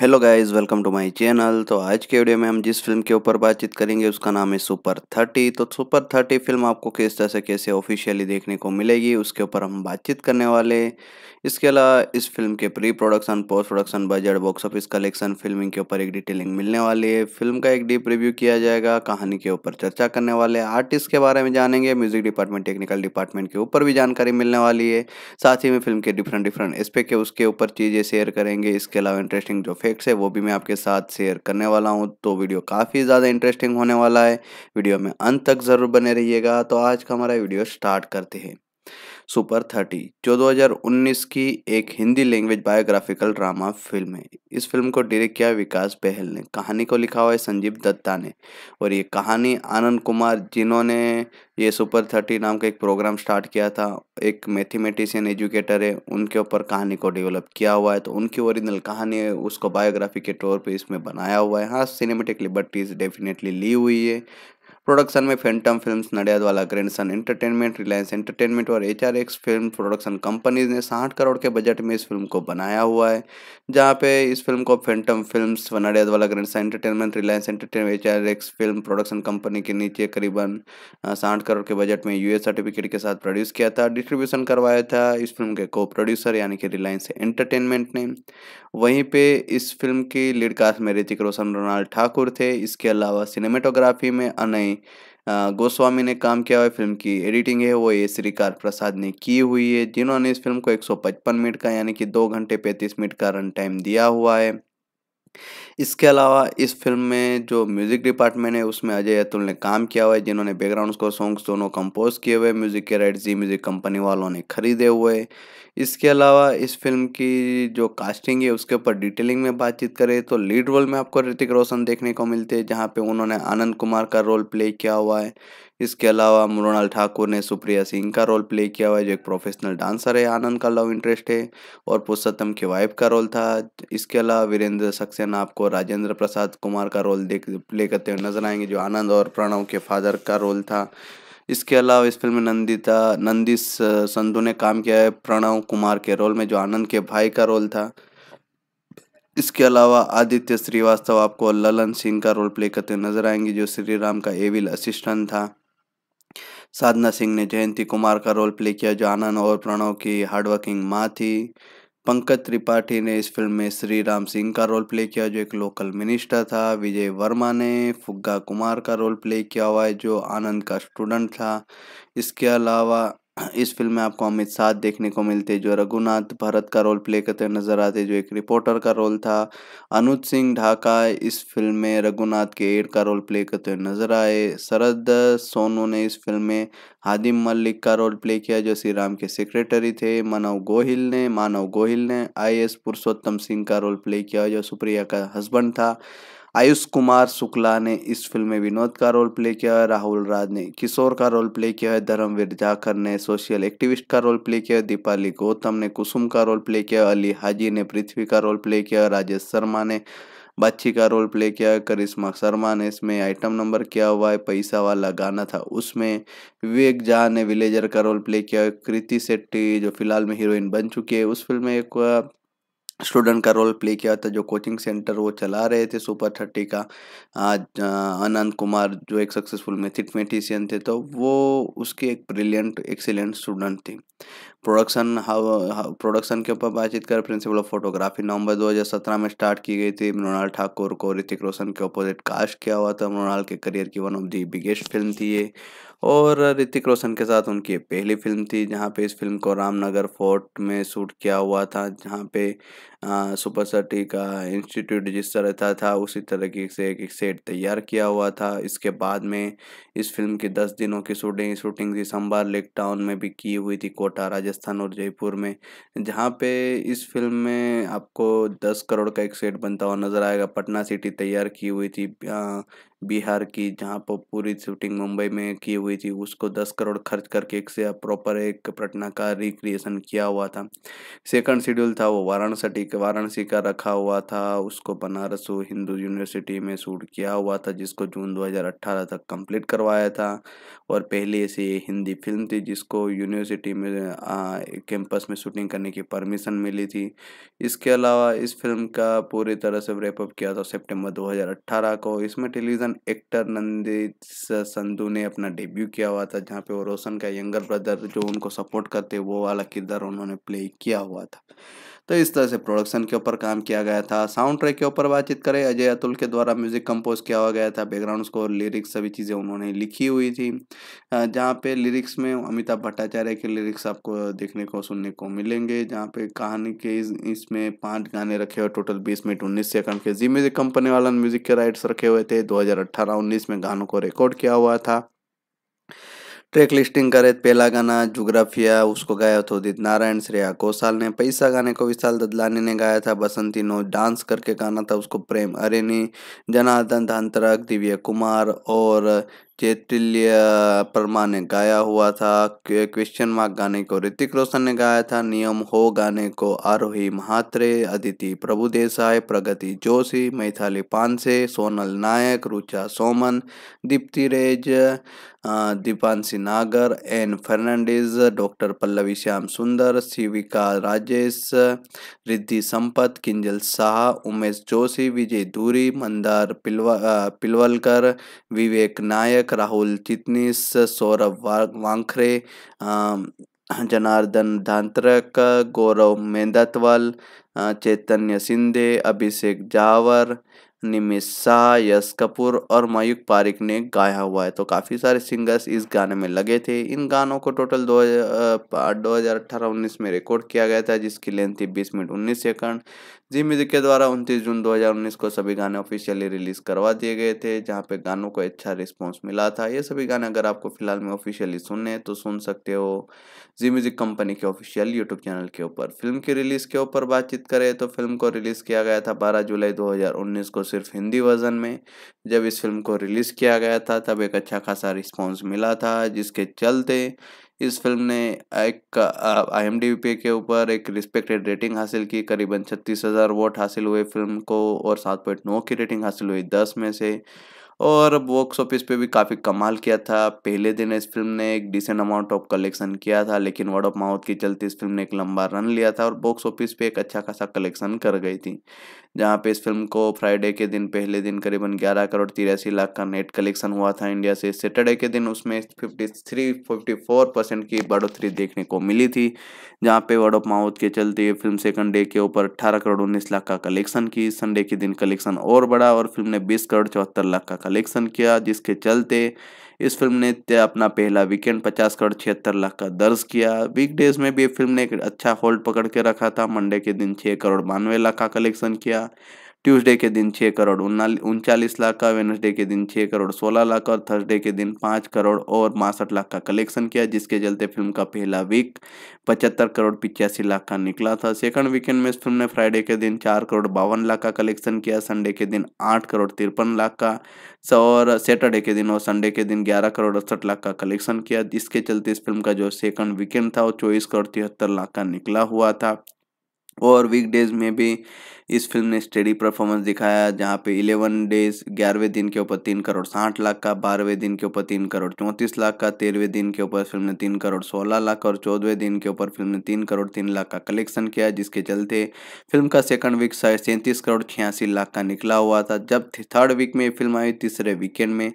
hello guys welcome to my channel तो आज के वीडियो में हम जिस फिल्म के ऊपर बातचीत करेंगे उसका नाम है सुपर थर्टी तो सुपर थर्टी फिल्म आपको किस तरह से कैसे ऑफिशियली देखने को मिलेगी उसके ऊपर हम बातचीत करने वाले इसके अलावा इस फिल्म के pre production post production budget box office collection filming के ऊपर एक डिटेलिंग मिलने वाली है फिल्म का एक डीप रिव्यू किया जाएगा कहानी के ऊपर चर्चा करने वाले आर्टिस्ट के बारे में जानेंगे म्यूजिक डिपार्टमेंट टेक्निकल डिपार्टमेंट के ऊपर भी जानकारी मिलने वाली है साथ ही में फिल्म के डिफरेंट डिफरेंट एस्पेक्ट है उसके ऊपर चीज़ें शेयर करेंगे इसके अलावा इंटरेस्टिंग जो फैक्ट्स है वो भी मैं आपके साथ शेयर करने वाला हूँ तो वीडियो काफ़ी ज़्यादा इंटरेस्टिंग होने वाला है वीडियो में अंत तक ज़रूर बने रहिएगा तो आज का हमारा वीडियो स्टार्ट करते हैं सुपर थर्टी जो 2019 की एक Hindi language biographical drama film है इस फिल्म को डायरेक्ट किया विकास बहल ने कहानी को लिखा हुआ है संजीव दत्ता ने और ये कहानी आनंद कुमार जिन्होंने ये सुपर थर्टी नाम का एक प्रोग्राम स्टार्ट किया था एक मैथमेटिशियन एजुकेटर है उनके ऊपर कहानी को डेवलप किया हुआ है तो उनकी ओरिजिनल कहानी है उसको बायोग्राफी के तौर पर इसमें बनाया हुआ है हाँ सिनेमेटिक लिबर्टीज डेफिनेटली ली हुई है प्रोडक्शन में Phantom films Nadiadwala grandson entertainment Reliance entertainment और एच फिल्म प्रोडक्शन कंपनीज ने साठ करोड़ के बजट में इस फिल्म को बनाया हुआ है जहाँ पे इस फिल्म को Phantom films Nadiadwala grandson entertainment Reliance entertainment H film production company के नीचे करीबन साठ करोड़ के बजट में यूएस सर्टिफिकेट के साथ प्रोड्यूस किया था डिस्ट्रीब्यूशन करवाया था इस फिल्म के को प्रोड्यूसर यानी कि रिलायंस एंटरटेनमेंट ने वहीं पे इस फिल्म की लीड कास्ट में ऋतिक रोशन रोनाल्ड ठाकुर थे इसके अलावा सिनेमेटोग्राफी में अनय गोस्वामी गोस्वामी ने काम किया हुआ फिल्म की एडिटिंग है वो ये श्रीकार प्रसाद ने की हुई है जिन्होंने इस फिल्म को 155 मिनट का यानी कि दो घंटे 35 मिनट का रन टाइम दिया हुआ है इसके अलावा इस फिल्म में जो म्यूज़िक डिपार्टमेंट है उसमें अजय अतुल ने काम किया हुआ है जिन्होंने बैकग्राउंड को सॉन्ग्स दोनों कंपोज किए हुए म्यूज़िक के राइट जी म्यूज़िक कंपनी वालों ने खरीदे हुए इसके अलावा इस फिल्म की जो कास्टिंग है उसके ऊपर डिटेलिंग में बातचीत करें तो लीड रोल में आपको ऋतिक रोशन देखने को मिलते हैं जहाँ पर उन्होंने आनंद कुमार का रोल प्ले किया हुआ है इसके अलावा मृणाल ठाकुर ने सुप्रिया सिंह का रोल प्ले किया हुआ है जो एक प्रोफेशनल डांसर है आनंद का लव इंटरेस्ट है और पुरुषोत्तम की वाइफ का रोल था इसके अलावा वीरेंद्र सक्सेना आपको राजेंद्र प्रसाद कुमार का रोल देख प्ले करते हुए नजर आएंगे जो आनंद और प्रणव के फादर का रोल था इसके अलावा इस फिल्म में नंदिता नंदिस संधु ने काम किया है प्रणव कुमार के रोल में जो आनंद के भाई का रोल था इसके अलावा आदित्य श्रीवास्तव आपको ललन सिंह का रोल प्ले करते नजर आएंगे जो श्री राम का एविल असिस्टेंट था साधना सिंह ने जयंती कुमार का रोल प्ले किया जो आनंद और प्रणव की हार्डवर्किंग माँ थी पंकज त्रिपाठी ने इस फिल्म में श्री राम सिंह का रोल प्ले किया जो एक लोकल मिनिस्टर था विजय वर्मा ने फुग्गा कुमार का रोल प्ले किया हुआ है जो आनंद का स्टूडेंट था इसके अलावा इस फिल्म में आपको अमित शाह देखने को मिलते जो रघुनाथ भरत का रोल प्ले करते नजर आते जो एक रिपोर्टर का रोल था अनुज सिंह ढाका इस फिल्म में रघुनाथ के एड का रोल प्ले करते हुए नजर आए शरद सोनू ने इस फिल्म में हादिम मलिक का रोल प्ले किया जो श्री राम के सेक्रेटरी थे मानव गोहिल ने मानव गोहिल ने आई पुरुषोत्तम सिंह का रोल प्ले किया जो सुप्रिया का हस्बैंड था आयुष कुमार शुक्ला ने इस फिल्म में विनोद का रोल प्ले किया है राहुल राज ने किशोर का रोल प्ले किया है धर्मवीर जाखर ने सोशल एक्टिविस्ट का रोल प्ले किया है दीपाली गौतम ने कुसुम का रोल प्ले किया अली हाजी ने पृथ्वी का रोल प्ले किया राजेश शर्मा ने बाच्छी का रोल प्ले किया है करिश्मा शर्मा ने इसमें आइटम नंबर किया हुआ है पैसा वाला गाना था उसमें विवेक झा ने विलेजर का रोल प्ले किया है कृति शेट्टी जो फिलहाल में हीरोइन बन चुकी है उस फिल्म में एक स्टूडेंट का रोल प्ले किया था जो कोचिंग सेंटर वो चला रहे थे सुपर थर्टी का आज अनंत कुमार जो एक सक्सेसफुल मैथमेटिशियन थे तो वो उसके एक ब्रिलियंट एक्सीलेंट स्टूडेंट थी प्रोडक्शन प्रोडक्शन के ऊपर बातचीत कर प्रिंसिपल ऑफ फोटोग्राफी नवंबर 2017 में स्टार्ट की गई थी मृणाल ठाकुर को ऋतिक रोशन के ऑपोजिट कास्ट किया हुआ था मृणाल के करियर की one of the biggest film थी ये और ऋतिक रोशन के साथ उनकी पहली फिल्म थी जहाँ पे इस फिल्म को रामनगर फोर्ट में शूट किया हुआ था जहाँ पे सुपर सटी का इंस्टीट्यूट जिस तरह था, था उसी तरह से एक सेट तैयार किया हुआ था इसके बाद में इस फिल्म की दस दिनों की शूटिंग शूटिंग दिसंबर लेक टाउन में भी की हुई थी कोटा राजस्थान राजस्थान और जयपुर में जहाँ पे इस फिल्म में आपको दस करोड़ का एक सेट बनता हुआ नज़र आएगा पटना सिटी तैयार की हुई थी बिहार की जहाँ पर पूरी शूटिंग मुंबई में की हुई थी उसको दस करोड़ खर्च करके एक से प्रॉपर एक पटना का रिक्रिएशन किया हुआ था सेकंड शेड्यूल था वो वाराणसी वाराणसी का रखा हुआ था उसको बनारस हिंदू यूनिवर्सिटी में शूट किया हुआ था जिसको जून 2018 तक कंप्लीट करवाया था और पहली ऐसी हिंदी फिल्म थी जिसको यूनिवर्सिटी में कैंपस में शूटिंग करने की परमिशन मिली थी इसके अलावा इस फिल्म का पूरी तरह से रेपअप किया था सेप्टेम्बर दो को इसमें टेलीविज़न रोशन एक्टर नंदित संधू ने अपना डेब्यू किया हुआ था जहाँ पे वो रोशन का यंगर ब्रदर जो उनको सपोर्ट करते वो वाला किरदार उन्होंने प्ले किया हुआ था तो इस तरह से प्रोडक्शन के ऊपर काम किया गया था साउंड ट्रैक के ऊपर बातचीत करें अजय अतुल के द्वारा म्यूजिक कंपोज किया हुआ गया था बैकग्राउंड स्कोर लिरिक्स सभी चीज़ें उन्होंने लिखी हुई थी जहाँ पे लिरिक्स में अमिताभ भट्टाचार्य के लिरिक्स आपको देखने को सुनने को मिलेंगे जहाँ पे कहानी के इस, इसमें पाँच गाने रखे हुए टोटल बीस मिनट उन्नीस सेकंड के जी म्यूजिक कंपनी वाला म्यूजिक के राइट्स रखे हुए थे दो हज़ार में गानों को रिकॉर्ड किया हुआ था ट्रैक लिस्टिंग करे पहला गाना जुग्राफिया उसको गाया था उदित नारायण श्रेया कौशाल ने पैसा गाने को विशाल ददलानी ने गाया था बसंती नो डांस करके गाना था उसको प्रेम अरेनी जनार्दन धांतरक दिव्य कुमार और चैतिल्य परमा ने गाया हुआ था क्वेश्चन मार्क गाने को ऋतिक रोशन ने गाया था नियम हो गाने को आरोही महात्रे अदिति प्रभु देसाई प्रगति जोशी मैथाली पानसे सोनल नायक रुचा सोमन दीप्ति रेज दीपांशी नागर एन फर्नांडीज डॉक्टर पल्लवी श्याम सुंदर शिविका राजेश रिद्धि संपत किंजल शाह उमेश जोशी विजय धूरी मंदार पिलवा पिलवलकर विवेक नायक तिलक राहुल चितनीस सौरभ वांखरे अं, जनार्दन धांतरक गौरव मेंदतवाल अं, चैतन्य सिंधे अभिषेक जावर निमिष शाह यश कपूर और मयूक पारिक ने गाया हुआ है तो काफ़ी सारे सिंगर्स इस गाने में लगे थे इन गानों को टोटल दो दो हज़ार अठारह उन्नीस में रिकॉर्ड किया गया था जिसकी लेंथ थी बीस मिनट उन्नीस सेकंड जी म्यूजिक के द्वारा 29 जून 2019 को सभी गाने ऑफिशियली रिलीज करवा दिए गए थे जहां पे गानों को अच्छा रिस्पांस मिला था ये सभी गाने अगर आपको फिलहाल में ऑफिशियली सुनने हैं तो सुन सकते हो जी म्यूजिक कंपनी के ऑफिशियल यूट्यूब चैनल के ऊपर फिल्म की रिलीज के ऊपर बातचीत करें तो फिल्म को रिलीज किया गया था बारह जुलाई दो को सिर्फ हिंदी वर्जन में जब इस फिल्म को रिलीज किया गया था तब एक अच्छा खासा रिस्पॉन्स मिला था जिसके चलते इस फिल्म ने एक आई के ऊपर एक रिस्पेक्टेड रेटिंग हासिल की करीबन छत्तीस हज़ार वोट हासिल हुए फिल्म को और सात पॉइंट नौ की रेटिंग हासिल हुई दस में से और बॉक्स ऑफिस पे भी काफ़ी कमाल किया था पहले दिन इस फिल्म ने एक डिसेंट अमाउंट ऑफ कलेक्शन किया था लेकिन वर्ड ऑफ माउथ के चलते इस फिल्म ने एक लंबा रन लिया था और बॉक्स ऑफिस पे एक अच्छा खासा कलेक्शन कर गई थी जहाँ पे इस फिल्म को फ्राइडे के दिन पहले दिन करीबन ग्यारह करोड़ तिरासी लाख का नेट कलेक्शन हुआ था इंडिया से सैटरडे के दिन उसमें fifty three fifty four percent की बढ़ोतरी देखने को मिली थी जहाँ पे वर्ड ऑफ माउथ के चलते फिल्म सेकंड डे के ऊपर अट्ठारह करोड़ उन्नीस लाख का कलेक्शन की संडे के दिन कलेक्शन और बढ़ा और फिल्म ने बीस करोड़ चौहत्तर लाख का कलेक्शन किया जिसके चलते इस फिल्म ने अपना पहला वीकेंड पचास करोड़ छिहत्तर लाख का दर्ज किया वीकडेज में भी फिल्म ने एक अच्छा होल्ड पकड़ के रखा था मंडे के दिन छः करोड़ बानवे लाख का कलेक्शन किया ट्यूसडे के दिन छः करोड़ उनचालीस लाख का वेनसडे के दिन छः करोड़ सोलह लाख और थर्सडे के दिन पाँच करोड़ और बासठ लाख का कलेक्शन किया जिसके चलते फिल्म का पहला वीक पचहत्तर करोड़ पिचासी लाख का निकला था सेकंड वीकेंड में इस फिल्म ने फ्राइडे के दिन चार करोड़ बावन लाख का कलेक्शन किया संडे के दिन आठ करोड़ तिरपन लाख का और सैटरडे के दिन और संडे के दिन ग्यारह करोड़ अड़सठ लाख का कलेक्शन किया जिसके चलते इस फिल्म का जो सेकंड वीकेंड था वो चौबीस करोड़ तिहत्तर लाख का निकला हुआ था और वीकडेज में भी इस फिल्म ने स्टेडी परफॉर्मेंस दिखाया जहाँ पे इलेवन डेज ग्यारहवें दिन के ऊपर तीन करोड़ साठ लाख का बारहवें दिन के ऊपर तीन करोड़ चौंतीस लाख का तेरहवें दिन के ऊपर फिल्म ने तीन करोड़ सोलह लाख और चौदहवें दिन के ऊपर फिल्म ने तीन करोड़ तीन लाख का कलेक्शन किया जिसके चलते फिल्म का सेकंड वीक सैंतीस करोड़ छियासी लाख का निकला हुआ था जब थर्ड वीक में फिल्म आई तीसरे वीकेंड में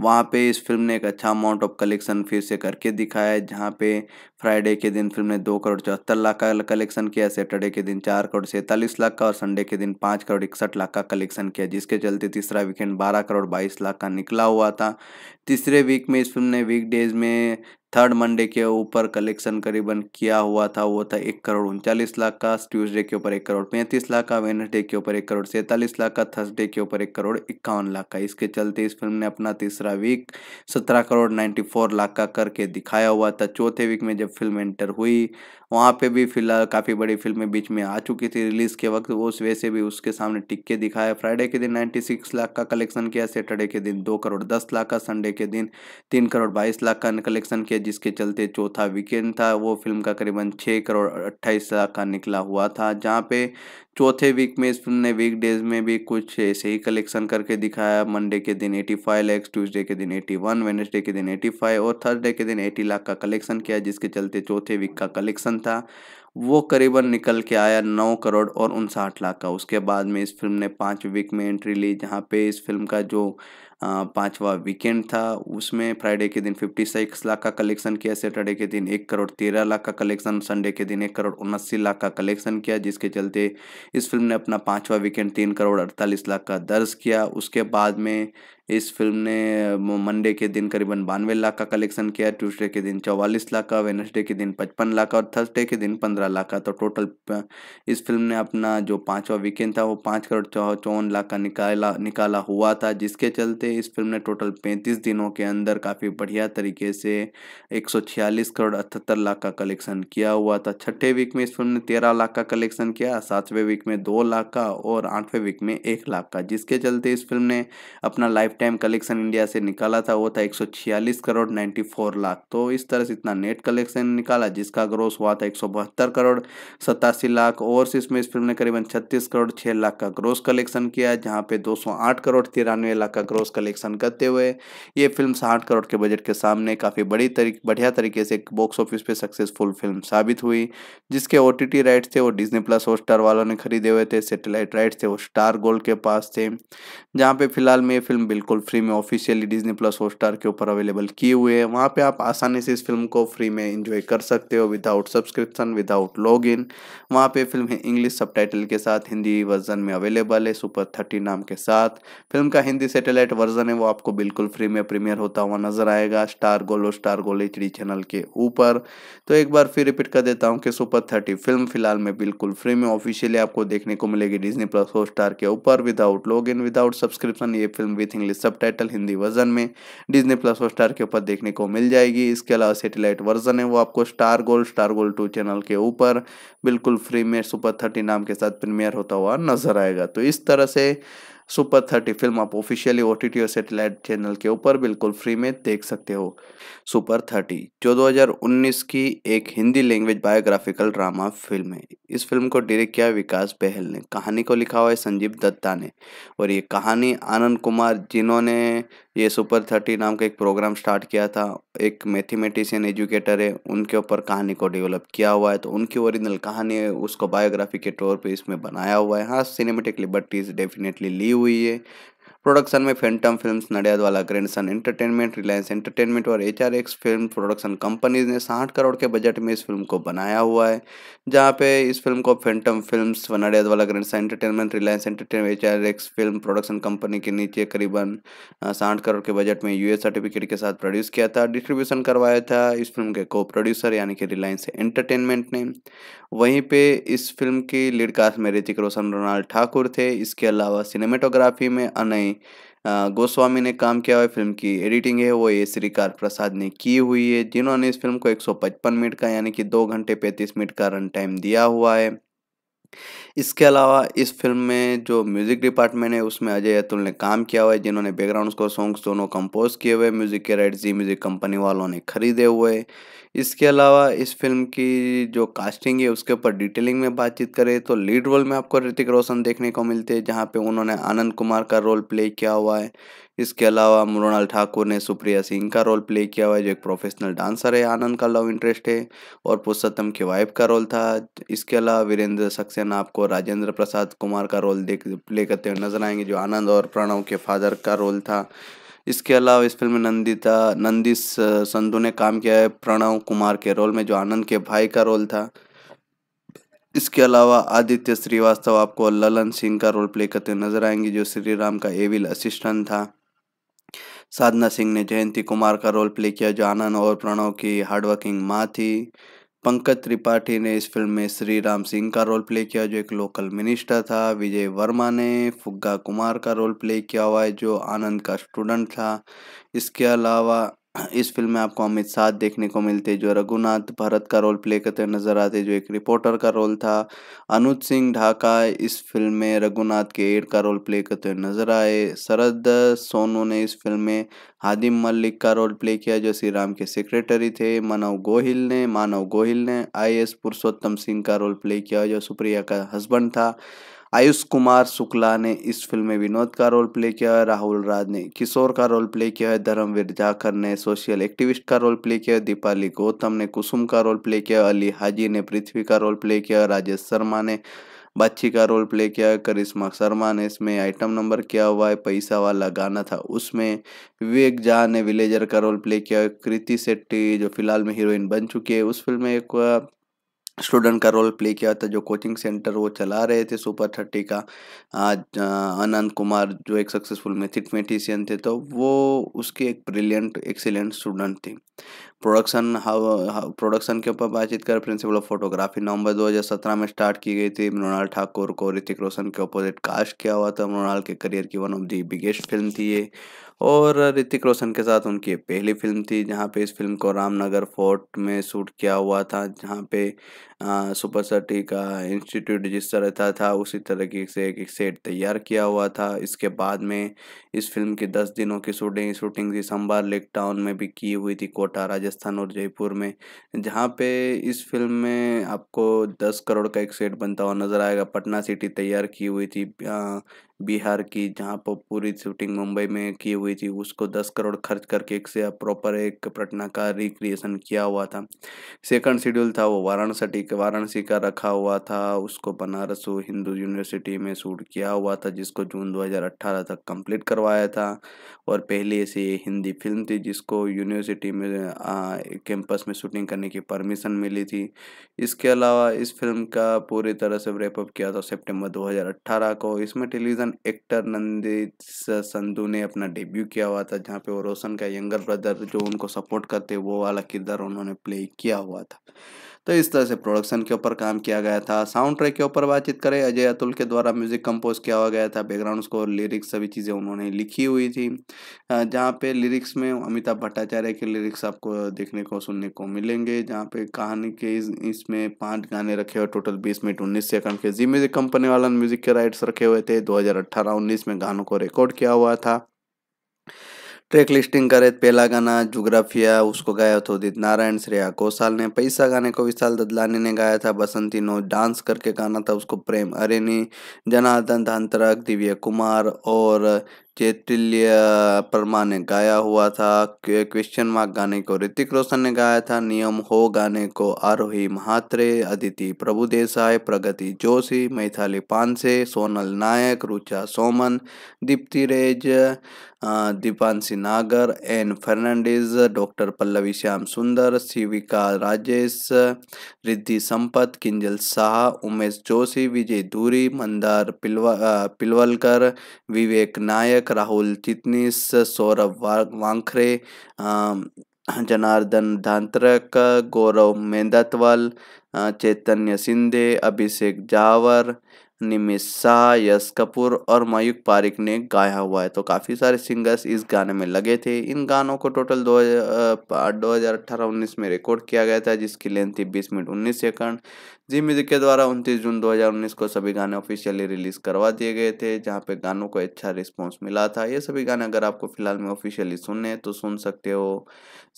वहाँ पे इस फिल्म ने एक अच्छा अमाउंट ऑफ कलेक्शन फिर से करके दिखाया है जहाँ पे फ्राइडे के दिन फिल्म ने दो करोड़ चौहत्तर लाख का कलेक्शन किया सैटरडे के दिन चार करोड़ सैंतालीस लाख का और संडे के दिन पाँच करोड़ इकसठ लाख का कलेक्शन किया जिसके चलते तीसरा वीकेंड बारह करोड़ बाईस लाख का निकला हुआ था तीसरे वीक में इस फिल्म ने वीक डेज में थर्ड मंडे के ऊपर कलेक्शन करीबन किया हुआ था वो था एक करोड़ उनचालीस लाख का ट्यूसडे के ऊपर एक करोड़ पैंतीस लाख का वेनसडे के ऊपर एक करोड़ सैंतालीस लाख का थर्सडे के ऊपर एक करोड़ इक्यावन लाख का इसके चलते इस फिल्म ने अपना तीसरा वीक सत्रह करोड़ नाइन्टी फोर लाख का करके दिखाया हुआ था चौथे वीक में जब फिल्म एंटर हुई वहाँ पे भी फिलहाल काफ़ी बड़ी फिल्में बीच में आ चुकी थी रिलीज़ के वक्त वो वैसे भी उसके सामने टिक्के दिखाया फ्राइडे के दिन 96 लाख का कलेक्शन किया सैटरडे के दिन दो करोड़ दस लाख का संडे के दिन तीन करोड़ बाईस लाख का कलेक्शन किया जिसके चलते चौथा वीकेंड था वो फिल्म का करीबन छः करोड़ अट्ठाईस लाख का निकला हुआ था जहाँ पे चौथे वीक में इस फिल्म ने वीक डेज में भी कुछ ऐसे ही कलेक्शन करके दिखाया मंडे के दिन 85 लैक्स ट्यूजडे के दिन 81 वेनेसडे के दिन 85 और थर्सडे के दिन 80 लाख का कलेक्शन किया जिसके चलते चौथे वीक का कलेक्शन था वो करीबन निकल के आया नौ करोड़ और उनसाठ लाख का उसके बाद में इस फिल्म ने पाँच वीक में एंट्री ली जहाँ पे इस फिल्म का जो पांचवा वीकेंड था उसमें फ्राइडे के दिन फिफ्टी सिक्स लाख का कलेक्शन किया सैटरडे के दिन एक करोड़ तेरह लाख का कलेक्शन संडे के दिन एक करोड़ उन्नासी लाख का कलेक्शन किया जिसके चलते इस फिल्म ने अपना पांचवा वीकेंड तीन करोड़ अड़तालीस लाख का दर्ज किया उसके बाद में इस फिल्म ने मंडे के दिन करीबन बानवे लाख का कलेक्शन किया ट्यूसडे के दिन चौवालीस लाख का वेनसडे के दिन पचपन लाख का और थर्सडे के दिन पंद्रह लाख का तो टोटल इस फिल्म ने अपना जो पाँचवा वीकेंड था वो पाँच करोड़ चौवन लाख का निकाला निकाला हुआ था जिसके चलते इस फिल्म ने टोटल पैंतीस दिनों के अंदर काफ़ी बढ़िया तरीके से एक करोड़ अठहत्तर लाख का कलेक्शन किया हुआ था छठे वीक में इस फिल्म ने तेरह लाख का कलेक्शन किया सातवें वीक में दो लाख का और आठवें वीक में एक लाख का जिसके चलते इस फिल्म ने अपना लाइफ टाइम कलेक्शन इंडिया से निकाला था वो था एक करोड़ 94 लाख तो इस तरह से इतना नेट कलेक्शन निकाला जिसका ग्रोस हुआ था एक करोड़ सतासी लाख ओवरसीज में इस फिल्म ने करीबन छत्तीस करोड़ छः लाख का ग्रोस कलेक्शन किया जहाँ पे 208 करोड़ तिरानवे लाख का ग्रोस कलेक्शन करते हुए ये फिल्म साठ करोड़ के बजट के सामने काफ़ी बड़ी तरी, बढ़िया तरीके से बॉक्स ऑफिस पे सक्सेसफुल फिल्म साबित हुई जिसके ओ राइट्स थे वो डिजनी प्लस हॉटस्टार वालों ने खरीदे हुए थे सेटेलाइट राइट्स थे वो स्टार गोल्ड के पास थे जहाँ पे फिलहाल में ये फिल्म बिल्कुल बिल्कुल फ्री में ऑफिशियली डिज्नी प्लस हॉटस्टार के ऊपर अवेलेबल किए हुए हैं वहाँ पे आप आसानी से इस फिल्म को फ्री में इंजॉय कर सकते हो without subscription without log in वहाँ पर फिल्म इंग्लिश सब के साथ हिंदी वर्जन में अवेलेबल है सुपर थर्टी नाम के साथ फिल्म का हिंदी सेटेलाइट वर्जन है वो आपको बिल्कुल फ्री में प्रीमियर होता हुआ नजर आएगा Star Gold Star Gold H channel के ऊपर तो एक बार फिर रिपीट कर देता हूँ कि सुपर थर्टी फिल्म फिलहाल में बिल्कुल फ्री में ऑफिशियली आपको देखने को मिलेगी डिजनी प्लस हॉटस्टार के ऊपर without log in without subscription ये film with English English sub Hindi version में डिजनी प्लस और स्टार के ऊपर देखने को मिल जाएगी इसके अलावा सेटेलाइट वर्जन है वो आपको star gold star gold two channel के ऊपर बिल्कुल फ्री में सुपर थर्टी नाम के साथ प्रीमियर होता हुआ नजर आएगा तो इस तरह से सुपर थर्टी फिल्म आप ऑफिशियली ओ टी और सेटेलाइट चैनल के ऊपर बिल्कुल फ्री में देख सकते हो सुपर थर्टी जो 2019 की एक Hindi language biographical drama film है इस फिल्म को डायरेक्ट किया विकास बहल ने कहानी को लिखा हुआ है संजीव दत्ता ने और ये कहानी आनंद कुमार जिन्होंने ये सुपर थर्टी नाम का एक प्रोग्राम स्टार्ट किया था एक मैथमेटिशियन एजुकेटर है उनके ऊपर कहानी को डेवलप किया हुआ है तो उनकी ओरिजिनल कहानी है उसको बायोग्राफी के तौर पे इसमें बनाया हुआ है हाँ सिनेमेटिक लिबर्टीज डेफिनेटली ली हुई है प्रोडक्शन में Phantom films Nadiadwala grandson entertainment Reliance entertainment और H R x film production companies ने साठ करोड़ के बजट में इस फिल्म को बनाया हुआ है जहाँ पे इस फिल्म को Phantom films Nadiadwala grandson entertainment Reliance entertainment H R x film production company के नीचे करीबन साठ करोड़ के बजट में यूएस सर्टिफिकेट के साथ प्रोड्यूस किया था डिस्ट्रीब्यूशन करवाया था इस फिल्म के को प्रोड्यूसर यानी कि रिलायंस एंटरटेनमेंट ने वहीं पे इस फिल्म की लीड कास्ट में ऋतिक रोशन रोनाल्ड ठाकुर थे इसके अलावा सिनेमेटोग्राफी में अनय में गोस्वामी ने काम किया हुआ है फिल्म की एडिटिंग है वो ये श्रीकार प्रसाद ने की हुई है जिन्होंने इस फिल्म को 155 मिनट का यानी कि दो घंटे 35 मिनट का रन टाइम दिया हुआ है इसके अलावा इस फिल्म में जो म्यूज़िक डिपार्टमेंट है उसमें अजय अतुल ने काम किया हुआ है जिन्होंने बैकग्राउंड स्कोर सॉन्ग्स दोनों कंपोज किए हुए म्यूज़िक के राइट जी म्यूज़िक कंपनी वालों ने खरीदे हुए इसके अलावा इस फिल्म की जो कास्टिंग है उसके ऊपर डिटेलिंग में बातचीत करें तो लीड रोल में आपको ऋतिक रोशन देखने को मिलते हैं जहाँ पे उन्होंने आनंद कुमार का रोल प्ले किया हुआ है इसके अलावा मृणाल ठाकुर ने सुप्रिया सिंह का रोल प्ले किया हुआ है जो एक प्रोफेशनल डांसर है आनंद का लव इंटरेस्ट है और पुरुषोत्तम की वाइफ का रोल था इसके अलावा वीरेंद्र सक्सेना आपको राजेंद्र प्रसाद कुमार का रोल देख प्ले करते तो हुए नजर आएंगे जो आनंद और प्रणव के फादर का रोल था इसके अलावा इस फिल्म में नंदिता नंदिस संधू ने काम किया है प्रणव कुमार के रोल में जो आनंद के भाई का रोल था इसके अलावा आदित्य श्रीवास्तव आपको ललन सिंह का रोल प्ले करते नजर आएंगे जो श्री राम का एविल असिस्टेंट था साधना सिंह ने जयंती कुमार का रोल प्ले किया जो आनंद और प्रणव की हार्डवर्किंग माँ थी पंकज त्रिपाठी ने इस फिल्म में श्री राम सिंह का रोल प्ले किया जो एक लोकल मिनिस्टर था विजय वर्मा ने फुग्गा कुमार का रोल प्ले किया हुआ है जो आनंद का स्टूडेंट था इसके अलावा इस फिल्म में आपको अमित शाह देखने को मिलते जो रघुनाथ भरत का रोल प्ले करते नज़र आते जो एक रिपोर्टर का रोल था अनुज सिंह ढाका इस फिल्म में रघुनाथ के एड का रोल प्ले करते हुए नज़र आए शरद सोनू ने इस फिल्म में हादिम मलिक का रोल प्ले किया जो श्री राम के सेक्रेटरी थे मानव गोहिल ने मानव गोहिल ने आई एस पुरुषोत्तम सिंह का रोल प्ले किया जो सुप्रिया का हस्बैंड था आयुष कुमार शुक्ला ने इस फिल्म में विनोद का रोल प्ले किया है राहुल राज ने किशोर का रोल प्ले किया है धर्मवीर जाखर ने सोशल एक्टिविस्ट का रोल प्ले किया है दीपाली गौतम ने कुसुम का रोल प्ले किया अली हाजी ने पृथ्वी का रोल प्ले किया राजेश शर्मा ने बच्ची का रोल प्ले किया है करिश्मा शर्मा ने इसमें आइटम नंबर किया हुआ है पैसा वाला गाना था उसमें विवेक झा ने विलेजर का रोल प्ले किया है कृति सेट्टी जो फिलहाल में हीरोइन बन चुकी है उस फिल्म में एक स्टूडेंट का रोल प्ले किया था जो कोचिंग सेंटर वो चला रहे थे सुपर थर्टी का आज अनंत कुमार जो एक सक्सेसफुल मैथमेटिशियन थे तो वो उसकी एक ब्रिलियंट एक्सीलेंट स्टूडेंट थी प्रोडक्शन हाउ प्रोडक्शन के ऊपर बातचीत कर प्रिंसिपल ऑफ फोटोग्राफी नवंबर 2017 में स्टार्ट की गई थी मृणाल ठाकुर को ऋतिक रोशन के अपोजिट कास्ट किया हुआ था मृणाल के करियर की one of the biggest film थी ये और ऋतिक रोशन के साथ उनकी पहली फिल्म थी जहाँ पे इस फिल्म को रामनगर फोर्ट में शूट किया हुआ था जहाँ पे हाँ, सुपर सर्टी का इंस्टीट्यूट जिस तरह था, था उसी तरह से एक, एक सेट तैयार किया हुआ था इसके बाद में इस फिल्म की दस दिनों की शूटिंग शूटिंग दिसंबर लेक टाउन में भी की हुई थी कोटा राजस्थान और जयपुर में जहाँ पे इस फिल्म में आपको दस करोड़ का एक सेट बनता हुआ नज़र आएगा पटना सिटी तैयार की हुई थी बिहार की जहाँ पर पूरी शूटिंग मुंबई में की हुई थी उसको दस करोड़ खर्च करके एक से प्रॉपर एक पटना का रिक्रिएशन किया हुआ था सेकंड शेड्यूल था वो वाराणसी एक वाराणसी का रखा हुआ था उसको बनारस हिंदू यूनिवर्सिटी में शूट किया हुआ था जिसको जून 2018 तक कंप्लीट करवाया था और पहली ऐसी हिंदी फिल्म थी जिसको यूनिवर्सिटी में कैंपस में शूटिंग करने की परमिशन मिली थी इसके अलावा इस फिल्म का पूरी तरह से रेपअप किया था सेप्टेम्बर दो को इसमें टेलीविज़न एक्टर नंदित संधू ने अपना डेब्यू किया हुआ था जहाँ पे वो रोशन का यंगर ब्रदर जो उनको सपोर्ट करते वो वाला किरदार उन्होंने प्ले किया हुआ था तो इस तरह से प्रोडक्शन के ऊपर काम किया गया था साउंड ट्रैक के ऊपर बातचीत करें अजय अतुल के द्वारा म्यूजिक कंपोज किया हुआ गया था बैकग्राउंड स्कोर लिरिक्स सभी चीज़ें उन्होंने लिखी हुई थी जहाँ पे लिरिक्स में अमिताभ भट्टाचार्य के लिरिक्स आपको देखने को सुनने को मिलेंगे जहाँ पे कहानी के इसमें इस पाँच गाने रखे हुए टोटल बीस मिनट उन्नीस सेकंड के जी म्यूजिक कंपनी वाला म्यूजिक के राइट्स रखे हुए थे दो हज़ार में गानों को रिकॉर्ड किया हुआ था ट्रैक लिस्टिंग करे पहला गाना जुग्राफिया उसको गाया था उदित नारायण श्रेया कोसाल ने पैसा गाने को विशाल ददलानी ने गाया था बसंती नो डांस करके गाना था उसको प्रेम अरेनी जनार्दन धांतरक दिव्य कुमार और चैतल्य परमा ने गाया हुआ था क्वेश्चन मार्क गाने को ऋतिक रोशन ने गाया था नियम हो गाने को आरोही महात्रे अदिति प्रभु देसाई प्रगति जोशी मैथाली पानसे सोनल नायक रुचा सोमन दीप्ति रेज दीपांशी नागर एन फर्नांडीज डॉक्टर पल्लवी श्याम सुंदर शिविका राजेश रिद्धि संपत किंजल शाह उमेश जोशी विजय धूरी मंदार पिलवा पिलवलकर विवेक नायक राहुल चितनीस सौरभ वांखरे जनार्दन धांतरक गौरव मेंदतवाल चैतन्य सिंधे अभिषेक जावर निमिषा यश कपूर और मयूक पारिक ने गाया हुआ है तो काफ़ी सारे सिंगर्स इस गाने में लगे थे इन गानों को टोटल दो दो हज़ार अठारह उन्नीस में रिकॉर्ड किया गया था जिसकी लेंथ थी बीस मिनट उन्नीस सेकंड जी म्यूजिक के द्वारा 29 जून 2019 को सभी गाने ऑफिशियली रिलीज करवा दिए गए थे जहां पे गानों को अच्छा रिस्पांस मिला था ये सभी गाने अगर आपको फिलहाल में ऑफिशियली सुनने तो सुन सकते हो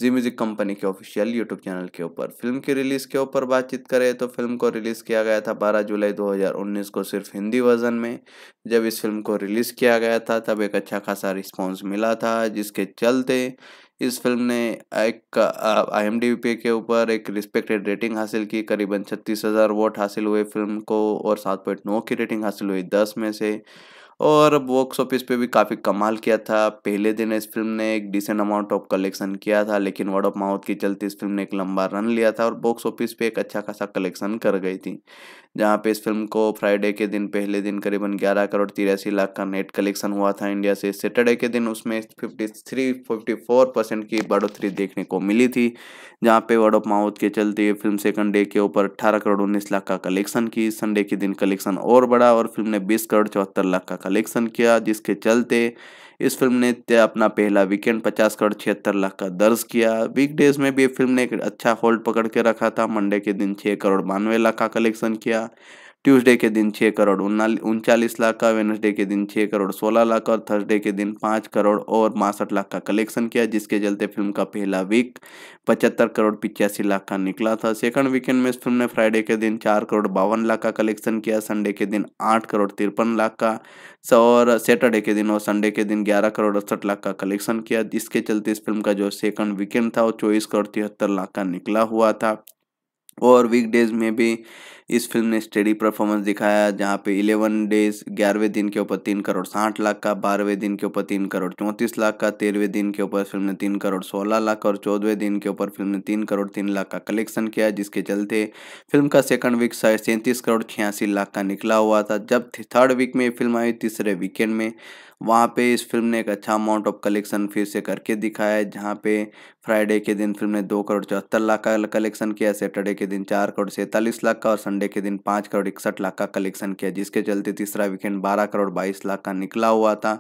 जी म्यूजिक कंपनी के ऑफिशियल यूट्यूब चैनल के ऊपर फिल्म की रिलीज के ऊपर बातचीत करें तो फिल्म को रिलीज किया गया था बारह जुलाई दो को सिर्फ हिंदी वर्जन में जब इस फिल्म को रिलीज किया गया था तब एक अच्छा खासा रिस्पॉन्स मिला था जिसके चलते इस फिल्म ने एक आई एम डी के ऊपर एक रिस्पेक्टेड रेटिंग हासिल की करीबन छत्तीस हज़ार वोट हासिल हुए फिल्म को और सात पॉइंट नौ की रेटिंग हासिल हुई दस में से और बॉक्स ऑफिस पे भी काफ़ी कमाल किया था पहले दिन इस फिल्म ने एक डिसेंट अमाउंट ऑफ कलेक्शन किया था लेकिन वर्ड ऑफ माउथ के चलते इस फिल्म ने एक लंबा रन लिया था और बॉक्स ऑफिस पे एक अच्छा खासा कलेक्शन कर गई थी जहाँ पे इस फिल्म को फ्राइडे के दिन पहले दिन करीबन ग्यारह करोड़ तिरासी लाख का नेट कलेक्शन हुआ था इंडिया से सैटरडे के दिन उसमें fifty three fifty four percent की बढ़ोतरी देखने को मिली थी जहाँ पे वर्ड ऑफ माउथ के चलते फिल्म सेकंड डे के ऊपर अट्ठारह करोड़ उन्नीस लाख का कलेक्शन की संडे के दिन कलेक्शन और बढ़ा और फिल्म ने बीस करोड़ चौहत्तर लाख का कलेक्शन किया जिसके चलते इस फिल्म ने अपना पहला वीकेंड पचास करोड़ छिहत्तर लाख का दर्ज किया वीकडेज में भी फिल्म ने एक अच्छा होल्ड पकड़ के रखा था मंडे के दिन छः करोड़ बानवे लाख का कलेक्शन किया ट्यूसडे के दिन छः करोड़ उनचालीस लाख का वेनसडे के दिन छः करोड़ सोलह लाख और थर्सडे के दिन पाँच करोड़ और बासठ लाख का कलेक्शन किया जिसके चलते फिल्म का पहला वीक पचहत्तर करोड़ पिचासी लाख का निकला था सेकंड वीकेंड में इस फिल्म ने फ्राइडे के दिन चार करोड़ बावन लाख का कलेक्शन किया संडे के दिन आठ करोड़ तिरपन लाख का और सैटरडे के दिन और संडे के दिन ग्यारह करोड़ अड़सठ लाख का कलेक्शन किया जिसके चलते इस फिल्म का जो सेकंड वीकेंड था वो चौबीस करोड़ तिहत्तर लाख का निकला हुआ था और वीकडेज में भी इस फिल्म ने स्टेडी परफॉर्मेंस दिखाया जहाँ पे इलेवन डेज ग्यारहवें दिन के ऊपर तीन करोड़ साठ लाख का बारहवें दिन के ऊपर तीन करोड़ चौंतीस लाख का तेरहवें दिन के ऊपर फिल्म ने तीन करोड़ सोलह लाख और चौदहवें दिन के ऊपर फिल्म ने तीन करोड़ तीन लाख का कलेक्शन किया जिसके चलते फिल्म का सेकंड वीक शायद सैंतीस करोड़ छियासी लाख का निकला हुआ था जब थर्ड वीक में ये फिल्म आई तीसरे वीकेंड में वहाँ पे इस फिल्म ने एक अच्छा अमाउंट ऑफ कलेक्शन फिर से करके दिखाया है जहाँ पे फ्राइडे के दिन फिल्म ने दो करोड़ चौहत्तर लाख का कलेक्शन किया सैटरडे के दिन चार करोड़ सैंतालीस लाख का और संडे के दिन पाँच करोड़ इकसठ लाख का कलेक्शन किया जिसके चलते तीसरा वीकेंड बारह करोड़ बाईस लाख का निकला हुआ था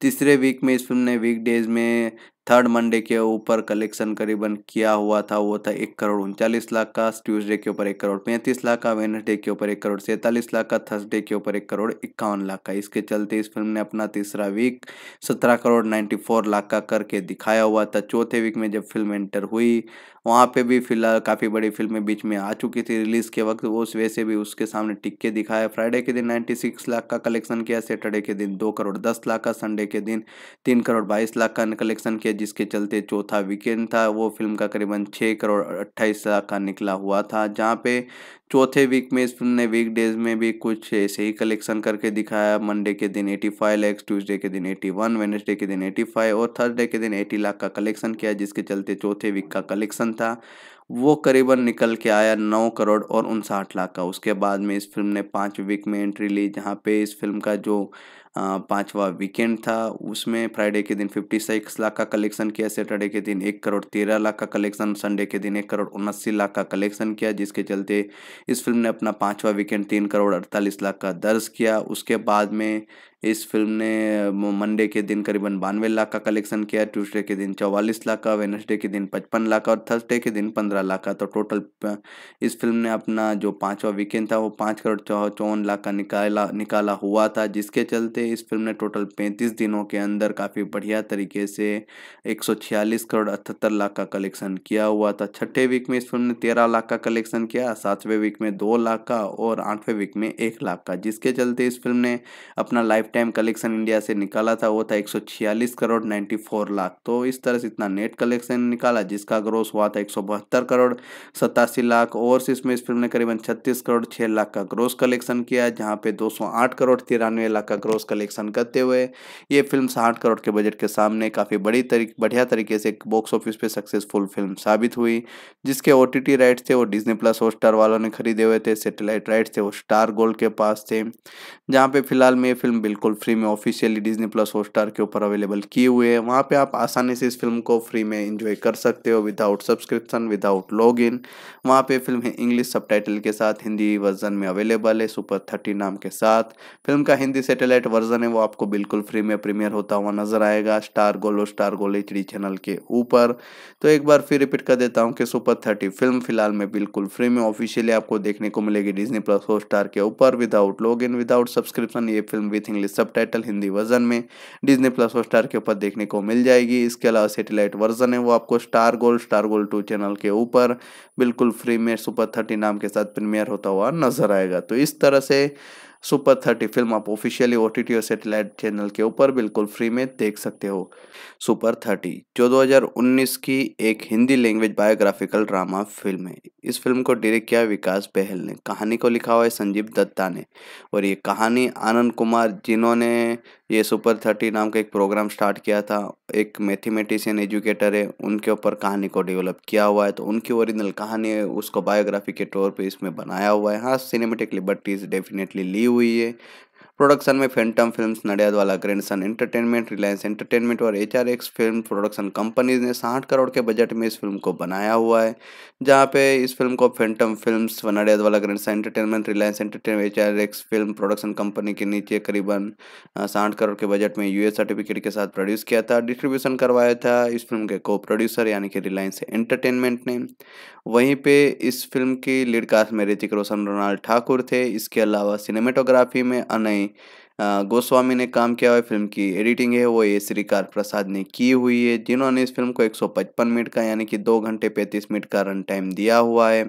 तीसरे वीक में इस फिल्म ने वीक डेज में थर्ड मंडे के ऊपर कलेक्शन करीबन किया हुआ था वो था एक करोड़ उनचालीस लाख का ट्यूसडे के ऊपर एक करोड़ पैंतीस लाख का वेनसडे के ऊपर एक करोड़ सैंतालीस लाख का थर्सडे के ऊपर एक करोड़ इक्यावन लाख का इसके चलते इस फिल्म ने अपना तीसरा वीक सत्रह करोड़ नाइन्टी फोर लाख का करके दिखाया हुआ था चौथे वीक में जब फिल्म एंटर हुई वहाँ पे भी फिलहाल काफ़ी बड़ी फिल्में बीच में आ चुकी थी रिलीज़ के वक्त उस वैसे भी उसके सामने टिक के दिखाया फ्राइडे के दिन 96 लाख का कलेक्शन किया सैटरडे के दिन दो करोड़ दस लाख का संडे के दिन तीन करोड़ बाईस लाख का कलेक्शन किया थे जिसके चलते चौथा वीकेंड था वो फिल्म का करीबन छः करोड़ अट्ठाईस लाख का निकला हुआ था जहाँ पे चौथे वीक में इस फिल्म ने वीक डेज में भी कुछ ऐसे ही कलेक्शन करके दिखाया मंडे के दिन 85 लाख ट्यूजडे के दिन 81 वेनेसडे के दिन 85 और थर्सडे के दिन 80 लाख का कलेक्शन किया जिसके चलते चौथे वीक का कलेक्शन था वो करीबन निकल के आया नौ करोड़ और उनसाठ लाख का उसके बाद में इस फिल्म ने पाँच वीक में एंट्री ली जहाँ पे इस फिल्म का जो पांचवा वीकेंड था उसमें फ्राइडे के दिन फिफ्टी सिक्स लाख का कलेक्शन किया सैटरडे के दिन एक करोड़ तेरह लाख का कलेक्शन संडे के दिन एक करोड़ उन्नासी लाख का कलेक्शन किया जिसके चलते इस फिल्म ने अपना पांचवा वीकेंड तीन करोड़ अड़तालीस लाख का दर्ज किया उसके बाद में इस फिल्म ने मंडे के दिन करीबन बानवे लाख का कलेक्शन किया ट्यूसडे के दिन चौवालीस लाख का वेनसडे के दिन पचपन लाख का और थर्सडे के दिन पंद्रह लाख का तो टोटल इस फिल्म ने अपना जो पाँचवा वीकेंड था वो पाँच करोड़ चौवन लाख का निकाला निकाला हुआ था जिसके चलते इस फिल्म ने टोटल पैंतीस दिनों के अंदर काफ़ी बढ़िया तरीके से एक सौ छियालीस करोड़ अठहत्तर लाख का कलेक्शन किया हुआ था छठे वीक में इस फिल्म ने तेरह लाख का कलेक्शन किया सातवें वीक में दो लाख का और आठवें वीक में एक लाख का जिसके चलते इस फिल्म ने अपना लाइफ टाइम कलेक्शन इंडिया से निकाला था वो था एक करोड़ 94 लाख तो इस तरह से इतना नेट कलेक्शन निकाला जिसका ग्रोस हुआ था एक करोड़ सतासी लाख ओवरसीज में इस फिल्म ने करीबन 36 करोड़ 6 लाख का ग्रोस कलेक्शन किया जहाँ पे 208 करोड़ तिरानवे लाख का ग्रोस कलेक्शन करते हुए ये फिल्म साठ करोड़ के बजट के सामने काफ़ी बड़ी तरीके बढ़िया तरीके से बॉक्स ऑफिस पे सक्सेसफुल फिल्म साबित हुई जिसके ओ राइट्स थे वो डिजनी प्लस हॉटस्टार वालों ने खरीदे हुए थे सेटेलाइट राइट्स थे वो स्टार गोल्ड के पास थे जहाँ पे फिलहाल में ये फिल्म बिल्कुल बिल्कुल फ्री में ऑफिशियली डिज्नी प्लस हॉटस्टार के ऊपर अवेलेबल किए हुए हैं वहाँ पे आप आसानी से इस फिल्म को फ्री में इंजॉय कर सकते हो without subscription without log in वहाँ पर फिल्म है इंग्लिश सब के साथ हिंदी वर्जन में अवेलेबल है सुपर थर्टी नाम के साथ फिल्म का हिंदी सेटेलाइट वर्जन है वो आपको बिल्कुल फ्री में प्रीमियर होता हुआ नजर आएगा स्टार गोल और स्टार गोल एच चैनल के ऊपर तो एक बार फिर रिपीट कर देता हूँ कि सुपर थर्टी फिल्म फिलहाल में बिल्कुल फ्री में ऑफिशियली आपको देखने को मिलेगी डिजनी प्लस हॉट के ऊपर without log in without subscription ये film with English sub Hindi version में डिजनी प्लस और स्टार के ऊपर देखने को मिल जाएगी इसके अलावा सेटेलाइट वर्जन है वो आपको star gold star gold two channel के ऊपर बिल्कुल फ्री में सुपर थर्टी नाम के साथ प्रीमियर होता हुआ नजर आएगा तो इस तरह से सुपर थर्टी फिल्म आप ऑफिशियली ओ टी और सेटेलाइट चैनल के ऊपर बिल्कुल फ्री में देख सकते हो सुपर थर्टी जो 2019 की एक Hindi language biographical drama film है इस फिल्म को डायरेक्ट किया विकास बहल ने कहानी को लिखा हुआ है संजीव दत्ता ने और ये कहानी आनंद कुमार जिन्होंने ये सुपर थर्टी नाम का एक प्रोग्राम स्टार्ट किया था एक मैथमेटिशियन एजुकेटर है उनके ऊपर कहानी को डेवलप किया हुआ है तो उनकी ओरिजिनल कहानी है उसको बायोग्राफी के तौर पर इसमें बनाया हुआ है हाँ सिनेमेटिक लिबर्टीज डेफिनेटली लीव हुई है प्रोडक्शन में Phantom films Nadiadwala grandson entertainment Reliance entertainment और एच फिल्म प्रोडक्शन कंपनीज ने साठ करोड़ के बजट में इस फिल्म को बनाया हुआ है जहाँ पे इस फिल्म को Phantom films Nadiadwala grandson entertainment Reliance entertainment H film production company के नीचे करीबन साठ करोड़ के बजट में यूएस सर्टिफिकेट के साथ प्रोड्यूस किया था डिस्ट्रीब्यूशन करवाया था इस फिल्म के को प्रोड्यूसर यानी कि रिलायंस एंटरटेनमेंट ने वहीं पे इस फिल्म की लीड कास्ट में ऋतिक रोशन रोनाल्ड ठाकुर थे इसके अलावा सिनेमेटोग्राफी में अनय गोस्वामी ने काम किया हुआ फिल्म की एडिटिंग है वो ये श्रीकार प्रसाद ने की हुई है जिन्होंने इस फिल्म को 155 मिनट का यानी कि दो घंटे 35 मिनट का रन टाइम दिया हुआ है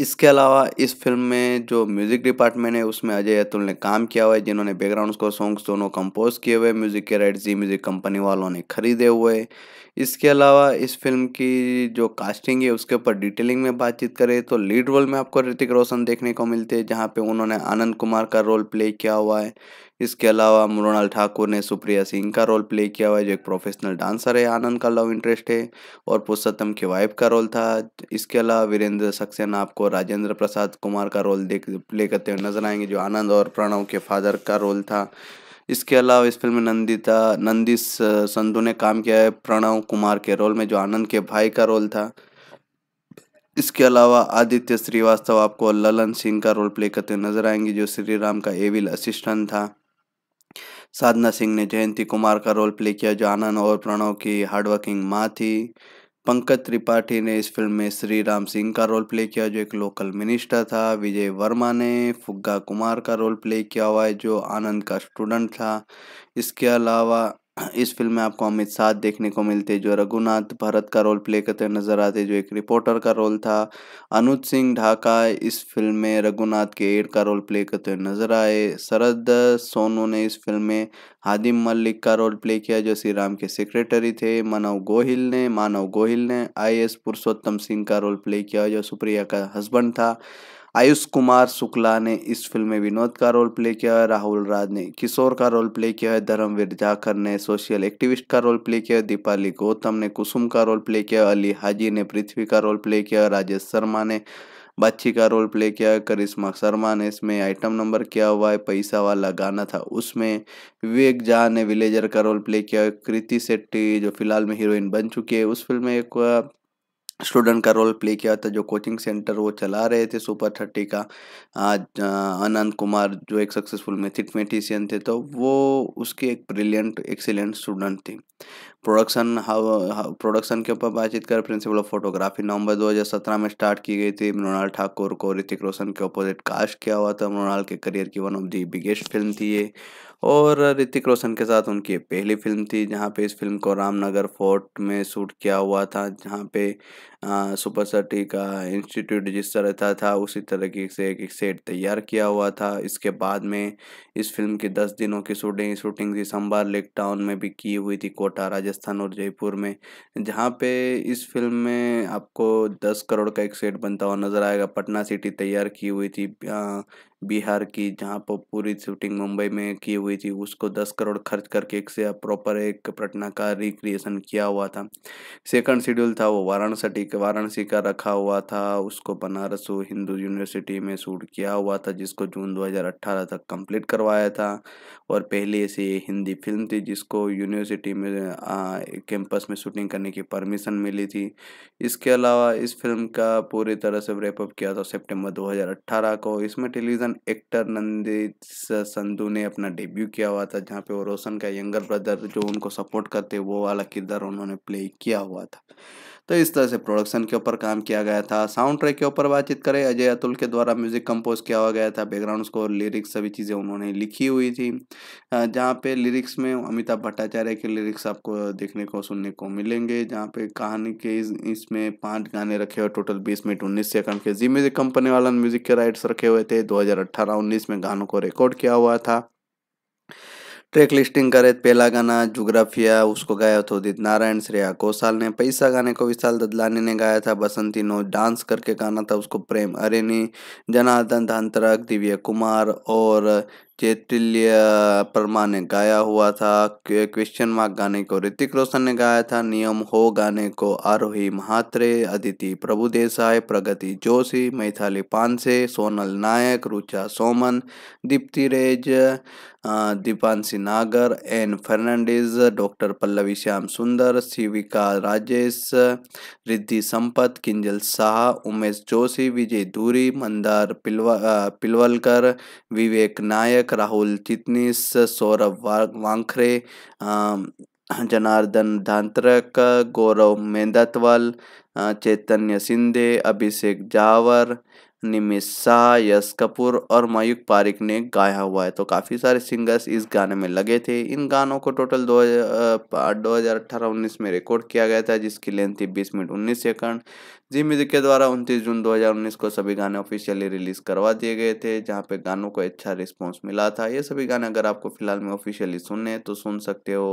इसके अलावा इस फिल्म में जो म्यूज़िक डिपार्टमेंट है उसमें अजय अतुल ने काम किया हुआ है जिन्होंने बैकग्राउंड स्कोर सॉन्ग्स दोनों कंपोज किए हुए म्यूज़िक के राइट जी म्यूज़िक कंपनी वालों ने खरीदे हुए इसके अलावा इस फिल्म की जो कास्टिंग है उसके ऊपर डिटेलिंग में बातचीत करें तो लीड रोल में आपको ऋतिक रोशन देखने को मिलते हैं जहाँ पर उन्होंने आनंद कुमार का रोल प्ले किया हुआ है इसके अलावा मृणाल ठाकुर ने सुप्रिया सिंह का रोल प्ले किया हुआ है जो एक प्रोफेशनल डांसर है आनंद का लव इंटरेस्ट है और पुरुषोत्तम के वाइफ का रोल था इसके अलावा वीरेंद्र सक्सेना आपको राजेंद्र प्रसाद कुमार का रोल देख प्ले करते हुए नजर आएंगे जो आनंद और प्रणव के फादर का रोल था इसके अलावा इस फिल्म में नंदिता नंदिस संधू ने काम किया है प्रणव कुमार के रोल में जो आनंद के भाई का रोल था इसके अलावा आदित्य श्रीवास्तव आपको ललन सिंह का रोल प्ले करते नजर आएंगे जो श्री राम का एविल असिस्टेंट था साधना सिंह ने जयंती कुमार का रोल प्ले किया जो आनंद और प्रणव की हार्डवर्किंग माँ थी पंकज त्रिपाठी ने इस फिल्म में श्री राम सिंह का रोल प्ले किया जो एक लोकल मिनिस्टर था विजय वर्मा ने फुग्गा कुमार का रोल प्ले किया हुआ है जो आनंद का स्टूडेंट था इसके अलावा इस फिल्म में आपको अमित साध देखने को मिलते जो रघुनाथ भरत का रोल प्ले करते नज़र आते जो एक रिपोर्टर का रोल था अनुज सिंह ढाका इस फिल्म में रघुनाथ के एड का रोल प्ले करते हुए नज़र आए शरद सोनू ने इस फिल्म में हादिम मलिक का रोल प्ले किया जो श्री राम के सेक्रेटरी थे मानव गोहिल ने मानव गोहिल ने आई एस पुरुषोत्तम सिंह का रोल प्ले किया जो सुप्रिया का हस्बैंड था आयुष कुमार शुक्ला ने इस फिल्म में विनोद का रोल प्ले किया है राहुल राज ने किशोर का रोल प्ले किया है धर्मवीर जाखर ने सोशल एक्टिविस्ट का रोल प्ले किया है दीपाली गौतम ने कुसुम का रोल प्ले किया अली हाजी ने पृथ्वी का रोल प्ले किया राजेश शर्मा ने बच्ची का रोल प्ले किया करिश्मा शर्मा ने इसमें आइटम नंबर किया हुआ है पैसा वाला गाना था उसमें विवेक झा ने विलेजर का रोल प्ले किया कृति सेट्टी जो फिलहाल में हीरोइन बन चुकी है उस फिल्म में एक स्टूडेंट का रोल प्ले किया था जो कोचिंग सेंटर वो चला रहे थे सुपर थर्टी का आज अनंत कुमार जो एक सक्सेसफुल मैथमेटिशियन थे तो वो उसके एक ब्रिलियंट एक्सीलेंट स्टूडेंट थी प्रोडक्शन हाउ प्रोडक्शन के ऊपर बातचीत कर प्रिंसिपल ऑफ फोटोग्राफी नवंबर 2017 में स्टार्ट की गई थी मृणाल ठाकुर को ऋतिक रोशन के अपोजिट कास्ट किया हुआ था मृणाल के करियर की one of the biggest film थी ये और ऋतिक रोशन के साथ उनकी पहली फिल्म थी जहाँ पे इस फिल्म को रामनगर फोर्ट में शूट किया हुआ था जहाँ पे हाँ, सुपर सर्टी का इंस्टीट्यूट जिस तरह था, था उसी तरह की से एक, सेट तैयार किया हुआ था इसके बाद में इस फिल्म की दस दिनों की शूटिंग शूटिंग दिसंबर लेक टाउन में भी की हुई थी कोटा राजस्थान और जयपुर में जहाँ पे इस फिल्म में आपको दस करोड़ का एक सेट बनता हुआ नज़र आएगा पटना सिटी तैयार की हुई थी बिहार की जहाँ पर पूरी शूटिंग मुंबई में की हुई थी उसको दस करोड़ खर्च करके एक से प्रॉपर एक पटना का रिक्रिएशन किया हुआ था सेकंड शेड्यूल था वो वाराणसी एक वाराणसी का रखा हुआ था उसको बनारस हिंदू यूनिवर्सिटी में शूट किया हुआ था जिसको जून 2018 तक कंप्लीट करवाया था और पहली ऐसी हिंदी फिल्म थी जिसको यूनिवर्सिटी में कैंपस में शूटिंग करने की परमिशन मिली थी इसके अलावा इस फिल्म का पूरी तरह से ब्रेपअप किया था सेप्टेम्बर दो को इसमें टेलीविज़न एक्टर नंदित संधु ने अपना डेब्यू किया हुआ था जहाँ पे वो रोशन का यंगर ब्रदर जो उनको सपोर्ट करते वो वाला किरदार उन्होंने प्ले किया हुआ था तो इस तरह से प्रोडक्शन के ऊपर काम किया गया था साउंड ट्रैक के ऊपर बातचीत करें अजय अतुल के द्वारा म्यूजिक कंपोज किया हुआ गया था बैकग्राउंड स्कोर लिरिक्स सभी चीज़ें उन्होंने लिखी हुई थी जहाँ पे लिरिक्स में अमिताभ भट्टाचार्य के लिरिक्स आपको देखने को सुनने को मिलेंगे जहाँ पे कहानी के इसमें इस पाँच गाने रखे हुए टोटल बीस मिनट उन्नीस सेकंड के जी म्यूजिक कंपनी वाला म्यूजिक के राइट्स रखे हुए थे दो हज़ार में गानों को रिकॉर्ड किया हुआ था ट्रैक लिस्टिंग करे पहला गाना जुग्राफिया उसको गाया था उदित नारायण श्रेया कोसाल ने पैसा गाने को विशाल ददलानी ने गाया था बसंती नो डांस करके गाना था उसको प्रेम अरेनी जनार्दन धांतरक दिव्य कुमार और चैतल्य परमा ने गाया हुआ था क्वेश्चन मार्क गाने को ऋतिक रोशन ने गाया था नियम हो गाने को आरोही महात्रे अदिति प्रभु देसाई प्रगति जोशी मैथाली पानसे सोनल नायक रुचा सोमन दीप्ति रेज दीपांशी नागर एन फर्नांडीज डॉक्टर पल्लवी श्याम सुंदर शिविका राजेश रिद्धि संपत किंजल शाह उमेश जोशी विजय धूरी मंदार पिलवा पिलवलकर विवेक नायक राहुल चितनीस सौरभ वांखरे जनार्दन धांतरक गौरव मेंदतवाल चैतन्य सिंधे अभिषेक जावर निमिषा यश कपूर और मयूक पारिक ने गाया हुआ है तो काफ़ी सारे सिंगर्स इस गाने में लगे थे इन गानों को टोटल दो दो हज़ार अट्ठारह उन्नीस में रिकॉर्ड किया गया था जिसकी लेंथ थी बीस मिनट उन्नीस सेकंड जी म्यूजिक के द्वारा उनतीस जून दो हजार उन्नीस को सभी गाने ऑफिशियली रिलीज़ करवा दिए गए थे जहाँ पे गानों को अच्छा रिस्पॉन्स मिला था ये सभी गाने अगर आपको फिलहाल में ऑफिशियली सुनने तो सुन सकते हो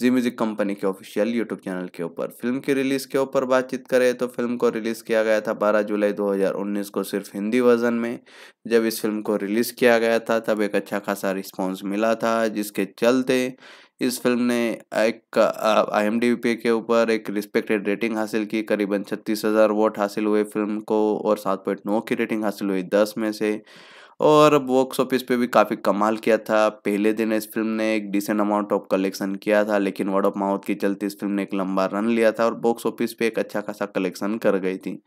जी म्यूजिक कंपनी के ऑफिशियल यूट्यूब चैनल के ऊपर फिल्म की रिलीज के ऊपर बातचीत करें तो फिल्म को रिलीज किया गया था 12 जुलाई 2019 को सिर्फ हिंदी वर्जन में जब इस फिल्म को रिलीज किया गया था तब एक अच्छा खासा रिस्पॉन्स मिला था जिसके चलते इस फिल्म ने एक आई पे के ऊपर एक रिस्पेक्टेड रेटिंग हासिल की करीबन छत्तीस हज़ार वोट हासिल हुए फिल्म को और सात पॉइंट नौ की रेटिंग हासिल हुई दस में से और बॉक्स ऑफिस पे भी काफ़ी कमाल किया था पहले दिन इस फिल्म ने एक डिसेंट अमाउंट ऑफ कलेक्शन किया था लेकिन वर्ड ऑफ माउथ के चलते इस फिल्म ने एक लंबा रन लिया था और बॉक्स ऑफिस पे एक अच्छा खासा कलेक्शन कर गई थी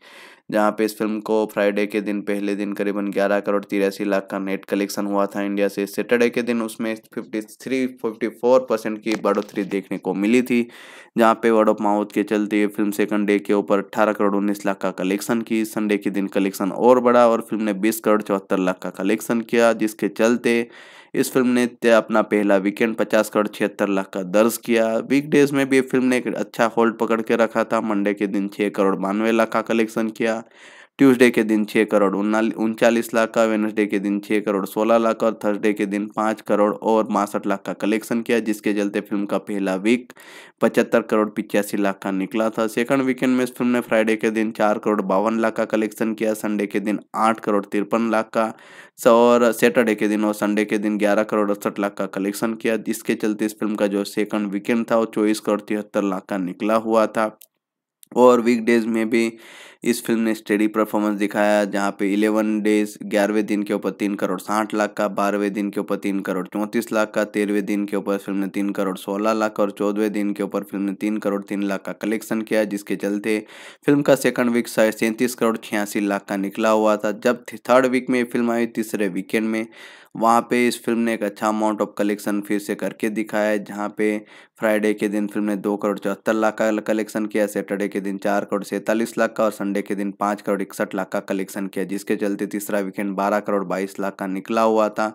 जहाँ पे इस फिल्म को फ्राइडे के दिन पहले दिन करीबन 11 करोड़ तिरासी लाख का नेट कलेक्शन हुआ था इंडिया से सैटरडे के दिन उसमें 53 54 परसेंट की बढ़ोतरी देखने को मिली थी जहाँ पे वर्ड ऑफ माउथ के चलते फिल्म सेकंड डे के ऊपर 18 करोड़ 19 लाख का कलेक्शन की संडे के दिन कलेक्शन और बढ़ा और फिल्म ने बीस करोड़ चौहत्तर लाख का कलेक्शन किया जिसके चलते इस फिल्म ने अपना पहला वीकेंड पचास करोड़ छिहत्तर लाख का दर्ज किया वीकडेज में भी फिल्म ने एक अच्छा होल्ड पकड़ के रखा था मंडे के दिन छः करोड़ बानवे लाख का कलेक्शन किया ट्यूसडे के दिन छः करोड़ उनचालीस लाख का वेनसडे के दिन छः करोड़ सोलह लाख और थर्सडे के दिन पाँच करोड़ और बासठ लाख का कलेक्शन किया जिसके चलते फिल्म का पहला वीक पचहत्तर करोड़ पिचासी लाख का निकला था सेकंड वीकेंड में इस फिल्म ने फ्राइडे के दिन चार करोड़ बावन लाख का कलेक्शन किया संडे के दिन आठ करोड़ तिरपन लाख का और सैटरडे के दिन और संडे के दिन ग्यारह करोड़ अड़सठ लाख का कलेक्शन किया जिसके चलते इस फिल्म का जो सेकंड वीकेंड था वो चौबीस करोड़ तिहत्तर लाख का निकला हुआ था और वीकडेज़ में भी इस फिल्म ने स्टेडी परफॉर्मेंस दिखाया जहाँ पे इलेवन डेज ग्यारहवें दिन के ऊपर तीन करोड़ साठ लाख का बारहवें दिन के ऊपर तीन करोड़ चौंतीस लाख का तेरहवें दिन के ऊपर फिल्म ने तीन करोड़ सोलह लाख और चौदहवें दिन के ऊपर फिल्म ने तीन करोड़ तीन लाख का कलेक्शन किया जिसके चलते फिल्म का सेकंड वीक शायद सैंतीस करोड़ छियासी लाख का निकला हुआ था जब थर्ड वीक में फिल्म आई तीसरे वीकेंड में वहाँ पे इस फिल्म ने एक अच्छा अमाउंट ऑफ कलेक्शन फिर से करके दिखाया जहाँ पे फ्राइडे के दिन फिल्म ने दो करोड़ चौहत्तर लाख का कलेक्शन किया सैटरडे के दिन चार करोड़ सैंतालीस लाख का और संडे के दिन पाँच करोड़ इकसठ लाख का कलेक्शन किया जिसके चलते तीसरा वीकेंड बारह करोड़ बाईस लाख का निकला हुआ था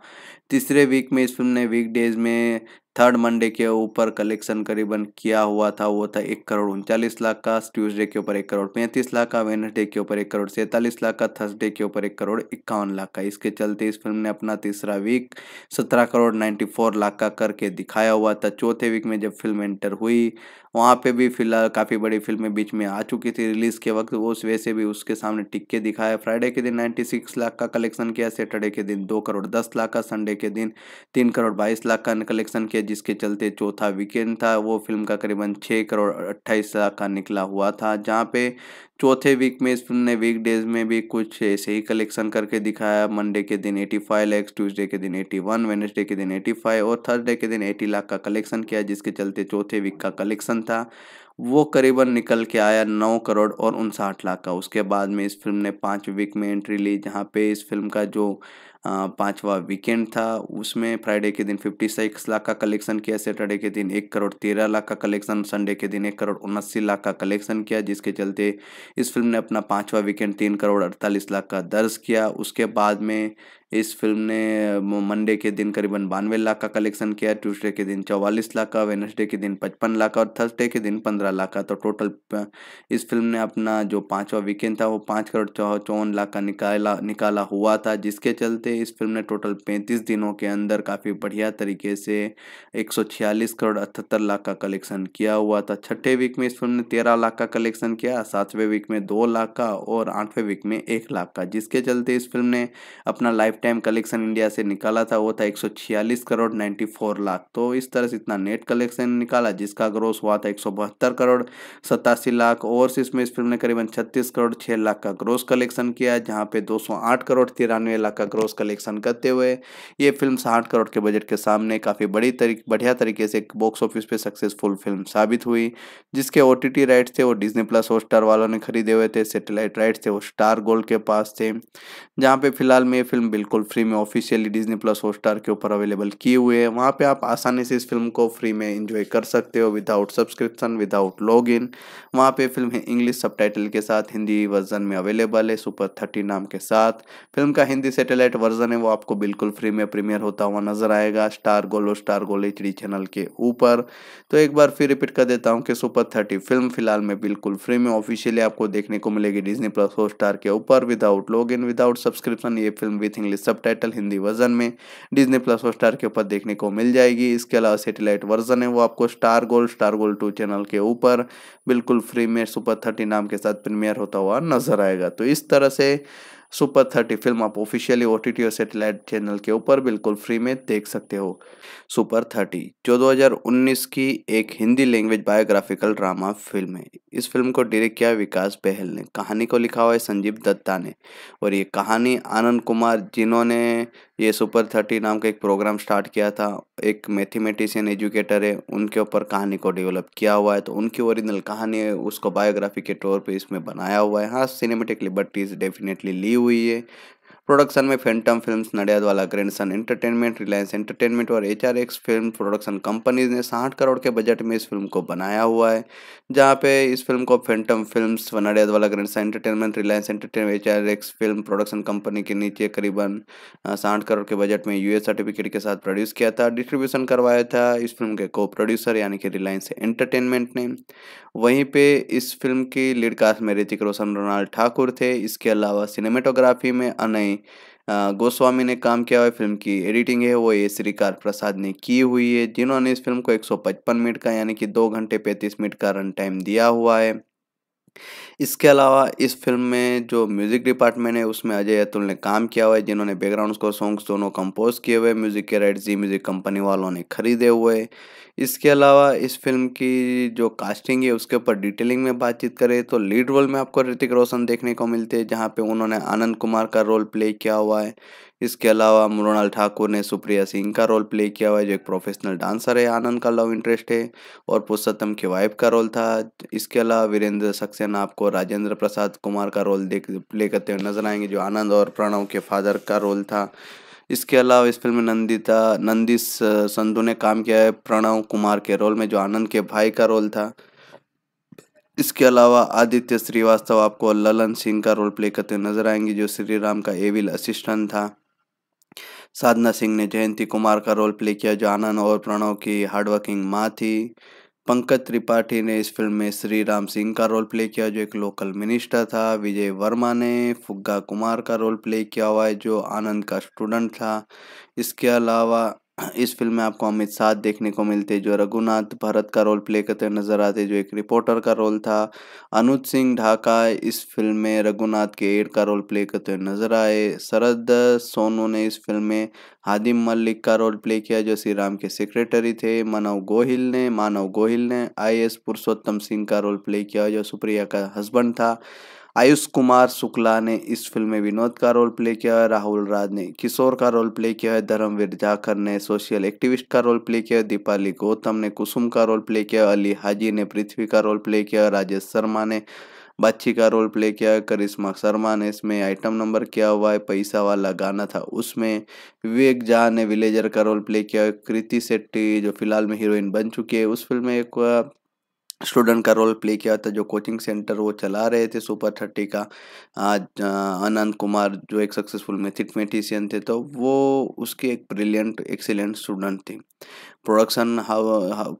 तीसरे वीक में इस फिल्म ने वीकडेज में थर्ड मंडे के ऊपर कलेक्शन करीबन किया हुआ था वो था एक करोड़ उनचालीस लाख का ट्यूसडे के ऊपर एक करोड़ पैंतीस लाख का वेनसडे के ऊपर एक करोड़ सैंतालीस लाख का थर्सडे के ऊपर एक करोड़ इक्यावन लाख का इसके चलते इस फिल्म ने अपना तीसरा वीक सत्रह करोड़ नाइन्टी फोर लाख का करके दिखाया हुआ था चौथे वीक में जब जब फिल्म एंटर हुई वहाँ पे भी फिलहाल काफ़ी बड़ी फिल्में बीच में आ चुकी थी रिलीज़ के वक्त वो वजह वैसे भी उसके सामने टिक के दिखाया फ्राइडे के दिन 96 लाख का कलेक्शन किया सैटरडे के दिन दो करोड़ दस लाख का संडे के दिन तीन करोड़ बाईस लाख का कलेक्शन किया जिसके चलते चौथा वीकेंड था वो फिल्म का करीबन छः करोड़ अट्ठाईस लाख का निकला हुआ था जहाँ पे चौथे वीक में इस फिल्म ने वीक डेज में भी कुछ ऐसे ही कलेक्शन करके दिखाया मंडे के दिन 85 लैक्स ट्यूजडे के दिन 81 वेनसडे के दिन 85 और थर्सडे के दिन 80 लाख का कलेक्शन किया जिसके चलते चौथे वीक का कलेक्शन प्लान था वो करीबन निकल के आया नौ करोड़ और उनसाठ लाख का उसके बाद में इस फिल्म ने पाँच वीक में एंट्री ली जहाँ पे इस फिल्म का जो पाँचवा वीकेंड था उसमें फ्राइडे के दिन फिफ्टी सिक्स लाख का कलेक्शन किया सैटरडे के दिन एक करोड़ तेरह लाख का कलेक्शन संडे के दिन एक करोड़ उन्नासी लाख का कलेक्शन किया जिसके चलते इस फिल्म ने अपना पाँचवा वीकेंड तीन करोड़ अड़तालीस लाख का दर्ज किया उसके बाद में इस फिल्म ने मंडे के दिन करीबन बानवे लाख का कलेक्शन किया ट्यूसडे के दिन चौवालीस लाख का वेनसडे के दिन पचपन लाख का और थर्सडे के दिन पंद्रह लाख का तो टोटल इस फिल्म ने अपना जो पाँचवा वीकेंड था वो पाँच करोड़ चौवन लाख का निकाला निकाला हुआ था जिसके चलते इस फिल्म ने टोटल पैंतीस दिनों के अंदर काफ़ी बढ़िया तरीके से एक करोड़ अठहत्तर लाख का कलेक्शन किया हुआ था छठे वीक में इस फिल्म ने तेरह लाख का कलेक्शन किया सातवें वीक में दो लाख का और आठवें वीक में एक लाख का जिसके चलते इस फिल्म ने अपना लाइफ टाइम कलेक्शन इंडिया से निकाला था वो था 146 करोड़ 94 लाख तो इस तरह से इतना नेट कलेक्शन निकाला जिसका ग्रोस हुआ था एक करोड़ सतासी लाख ओवरसीज में इस फिल्म ने करीबन छत्तीस करोड़ छह लाख का ग्रोस कलेक्शन किया जहाँ पे 208 करोड़ तिरानवे लाख का ग्रोस कलेक्शन करते हुए ये फिल्म साठ करोड़ के बजट के सामने काफ़ी बड़ी तरीक बढ़िया तरीके से बॉक्स ऑफिस पे सक्सेसफुल फिल्म साबित हुई जिसके ओ राइट्स थे वो डिजनी प्लस हॉटस्टार वालों ने खरीदे हुए थे सेटेलाइट राइट्स थे वो स्टार गोल्ड के पास थे जहाँ पे फिलहाल में ये फिल्म बिल्कुल बिल्कुल फ्री में ऑफिशियली डिजनी प्लस हॉटस्टार के ऊपर अवेलेबल किए हुए हैं वहाँ पे आप आसानी से इस फिल्म को फ्री में इंजॉय कर सकते हो without subscription without log in वहाँ पर फिल्म इंग्लिश सब के साथ हिंदी वर्जन में अवेलेबल है सुपर थर्टी नाम के साथ फिल्म का हिंदी सेटेलाइट वर्जन है वो आपको बिल्कुल फ्री में प्रीमियर होता हुआ नजर आएगा स्टार गोलो स्टार गोल एच चैनल के ऊपर तो एक बार फिर रिपीट कर देता हूँ कि सुपर थर्टी फिल्म फिलहाल में बिल्कुल फ्री में ऑफिशियली आपको देखने को मिलेगी डिजनी प्लस हॉटस्टार के ऊपर without log in without subscription ये film with English sub Hindi version में डिजनी प्लस और स्टार के ऊपर देखने को मिल जाएगी इसके अलावा सेटेलाइट वर्जन है वो आपको star gold star gold two channel के ऊपर बिल्कुल फ्री में सुपर थर्टी नाम के साथ प्रीमियर होता हुआ नजर आएगा तो इस तरह से सुपर थर्टी फिल्म आप ऑफिशियली ओटीटी और सैटेलाइट चैनल के ऊपर बिल्कुल फ्री में देख सकते हो सुपर थर्टी जो 2019 की एक Hindi language biographical drama film है इस फिल्म को डायरेक्ट किया विकास बहल ने कहानी को लिखा हुआ है संजीव दत्ता ने और ये कहानी आनंद कुमार जिन्होंने ये सुपर थर्टी नाम का एक प्रोग्राम स्टार्ट किया था एक मैथमेटिशियन एजुकेटर है उनके ऊपर कहानी को डेवलप किया हुआ है तो उनकी ओरिजिनल कहानी है उसको बायोग्राफी के तौर पे इसमें बनाया हुआ है हाँ सिनेमेटिक लिबर्टीज डेफिनेटली ली हुई है प्रोडक्शन में Phantom films Nadiadwala grandson entertainment Reliance entertainment और एच फिल्म प्रोडक्शन कंपनीज ने साठ करोड़ के बजट में इस फिल्म को बनाया हुआ है जहाँ पे इस फिल्म को Phantom films Nadiadwala grandson entertainment Reliance entertainment H film production company के नीचे करीबन साठ करोड़ के बजट में यू सर्टिफिकेट के साथ प्रोड्यूस किया था डिस्ट्रीब्यूशन करवाया था इस फिल्म के को प्रोड्यूसर यानी कि रिलायंस एंटरटेनमेंट ने वहीं पे इस फिल्म की लीड कास्ट में ऋतिक रोशन रोनाल्ड ठाकुर थे इसके अलावा सिनेमेटोग्राफी में अनय गोस्वामी ने काम किया हुआ फिल्म की एडिटिंग है वो ये श्रीकार प्रसाद ने की हुई है जिन्होंने इस फिल्म को 155 मिनट का यानी कि दो घंटे 35 मिनट का रन टाइम दिया हुआ है इसके अलावा इस फिल्म में जो म्यूज़िक डिपार्टमेंट है उसमें अजय अतुल ने काम किया हुआ है जिन्होंने बैकग्राउंड स्कोर सॉन्ग्स दोनों कंपोज किए हुए म्यूज़िक के राइट जी म्यूज़िक कंपनी वालों ने खरीदे हुए इसके अलावा इस फिल्म की जो कास्टिंग है उसके ऊपर डिटेलिंग में बातचीत करें तो लीड रोल में आपको ऋतिक रोशन देखने को मिलते हैं जहाँ पे उन्होंने आनंद कुमार का रोल प्ले किया हुआ है इसके अलावा मृणाल ठाकुर ने सुप्रिया सिंह का रोल प्ले किया हुआ है जो एक प्रोफेशनल डांसर है आनंद का लव इंटरेस्ट है और पुरुषोत्तम की वाइफ का रोल था इसके अलावा वीरेंद्र सक्सेना आपको राजेंद्र प्रसाद कुमार का रोल देख प्ले करते हुए नजर आएंगे जो आनंद और प्रणव के फादर का रोल था इसके अलावा इस फिल्म में नंदिता नंदिस संधू ने काम किया है प्रणव कुमार के रोल में जो आनंद के भाई का रोल था इसके अलावा आदित्य श्रीवास्तव आपको ललन सिंह का रोल प्ले करते नजर आएंगे जो श्री राम का एविल असिस्टेंट था साधना सिंह ने जयंती कुमार का रोल प्ले किया जो आनंद और प्रणव की हार्डवर्किंग माँ थी पंकज त्रिपाठी ने इस फिल्म में श्री राम सिंह का रोल प्ले किया जो एक लोकल मिनिस्टर था विजय वर्मा ने फुग्गा कुमार का रोल प्ले किया हुआ है जो आनंद का स्टूडेंट था इसके अलावा इस फिल्म में आपको अमित साध देखने को मिलते जो रघुनाथ भरत का रोल प्ले करते नजर आते जो एक रिपोर्टर का रोल था अनुज सिंह ढाका इस फिल्म में रघुनाथ के एड का रोल प्ले करते हुए नजर आए शरद सोनू ने इस फिल्म में हादिम मलिक का रोल प्ले किया जो श्री राम के सेक्रेटरी थे मानव गोहिल ने मानव गोहिल ने आई पुरुषोत्तम सिंह का रोल प्ले किया जो सुप्रिया का हस्बैंड था आयुष कुमार शुक्ला ने इस फिल्म में विनोद का रोल प्ले किया है राहुल राज ने किशोर का रोल प्ले किया है धर्मवीर जाखर ने सोशल एक्टिविस्ट का रोल प्ले किया है दीपाली गौतम ने कुसुम का रोल प्ले किया अली हाजी ने पृथ्वी का रोल प्ले किया राजेश शर्मा ने बच्ची का रोल प्ले किया है करिश्मा शर्मा ने इसमें आइटम नंबर किया हुआ है पैसा वाला गाना था उसमें विवेक झा ने विलेजर का रोल प्ले किया है कृति सेट्टी जो फिलहाल में हीरोइन बन चुकी है उस फिल्म में एक स्टूडेंट का रोल प्ले किया था जो कोचिंग सेंटर वो चला रहे थे सुपर थर्टी का आज अनंत कुमार जो एक सक्सेसफुल मैथमेटिशियन थे तो वो उसके एक ब्रिलियंट एक्सीलेंट स्टूडेंट थी प्रोडक्शन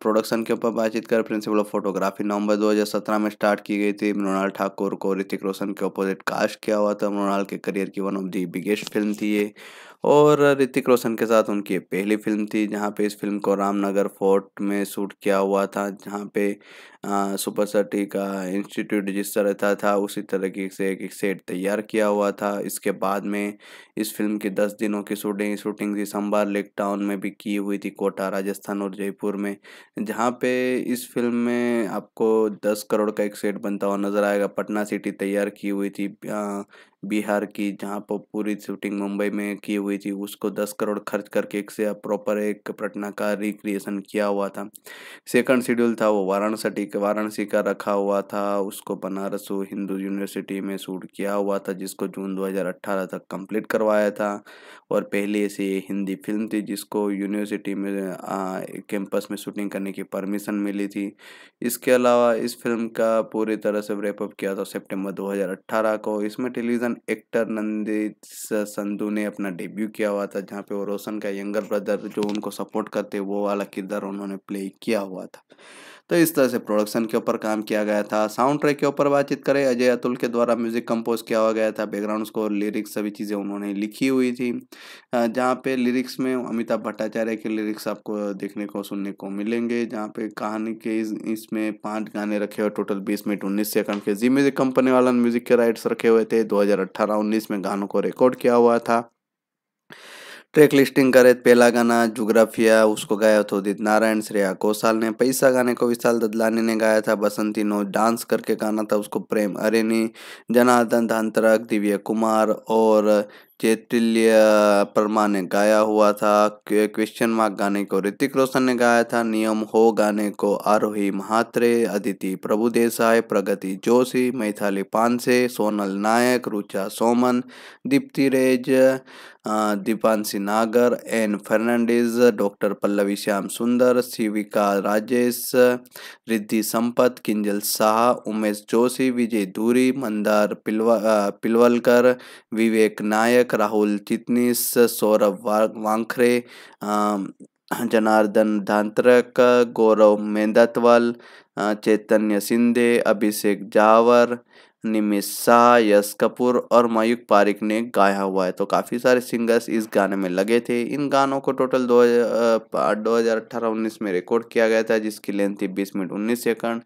प्रोडक्शन के ऊपर बातचीत कर प्रिंसिपल ऑफ फोटोग्राफी नवंबर 2017 में स्टार्ट की गई थी मृणाल ठाकुर को ऋतिक रोशन के अपोजिट कास्ट किया हुआ था मृणाल के करियर की one of the biggest film थी ये और ऋतिक रोशन के साथ उनकी पहली फिल्म थी जहाँ पे इस फिल्म को रामनगर फोर्ट में शूट किया हुआ था जहाँ पे सुपर सटी का इंस्टीट्यूट जिस तरह था, था उसी तरह से एक सेट तैयार किया हुआ था इसके बाद में इस फिल्म की दस दिनों की शूटिंग शूटिंग दिसंबर लेक टाउन में भी की हुई थी कोटा राजस्थान राजस्थान और जयपुर में जहाँ पे इस फिल्म में आपको दस करोड़ का एक सेट बनता हुआ नज़र आएगा पटना सिटी तैयार की हुई थी बिहार की जहाँ पर पूरी शूटिंग मुंबई में की हुई थी उसको दस करोड़ खर्च करके एक से प्रॉपर एक पटना का रिक्रिएशन किया हुआ था सेकंड शेड्यूल था वो वाराणसी के वाराणसी का रखा हुआ था उसको बनारस हिंदू यूनिवर्सिटी में शूट किया हुआ था जिसको जून 2018 तक कंप्लीट करवाया था और पहले से हिंदी फिल्म थी जिसको यूनिवर्सिटी में कैंपस में शूटिंग करने की परमिशन मिली थी इसके अलावा इस फिल्म का पूरी तरह से रेपअप किया था सेप्टेम्बर दो को इसमें टेलीविज़न रोशन एक्टर नंदित संधू ने अपना डेब्यू किया हुआ था जहाँ पे वो रोशन का यंगर ब्रदर जो उनको सपोर्ट करते वो वाला किरदार उन्होंने प्ले किया हुआ था तो इस तरह से प्रोडक्शन के ऊपर काम किया गया था साउंड ट्रैक के ऊपर बातचीत करें अजय अतुल के द्वारा म्यूजिक कंपोज किया हुआ गया था बैकग्राउंड स्कोर लिरिक्स सभी चीज़ें उन्होंने लिखी हुई थी जहाँ पे लिरिक्स में अमिताभ भट्टाचार्य के लिरिक्स आपको देखने को सुनने को मिलेंगे जहाँ पे कहानी के इस इसमें पाँच गाने रखे हुए टोटल बीस मिनट उन्नीस सेकंड के जी म्यूजिक कंपनी वाला म्यूजिक के राइट्स रखे हुए थे दो हज़ार में गानों को रिकॉर्ड किया हुआ था ट्रैक लिस्टिंग करे पहला गाना जुग्राफिया उसको गाया था उदित नारायण श्रेया कोसाल ने पैसा गाने को विशाल ददलानी ने गाया था बसंती नो डांस करके गाना था उसको प्रेम अरेनी जनार्दन धांतरक दिव्य कुमार और चैतिल्य परमा ने गाया हुआ था क्वेश्चन मार्क गाने को ऋतिक रोशन ने गाया था नियम हो गाने को आरोही महात्रे अदिति प्रभुदेसाई प्रगति जोशी मैथाली पानसे सोनल नायक रुचा सोमन दीप्ति रेज दीपांशी नागर एन फर्नांडीज डॉक्टर पल्लवी श्याम सुंदर शिविका राजेश रिद्धि संपत किंजल शाह उमेश जोशी विजय धूरी मंदार पिलवा पिलवलकर विवेक नायक नायक राहुल चितनीस सौरभ वांखरे जनार्दन धांतरक गौरव मेंदतवाल चैतन्य सिंधे अभिषेक जावर निमिष शाह यश कपूर और मयूक पारिक ने गाया हुआ है तो काफ़ी सारे सिंगर्स इस गाने में लगे थे इन गानों को टोटल दो दो हज़ार अट्ठारह उन्नीस में रिकॉर्ड किया गया था जिसकी लेंथ थी बीस मिनट उन्नीस सेकंड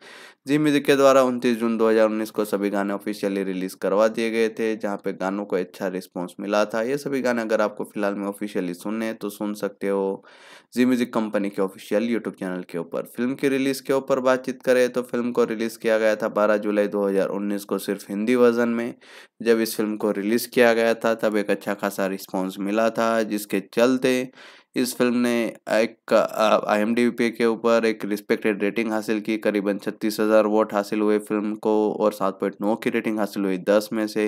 जी म्यूजिक के द्वारा 29 जून 2019 को सभी गाने ऑफिशियली रिलीज करवा दिए गए थे जहाँ पे गानों को अच्छा रिस्पॉन्स मिला था ये सभी गाने अगर आपको फिलहाल में ऑफिशियली सुनने हैं तो सुन सकते हो जी म्यूजिक कंपनी के ऑफिशियल यूट्यूब चैनल के ऊपर फिल्म की रिलीज के ऊपर बातचीत करें तो फिल्म को रिलीज किया गया था बारह जुलाई दो को सिर्फ हिंदी वर्जन में जब इस फिल्म को रिलीज किया गया था तब एक अच्छा खासा रिस्पॉन्स मिला था जिसके चलते इस फिल्म ने एक आई एम डी पी के ऊपर एक रिस्पेक्टेड रेटिंग हासिल की करीबन छत्तीस हज़ार वोट हासिल हुए फिल्म को और सात पॉइंट नौ की रेटिंग हासिल हुई दस में से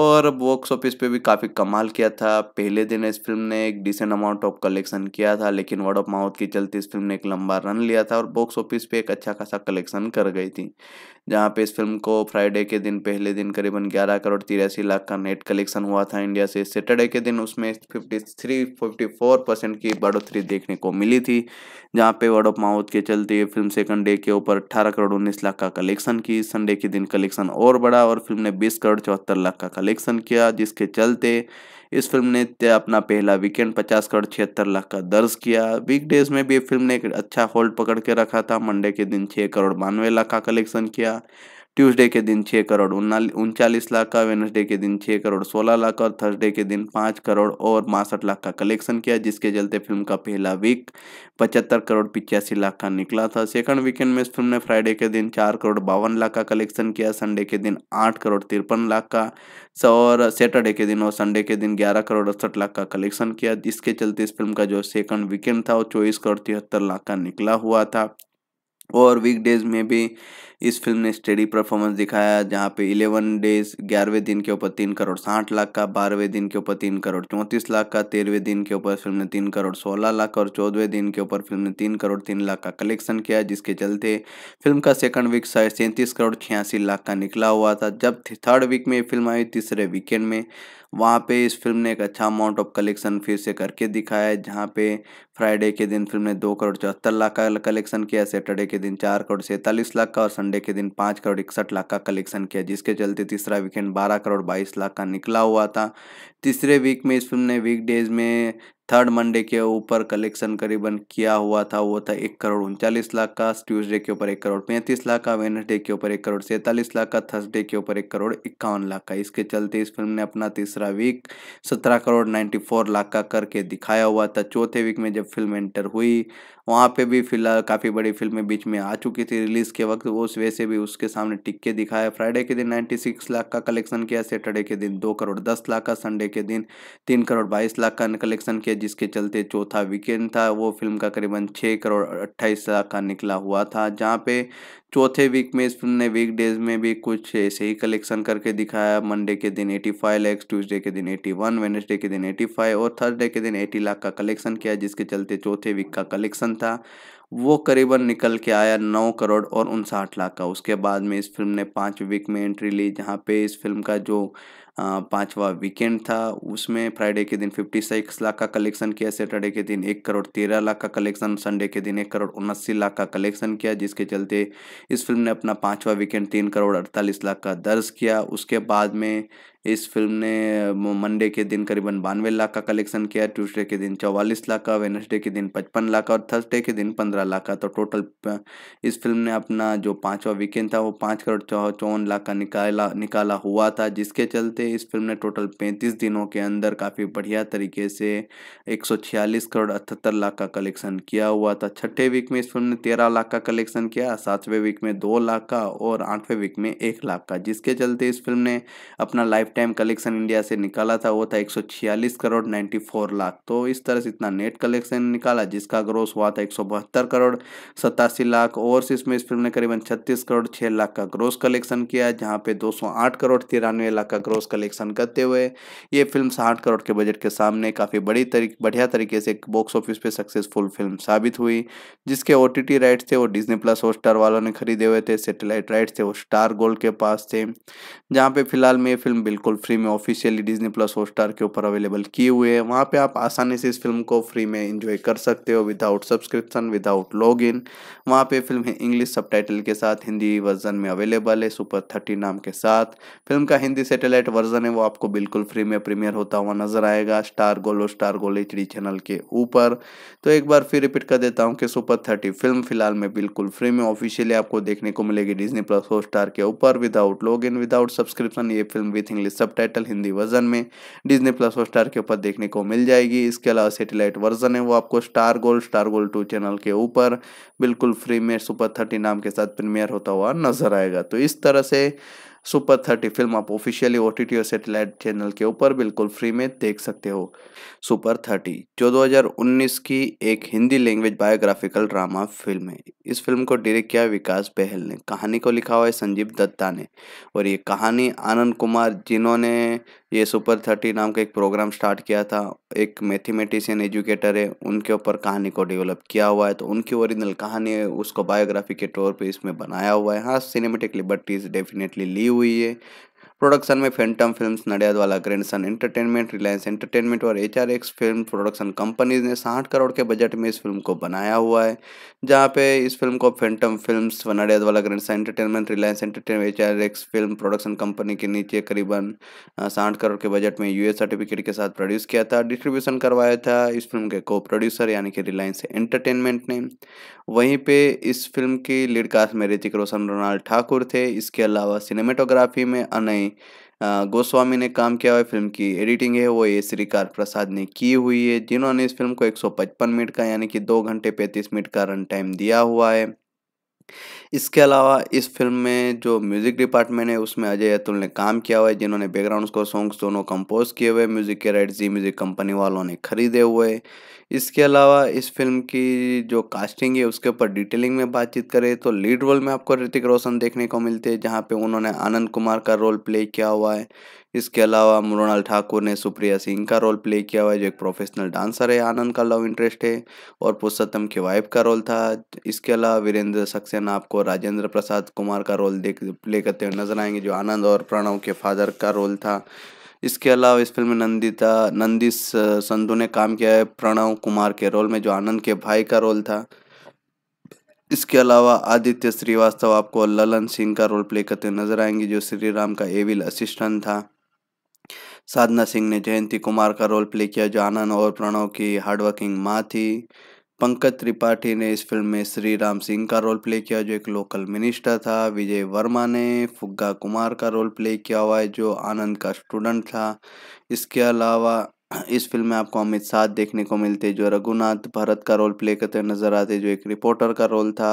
और बॉक्स ऑफिस पे भी काफ़ी कमाल किया था पहले दिन इस फिल्म ने एक डिसेंट अमाउंट ऑफ कलेक्शन किया था लेकिन वर्ड ऑफ माउथ के चलते इस फिल्म ने एक लंबा रन लिया था और बॉक्स ऑफिस पे एक अच्छा खासा कलेक्शन कर गई थी जहां पे इस फिल्म को फ्राइडे के दिन पहले दिन करीबन ग्यारह करोड़ तिरासी लाख का नेट कलेक्शन हुआ था इंडिया से सैटरडे के दिन उसमें fifty three fifty four percent की बढ़ोतरी देखने को मिली थी जहां पे वर्ड ऑफ माउथ के चलते फिल्म सेकंड डे के ऊपर अट्ठारह करोड़ उन्नीस लाख का कलेक्शन की संडे के दिन कलेक्शन और बढ़ा और फिल्म ने बीस करोड़ चौहत्तर लाख का कलेक्शन किया जिसके चलते इस फिल्म ने अपना पहला वीकेंड पचास करोड़ छिहत्तर लाख का दर्ज किया वीकडेज में भी फिल्म ने एक अच्छा होल्ड पकड़ के रखा था मंडे के दिन छः करोड़ बानवे लाख का कलेक्शन किया ट्यूसडे के दिन छः करोड़ उनचालीस लाख का वेनसडे के दिन छः करोड़ सोलह लाख और थर्सडे के दिन पाँच करोड़ और बासठ लाख का कलेक्शन किया जिसके चलते फिल्म का पहला वीक पचहत्तर करोड़ पिचासी लाख का निकला था सेकंड वीकेंड में इस फिल्म ने फ्राइडे के दिन चार करोड़ बावन लाख का कलेक्शन किया संडे के दिन आठ करोड़ तिरपन लाख का और सैटरडे के दिन और संडे के दिन ग्यारह करोड़ अड़सठ लाख का कलेक्शन किया जिसके चलते इस फिल्म का जो सेकंड वीकेंड था वो चौबीस करोड़ तिहत्तर लाख का निकला हुआ था और वीकडेज में भी इस फिल्म ने स्टेडी परफॉर्मेंस दिखाया जहाँ पे इलेवन डेज ग्यारहवें दिन के ऊपर तीन करोड़ साठ लाख का बारहवें दिन के ऊपर तीन करोड़ चौंतीस लाख का तेरहवें दिन के ऊपर फिल्म ने तीन करोड़ सोलह लाख और चौदहवें दिन के ऊपर फिल्म ने तीन करोड़ तीन लाख का कलेक्शन किया जिसके चलते फिल्म का सेकंड वीक सैंतीस करोड़ छियासी लाख का निकला हुआ था जब थर्ड वीक में फिल्म आई तीसरे वीकेंड में वहाँ पे इस फिल्म ने एक अच्छा अमाउंट ऑफ कलेक्शन फिर से करके दिखाया है जहाँ पे फ्राइडे के दिन फिल्म ने दो करोड़ चौहत्तर लाख का कलेक्शन किया सैटरडे के दिन चार करोड़ सैंतालीस लाख का और संडे संडे के दिन पाँच करोड़ इकसठ लाख का कलेक्शन किया जिसके चलते तीसरा वीकेंड बारह करोड़ बाईस लाख का निकला हुआ था तीसरे वीक में इस फिल्म ने वीक डेज में थर्ड मंडे के ऊपर कलेक्शन करीबन किया हुआ था वो था एक करोड़ उनचालीस लाख का ट्यूजडे के ऊपर एक करोड़ पैंतीस लाख का वेनसडे के ऊपर एक करोड़ सैंतालीस लाख का थर्सडे के ऊपर एक करोड़ इक्यावन लाख का इसके चलते इस फिल्म ने अपना तीसरा वीक सत्रह करोड़ नाइन्टी फोर लाख का करके दिखाया हुआ था चौथे वीक में जब फिल्म एंटर हुई वहाँ पे भी फिलहाल काफ़ी बड़ी फिल्में बीच में आ चुकी थी रिलीज़ के वक्त उस वैसे भी उसके सामने टिक के दिखाया फ्राइडे के दिन नाइन्टी सिक्स लाख का कलेक्शन किया सैटरडे के दिन दो करोड़ दस लाख का संडे के दिन तीन करोड़ बाईस लाख का कलेक्शन किया जिसके चलते चौथा वीकेंड था वो फिल्म का करीबन छः करोड़ अट्ठाईस लाख का निकला हुआ था जहाँ पे चौथे वीक में इस फिल्म ने वीक डेज में भी कुछ ऐसे ही कलेक्शन करके दिखाया मंडे के दिन 85 लैक्स ट्यूजडे के दिन 81 वेनसडे के दिन 85 और थर्सडे के दिन 80 लाख का कलेक्शन किया जिसके चलते चौथे वीक का कलेक्शन था वो करीबन निकल के आया नौ करोड़ और उनसाठ लाख का उसके बाद में इस फिल्म ने पाँच वीक में एंट्री ली जहाँ पे इस फिल्म का जो पांचवा वीकेंड था उसमें फ्राइडे के दिन फिफ्टी सिक्स लाख का कलेक्शन किया सैटरडे के दिन एक करोड़ तेरह लाख का कलेक्शन संडे के दिन एक करोड़ उन्नासी लाख का कलेक्शन किया जिसके चलते इस फिल्म ने अपना पाँचवा वीकेंड तीन करोड़ अड़तालीस लाख का दर्ज किया उसके बाद में इस फिल्म ने मंडे के दिन करीबन बानवे लाख का कलेक्शन किया ट्यूसडे के दिन चौवालीस लाख का वेनसडे के दिन पचपन लाख का और थर्सडे के दिन पंद्रह लाख का तो टोटल इस फिल्म ने अपना जो पांचवा वीकेंड था वो पाँच करोड़ चौवन लाख का निकाला निकाला हुआ था जिसके चलते इस फिल्म ने टोटल पैंतीस दिनों के अंदर काफ़ी बढ़िया तरीके से एक करोड़ अठहत्तर लाख का कलेक्शन किया हुआ था छठे वीक में इस फिल्म ने तेरह लाख का कलेक्शन किया सातवें वीक में दो लाख का और आठवें वीक में एक लाख का जिसके चलते इस फिल्म ने अपना life lifetime collection India से निकाला था वो था 146 करोड़ 94 लाख तो इस तरह से इतना नेट कलेक्शन निकाला जिसका ग्रोस हुआ था एक करोड़ सतासी लाख ओवरसीज में इस फिल्म ने करीबन छत्तीस करोड़ छः लाख का ग्रोस कलेक्शन किया जहाँ पे 208 करोड़ तिरानवे लाख का ग्रोस कलेक्शन करते हुए ये फिल्म साठ करोड़ के बजट के सामने काफ़ी बड़ी तरीक बढ़िया तरीके से बॉक्स ऑफिस पे सक्सेसफुल फिल्म साबित हुई जिसके ओ राइट्स थे वो डिजनी प्लस हॉटस्टार वालों ने खरीदे हुए थे सेटेलाइट राइट्स थे वो स्टार गोल्ड के पास थे जहाँ पे फिलहाल में ये फिल्म बिल्कुल बिल्कुल फ्री में ऑफिशियली डिजनी प्लस हॉटस्टार के ऊपर अवेलेबल किए हुए हैं वहाँ पे आप आसानी से इस फिल्म को फ्री में इंजॉय कर सकते हो without subscription without log in वहाँ पर फिल्म है इंग्लिश सब के साथ हिंदी वर्जन में अवेलेबल है सुपर थर्टी नाम के साथ फिल्म का हिंदी सेटेलाइट वर्जन है वो आपको बिल्कुल फ्री में प्रीमियर होता हुआ नजर आएगा स्टार गोलो स्टार गोल एच चैनल के ऊपर तो एक बार फिर रिपीट कर देता हूँ कि सुपर थर्टी फिल्म फिलहाल में बिल्कुल फ्री में ऑफिशियली आपको देखने को मिलेगी डिजनी प्लस हॉटस्टार के ऊपर without log in without subscription ये film with English English sub Hindi version में डिजनी प्लस और स्टार के ऊपर देखने को मिल जाएगी इसके अलावा सेटेलाइट वर्जन है वो आपको star gold star gold two channel के ऊपर बिल्कुल फ्री में सुपर थर्टी नाम के साथ प्रीमियर होता हुआ नजर आएगा तो इस तरह से सुपर थर्टी फिल्म आप ऑफिशियली ओटीटी टी टी और सेटेलाइट चैनल के ऊपर बिल्कुल फ्री में देख सकते हो सुपर थर्टी जो 2019 की एक Hindi language biographical drama film है इस फिल्म को डायरेक्ट किया विकास बहल ने कहानी को लिखा हुआ है संजीव दत्ता ने और ये कहानी आनंद कुमार जिन्होंने ये सुपर थर्टी नाम का एक प्रोग्राम स्टार्ट किया था एक मैथमेटिशियन एजुकेटर है उनके ऊपर कहानी को डेवलप किया हुआ है तो उनकी ओरिजिनल कहानी है उसको बायोग्राफी के तौर पे इसमें बनाया हुआ है हाँ सिनेमेटिक लिबर्टीज डेफिनेटली ली हुई है प्रोडक्शन में Phantom films Nadiadwala grandson entertainment Reliance entertainment और एच फिल्म प्रोडक्शन कंपनीज ने साठ करोड़ के बजट में इस फिल्म को बनाया हुआ है जहाँ पे इस फिल्म को Phantom films Nadiadwala grandson entertainment Reliance entertainment H film production company के नीचे करीबन साठ करोड़ के बजट में यूएस सर्टिफिकेट के साथ प्रोड्यूस किया था डिस्ट्रीब्यूशन करवाया था इस फिल्म के को प्रोड्यूसर यानी कि रिलायंस एंटरटेनमेंट ने वहीं पे इस फिल्म की लीड कास्ट में ऋतिक रोशन रोनाल्ड ठाकुर थे इसके अलावा सिनेमेटोग्राफी में अनय गोस्वामी ने काम किया हुआ है फिल्म की एडिटिंग है वो ये श्रीकार प्रसाद ने की हुई है जिन्होंने इस फिल्म को 155 मिनट का यानी कि दो घंटे 35 मिनट का रन टाइम दिया हुआ है इसके अलावा इस फिल्म में जो म्यूज़िक डिपार्टमेंट है उसमें अजय अतुल ने काम किया हुआ है जिन्होंने बैकग्राउंड को सॉन्ग्स दोनों कंपोज किए हुए म्यूज़िक के राइट जी म्यूज़िक कंपनी वालों ने खरीदे हुए इसके अलावा इस फिल्म की जो कास्टिंग है उसके ऊपर डिटेलिंग में बातचीत करें तो लीड रोल में आपको ऋतिक रोशन देखने को मिलते हैं जहाँ पे उन्होंने आनंद कुमार का रोल प्ले किया हुआ है इसके अलावा मृणाल ठाकुर ने सुप्रिया सिंह का रोल प्ले किया हुआ है जो एक प्रोफेशनल डांसर है आनंद का लव इंटरेस्ट है और पुरुषोत्तम की वाइफ का रोल था इसके अलावा वीरेंद्र सक्सेना आपको राजेंद्र प्रसाद कुमार का रोल देख प्ले करते हुए नजर आएंगे जो आनंद और प्रणव के फादर का रोल था इसके अलावा इस फिल्म में नंदिता नंदी संधू ने काम किया है प्रणव कुमार के रोल में जो आनंद के भाई का रोल था इसके अलावा आदित्य श्रीवास्तव आपको ललन सिंह का रोल प्ले करते नजर आएंगे जो श्री राम का एविल असिस्टेंट था साधना सिंह ने जयंती कुमार का रोल प्ले किया जो आनंद और प्रणव की हार्डवर्किंग माँ थी पंकज त्रिपाठी ने इस फिल्म में श्री राम सिंह का रोल प्ले किया जो एक लोकल मिनिस्टर था विजय वर्मा ने फुग्गा कुमार का रोल प्ले किया हुआ है जो आनंद का स्टूडेंट था इसके अलावा इस फिल्म में आपको अमित शाह देखने को मिलते जो रघुनाथ भरत का रोल प्ले करते नजर आते जो एक रिपोर्टर का रोल था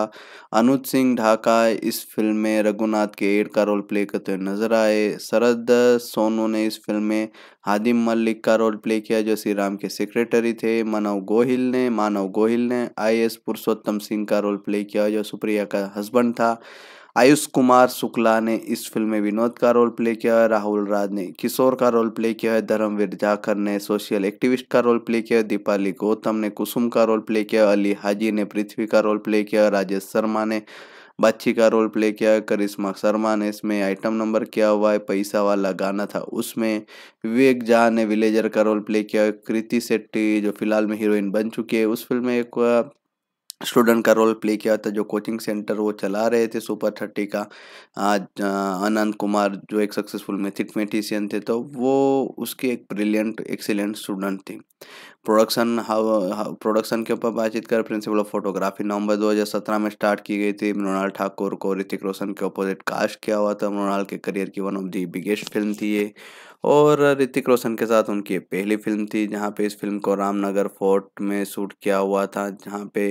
अनुज सिंह ढाका इस फिल्म में रघुनाथ के एड का रोल प्ले करते हुए नजर आए शरद सोनू ने इस फिल्म में हादिम मलिक का रोल प्ले किया जो श्री राम के सेक्रेटरी थे मानव गोहिल ने मानव गोहिल ने आई पुरुषोत्तम सिंह का रोल प्ले किया जो सुप्रिया का हस्बैंड था आयुष कुमार शुक्ला ने इस फिल्म में विनोद का रोल प्ले किया है राहुल राज ने किशोर का रोल प्ले किया है धर्मवीर जाखर ने सोशल एक्टिविस्ट का रोल प्ले किया है दीपाली गौतम ने कुसुम का रोल प्ले किया अली हाजी ने पृथ्वी का रोल प्ले किया राजेश शर्मा ने बच्ची का रोल प्ले किया है करिश्मा शर्मा ने इसमें आइटम नंबर किया हुआ है पैसा वाला गाना था उसमें विवेक झा ने विलेजर का रोल प्ले किया है कृति सेट्टी जो फिलहाल में हीरोइन बन चुकी है उस फिल्म में एक स्टूडेंट का रोल प्ले किया था जो कोचिंग सेंटर वो चला रहे थे सुपर थर्टी का आज अनंत कुमार जो एक सक्सेसफुल मैथमेटिशियन थे तो वो उसकी एक ब्रिलियंट एक्सीलेंट स्टूडेंट थी प्रोडक्शन हाउ प्रोडक्शन के ऊपर बातचीत कर प्रिंसिपल ऑफ फोटोग्राफी नवंबर 2017 में स्टार्ट की गई थी मृणाल ठाकुर को ऋतिक रोशन के अपोजिट कास्ट किया हुआ था मृणाल के करियर की one of the biggest film थी ये और ऋतिक रोशन के साथ उनकी पहली फिल्म थी जहाँ पे इस फिल्म को रामनगर फोर्ट में शूट किया हुआ था जहाँ पे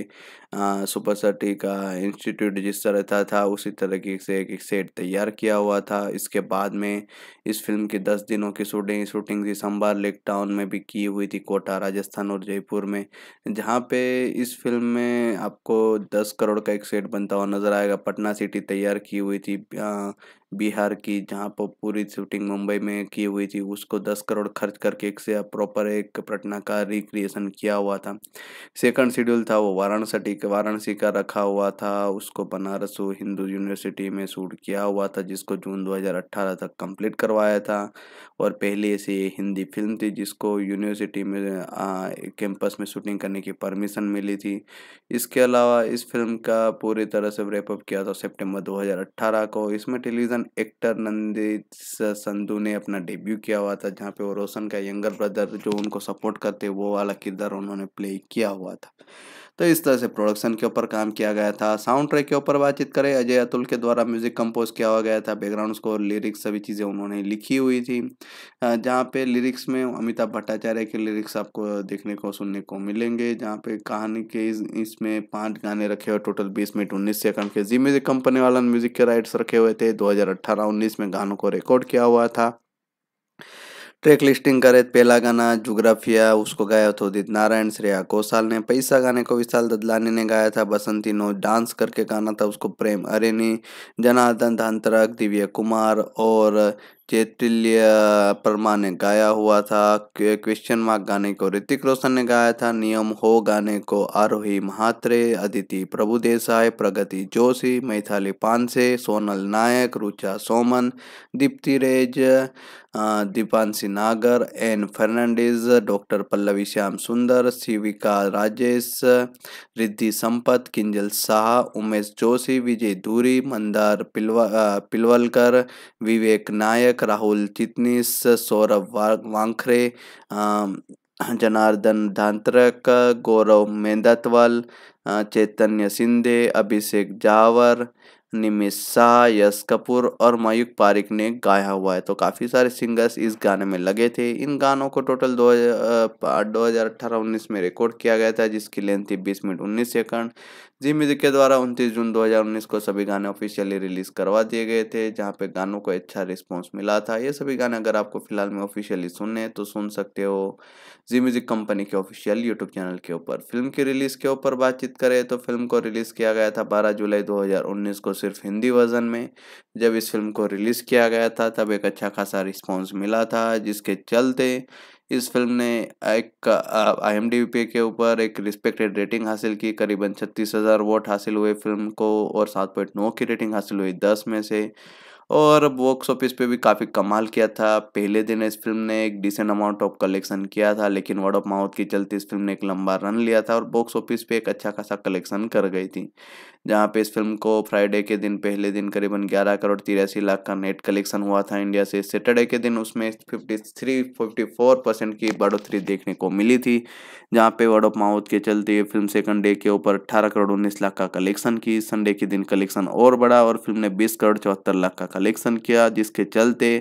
हाँ, सुपर सटी का इंस्टीट्यूट जिस तरह था, था उसी तरह की से एक सेट तैयार किया हुआ था इसके बाद में इस फिल्म की दस दिनों की शूटिंग शूटिंग दिसंबर लेक टाउन में भी की हुई थी कोटा राजस्थान और जयपुर में जहाँ पे इस फिल्म में आपको दस करोड़ का एक सेट बनता हुआ नज़र आएगा पटना सिटी तैयार की हुई थी आ, बिहार की जहाँ पर पूरी शूटिंग मुंबई में की हुई थी उसको दस करोड़ खर्च करके एक से प्रॉपर एक पटना का रिक्रिएशन किया हुआ था सेकंड शेड्यूल था वो वाराणसी का वाराणसी का रखा हुआ था उसको बनारस हिंदू यूनिवर्सिटी में शूट किया हुआ था जिसको जून 2018 तक कंप्लीट करवाया था और पहले ऐसी हिंदी फिल्म थी जिसको यूनिवर्सिटी में कैंपस में शूटिंग करने की परमिशन मिली थी इसके अलावा इस फिल्म का पूरी तरह से रेपअप किया था सेप्टेम्बर दो को इसमें टेलीविज़न एक्टर नंदित संधु ने अपना डेब्यू किया हुआ था जहाँ पे वो रोशन का यंगर ब्रदर जो उनको सपोर्ट करते वो वाला किरदार उन्होंने प्ले किया हुआ था तो इस तरह से प्रोडक्शन के ऊपर काम किया गया था साउंड ट्रैक के ऊपर बातचीत करें अजय अतुल के द्वारा म्यूजिक कंपोज किया हुआ गया था बैकग्राउंड स्कोर लिरिक्स सभी चीज़ें उन्होंने लिखी हुई थी जहाँ पे लिरिक्स में अमिताभ भट्टाचार्य के लिरिक्स आपको देखने को सुनने को मिलेंगे जहाँ पे कहानी के इसमें पाँच गाने रखे हुए टोटल बीस मिनट उन्नीस सेकंड के जी म्यूजिक कंपनी वाला म्यूजिक के राइट्स रखे हुए थे दो हज़ार में गानों को रिकॉर्ड किया हुआ था ट्रैक लिस्टिंग करे पहला गाना जुग्राफिया उसको गाया था उदित नारायण श्रेया कोसाल ने पैसा गाने को विशाल ददलानी ने गाया था बसंती नो डांस करके गाना था उसको प्रेम अरेनी जनार्दन धांतरक दिव्य कुमार और चैतल्य परमा ने गाया हुआ था क्वेश्चन मार्क गाने को ऋतिक रोशन ने गाया था नियम हो गाने को आरोही महात्रे अदिति प्रभु देसाई प्रगति जोशी मैथाली पानसे सोनल नायक रुचा सोमन दीप्ति रेज दीपांशी नागर एन फर्नांडीज डॉक्टर पल्लवी श्याम सुंदर शिविका राजेश रिद्धि संपत किंजल शाह उमेश जोशी विजय धूरी मंदार पिलवा पिलवलकर विवेक नायक तिलक राहुल चितनीस सौरभ वांखरे जनार्दन धांतरक गौरव मेंदतवाल चैतन्य सिंधे अभिषेक जावर निमित शाह यश कपूर और मयूक पारिक ने गाया हुआ है तो काफ़ी सारे सिंगर्स इस गाने में लगे थे इन गानों को टोटल दो दो हज़ार अठारह उन्नीस में रिकॉर्ड किया गया था जिसकी लेंथ थी बीस मिनट उन्नीस सेकंड जी म्यूजिक के द्वारा 29 जून 2019 को सभी गाने ऑफिशियली रिलीज करवा दिए गए थे जहाँ पे गानों को अच्छा रिस्पॉन्स मिला था ये सभी गाने अगर आपको फिलहाल में ऑफिशियली सुनने तो सुन सकते हो जी म्यूजिक कंपनी के ऑफिशियल यूट्यूब चैनल के ऊपर फिल्म की रिलीज के ऊपर बातचीत करें तो फिल्म को रिलीज किया गया था बारह जुलाई दो को सिर्फ हिंदी वर्जन में जब इस फिल्म को रिलीज किया गया था तब एक अच्छा खासा रिस्पॉन्स मिला था जिसके चलते इस फिल्म ने एक आई एम के ऊपर एक रिस्पेक्टेड रेटिंग हासिल की करीबन छत्तीस हज़ार वोट हासिल हुए फिल्म को और सात पॉइंट नौ की रेटिंग हासिल हुई दस में से और बॉक्स ऑफिस पे भी काफ़ी कमाल किया था पहले दिन इस फिल्म ने एक डिसेंट अमाउंट ऑफ कलेक्शन किया था लेकिन वर्ड ऑफ माउथ के चलते इस फिल्म ने एक लंबा रन लिया था और बॉक्स ऑफिस पे एक अच्छा खासा कलेक्शन कर गई थी जहाँ पे इस फिल्म को फ्राइडे के दिन पहले दिन करीबन 11 करोड़ तिरासी लाख का नेट कलेक्शन हुआ था इंडिया से सैटरडे के दिन उसमें 53 54 परसेंट की बढ़ोतरी देखने को मिली थी जहाँ पे वर्ड ऑफ माउथ के चलते फिल्म सेकंड डे के ऊपर 18 करोड़ 19 लाख का कलेक्शन की संडे के दिन कलेक्शन और बढ़ा और फिल्म ने बीस करोड़ चौहत्तर लाख का कलेक्शन किया जिसके चलते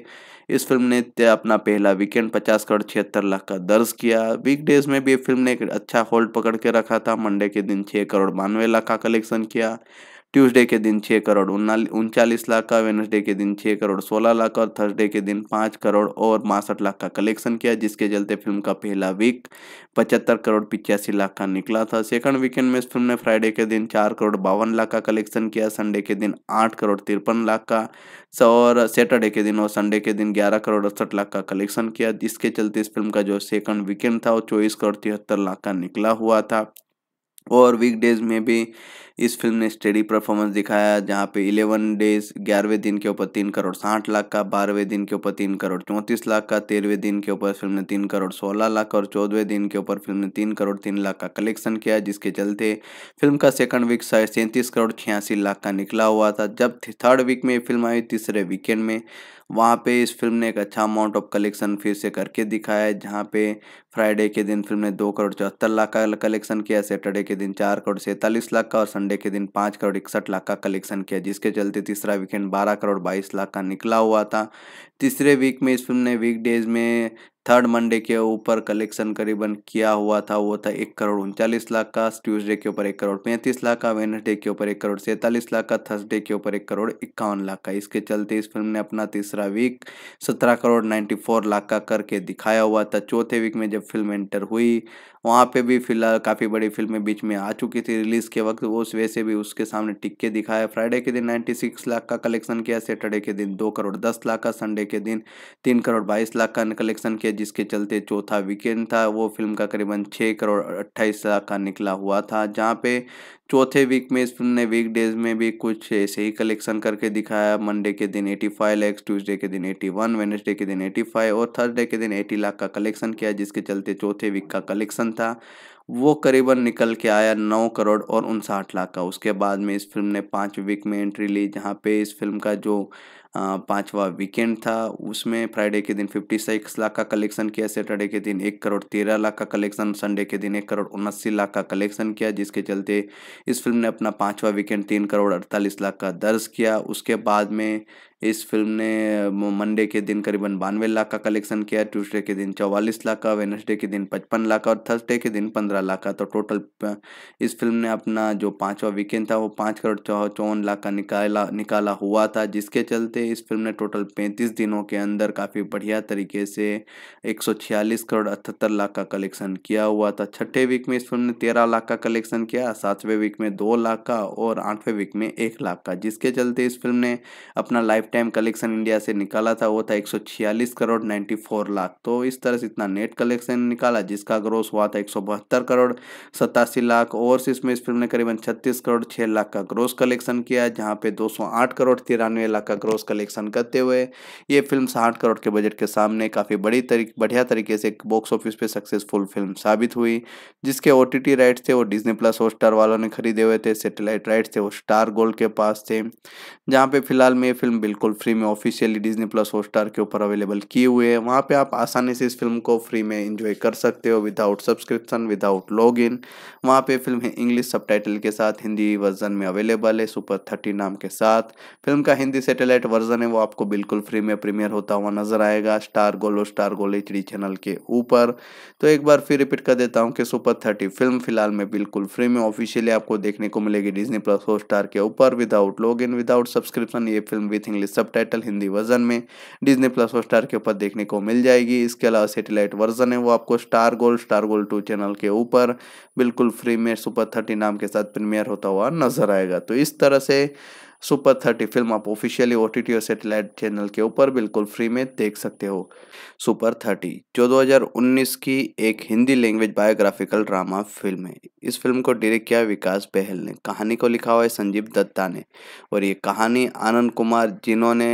इस फिल्म ने अपना पहला वीकेंड पचास करोड़ छिहत्तर लाख का दर्ज किया वीकडेज में भी फिल्म ने एक अच्छा होल्ड पकड़ के रखा था मंडे के दिन छः करोड़ बानवे लाख का कलेक्शन किया ट्यूसडे के दिन छः करोड़ उनचालीस लाख का वेनसडे के दिन छः करोड़ सोलह लाख और थर्सडे के दिन पाँच करोड़ और बासठ लाख का कलेक्शन किया जिसके चलते फिल्म का पहला वीक पचहत्तर करोड़ पिचासी लाख का निकला था सेकंड वीकेंड में इस फिल्म ने फ्राइडे के दिन चार करोड़ बावन लाख का कलेक्शन किया संडे के दिन आठ करोड़ तिरपन लाख का और सैटरडे के दिन और संडे के दिन ग्यारह करोड़ अड़सठ लाख का कलेक्शन किया जिसके चलते इस फिल्म का जो सेकंड वीकेंड था वो चौबीस करोड़ तिहत्तर लाख का निकला हुआ था और वीकडेज में भी इस फिल्म ने स्टेडी परफॉर्मेंस दिखाया जहाँ पे इलेवन डेज ग्यारहवें दिन के ऊपर तीन करोड़ साठ लाख का बारहवें दिन के ऊपर तीन करोड़ चौंतीस लाख का तेरहवें दिन के ऊपर फिल्म ने तीन करोड़ सोलह लाख और चौदहवें दिन के ऊपर फिल्म ने तीन करोड़ तीन लाख का कलेक्शन किया जिसके चलते फिल्म का सेकंड वीक सैंतीस करोड़ छियासी लाख का निकला हुआ था जब थर्ड वीक में फिल्म आई तीसरे वीकेंड में वहाँ पे इस फिल्म ने एक अच्छा अमाउंट ऑफ कलेक्शन फिर से करके दिखाया जहाँ पे फ्राइडे के दिन फिल्म ने दो करोड़ चौहत्तर लाख का कलेक्शन किया सैटरडे के दिन चार करोड़ सैंतालीस लाख का और मंडे के दिन पाँच करोड़ इकसठ लाख का कलेक्शन किया जिसके चलते तीसरा वीकेंड बारह करोड़ बाईस लाख का निकला हुआ था तीसरे वीक में इस फिल्म ने वीक डेज में थर्ड मंडे के ऊपर कलेक्शन करीबन किया हुआ था वो था एक करोड़ उनचालीस लाख का ट्यूसडे के ऊपर एक करोड़ पैंतीस लाख का वेनसडे के ऊपर एक करोड़ सैंतालीस लाख का थर्सडे के ऊपर एक करोड़ इक्यावन लाख का इसके चलते इस फिल्म ने अपना तीसरा वीक सत्रह करोड़ नाइन्टी फोर लाख का करके दिखाया हुआ था चौथे वीक में जब फिल्म एंटर हुई वहाँ पे भी फिलहाल काफ़ी बड़ी फिल्में बीच में आ चुकी थी रिलीज़ के वक्त वो वैसे भी उसके सामने टिक्के दिखाया फ्राइडे के दिन 96 लाख का कलेक्शन किया सैटरडे के दिन दो करोड़ दस लाख का संडे के दिन तीन करोड़ बाईस लाख का कलेक्शन किया जिसके चलते चौथा वीकेंड था वो फिल्म का करीबन छः करोड़ अट्ठाईस लाख का निकला हुआ था जहाँ पे चौथे वीक में इस फिल्म ने वीक डेज में भी कुछ ऐसे ही कलेक्शन करके दिखाया मंडे के दिन 85 लैक्स ट्यूजडे के दिन 81 वेनसडे के दिन 85 और थर्सडे के दिन 80 लाख का कलेक्शन किया जिसके चलते चौथे वीक का कलेक्शन था वो करीबन निकल के आया नौ करोड़ और उनसाठ लाख का उसके बाद में इस फिल्म ने पाँच वीक में एंट्री ली जहाँ पे इस फिल्म का जो पांचवा वीकेंड था उसमें फ्राइडे के दिन फिफ्टी सिक्स लाख का कलेक्शन किया सैटरडे के दिन एक करोड़ तेरह लाख का कलेक्शन संडे के दिन एक करोड़ उन्नासी लाख का कलेक्शन किया जिसके चलते इस फिल्म ने अपना पांचवा वीकेंड तीन करोड़ अड़तालीस लाख का दर्ज किया उसके बाद में इस फिल्म ने मंडे के दिन करीबन बानवे लाख का कलेक्शन किया ट्यूसडे के दिन चौवालीस लाख का वेनसडे के दिन पचपन लाख और थर्सडे के दिन पंद्रह लाख का तो टोटल इस फिल्म ने अपना जो पाँचवा वीकेंड था वो पाँच करोड़ चौवन लाख का निकाला निकाला हुआ था जिसके चलते इस फिल्म ने टोटल पैंतीस दिनों के अंदर काफ़ी बढ़िया तरीके से एक करोड़ अठहत्तर लाख का कलेक्शन किया हुआ था छठे वीक में इस फिल्म ने तेरह लाख का कलेक्शन किया सातवें वीक में दो लाख का और आठवें वीक में एक लाख का जिसके चलते इस फिल्म ने अपना लाइफ टाइम कलेक्शन इंडिया से निकाला था वो था 146 करोड़ 94 लाख तो इस तरह से इतना नेट कलेक्शन निकाला जिसका ग्रोस हुआ था एक करोड़ सतासी लाख ओवरसीज में इस फिल्म ने करीबन छत्तीस करोड़ छः लाख का ग्रोस कलेक्शन किया जहाँ पे 208 करोड़ तिरानवे लाख का ग्रोस कलेक्शन करते हुए ये फिल्म साठ करोड़ के बजट के सामने काफ़ी बड़ी तरीक बढ़िया तरीके से बॉक्स ऑफिस पे सक्सेसफुल फिल्म साबित हुई जिसके ओ राइट्स थे वो डिजनी प्लस हॉटस्टार वालों ने खरीदे हुए थे सेटेलाइट राइट्स थे वो स्टार गोल्ड के पास थे जहाँ पे फिलहाल में ये फिल्म बिल्कुल बिल्कुल फ्री में ऑफिशियली डिजनी प्लस हॉटस्टार के ऊपर अवेलेबल किए हुए हैं वहाँ पे आप आसानी से इस फिल्म को फ्री में इंजॉय कर सकते हो without subscription without log in वहाँ पर फिल्म इंग्लिश सब के साथ हिंदी वर्जन में अवेलेबल है सुपर थर्टी नाम के साथ फिल्म का हिंदी सेटेलाइट वर्जन है वो आपको बिल्कुल फ्री में प्रीमियर होता हुआ नजर आएगा स्टार गोलो स्टार गोल एच चैनल के ऊपर तो एक बार फिर रिपीट कर देता हूँ कि सुपर थर्टी फिल्म फिलहाल में बिल्कुल फ्री में ऑफिशियली आपको देखने को मिलेगी डिजनी प्लस हॉटस्टार के ऊपर without log in without subscription ये film with English English sub Hindi version में डिजनी प्लस और स्टार के ऊपर देखने को मिल जाएगी इसके अलावा सेटेलाइट वर्जन है वो आपको star gold star gold two channel के ऊपर बिल्कुल फ्री में सुपर थर्टी नाम के साथ प्रीमियर होता हुआ नजर आएगा तो इस तरह से सुपर थर्टी फिल्म आप ऑफिशियली ओ और सेटेलाइट चैनल के ऊपर बिल्कुल फ्री में देख सकते हो सुपर थर्टी जो 2019 की एक Hindi language biographical drama film है इस फिल्म को डायरेक्ट किया विकास बहल ने कहानी को लिखा हुआ है संजीव दत्ता ने और ये कहानी आनंद कुमार जिन्होंने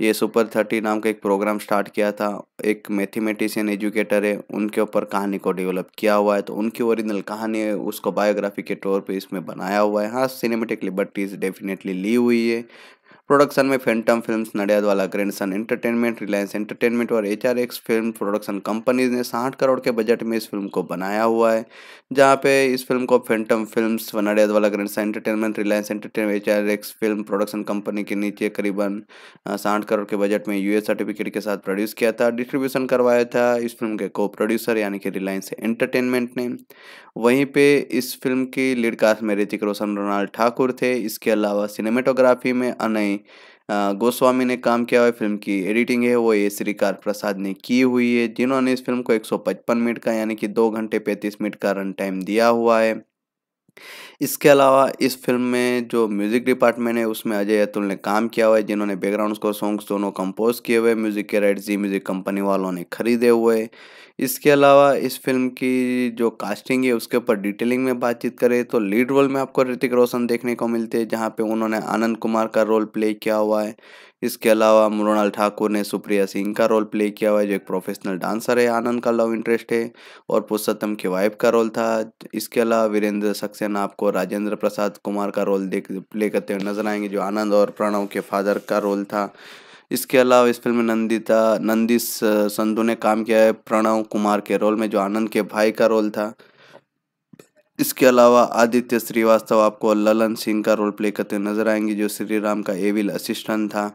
ये सुपर थर्टी नाम का एक प्रोग्राम स्टार्ट किया था एक मैथमेटिशियन एजुकेटर है उनके ऊपर कहानी को डेवलप किया हुआ है तो उनकी ओरिजिनल कहानी है उसको बायोग्राफी के तौर पर इसमें बनाया हुआ है हाँ सिनेमेटिक लिबर्टीज डेफिनेटली ली हुई है प्रोडक्शन में Phantom films Nadiadwala grandson entertainment Reliance entertainment और एच फिल्म प्रोडक्शन कंपनीज ने साठ करोड़ के बजट में इस फिल्म को बनाया हुआ है जहाँ पे इस फिल्म को Phantom films Nadiadwala grandson entertainment Reliance entertainment H film production company के नीचे करीबन साठ करोड़ के बजट में यूएस सर्टिफिकेट के साथ प्रोड्यूस किया था डिस्ट्रीब्यूशन करवाया था इस फिल्म के को प्रोड्यूसर यानी कि रिलायंस एंटरटेनमेंट ने वहीं पे इस फिल्म की लीड कास्ट में ऋतिक रोशन रोनाल्ड ठाकुर थे इसके अलावा सिनेमेटोग्राफी में अनय गोस्वामी ने काम किया हुआ फिल्म की एडिटिंग है वो ए श्रीकार प्रसाद ने की हुई है जिन्होंने इस फिल्म को 155 मिनट का यानी कि दो घंटे 35 मिनट का रन टाइम दिया हुआ है इसके अलावा इस फिल्म में जो म्यूज़िक डिपार्टमेंट है उसमें अजय अतुल ने काम किया हुआ है जिन्होंने बैकग्राउंड को सॉन्ग्स दोनों कंपोज किए हुए म्यूज़िक के राइट जी म्यूज़िक कंपनी वालों ने खरीदे हुए इसके अलावा इस फिल्म की जो कास्टिंग है उसके ऊपर डिटेलिंग में बातचीत करें तो लीड रोल में आपको ऋतिक रोशन देखने को मिलते हैं जहाँ पे उन्होंने आनंद कुमार का रोल प्ले किया हुआ है इसके अलावा मृणाल ठाकुर ने सुप्रिया सिंह का रोल प्ले किया हुआ है जो एक प्रोफेशनल डांसर है आनंद का लव इंटरेस्ट है और पुरुषोत्तम की वाइफ का रोल था इसके अलावा वीरेंद्र सक्सेना आपको राजेंद्र प्रसाद कुमार का रोल देख प्ले करते हुए नजर आएंगे जो आनंद और प्रणव के फादर का रोल था इसके अलावा इस फिल्म में नंदिता नंदी संधू ने काम किया है प्रणव कुमार के रोल में जो आनंद के भाई का रोल था इसके अलावा आदित्य श्रीवास्तव आपको ललन सिंह का रोल प्ले करते नजर आएंगे जो श्री राम का एविल असिस्टेंट था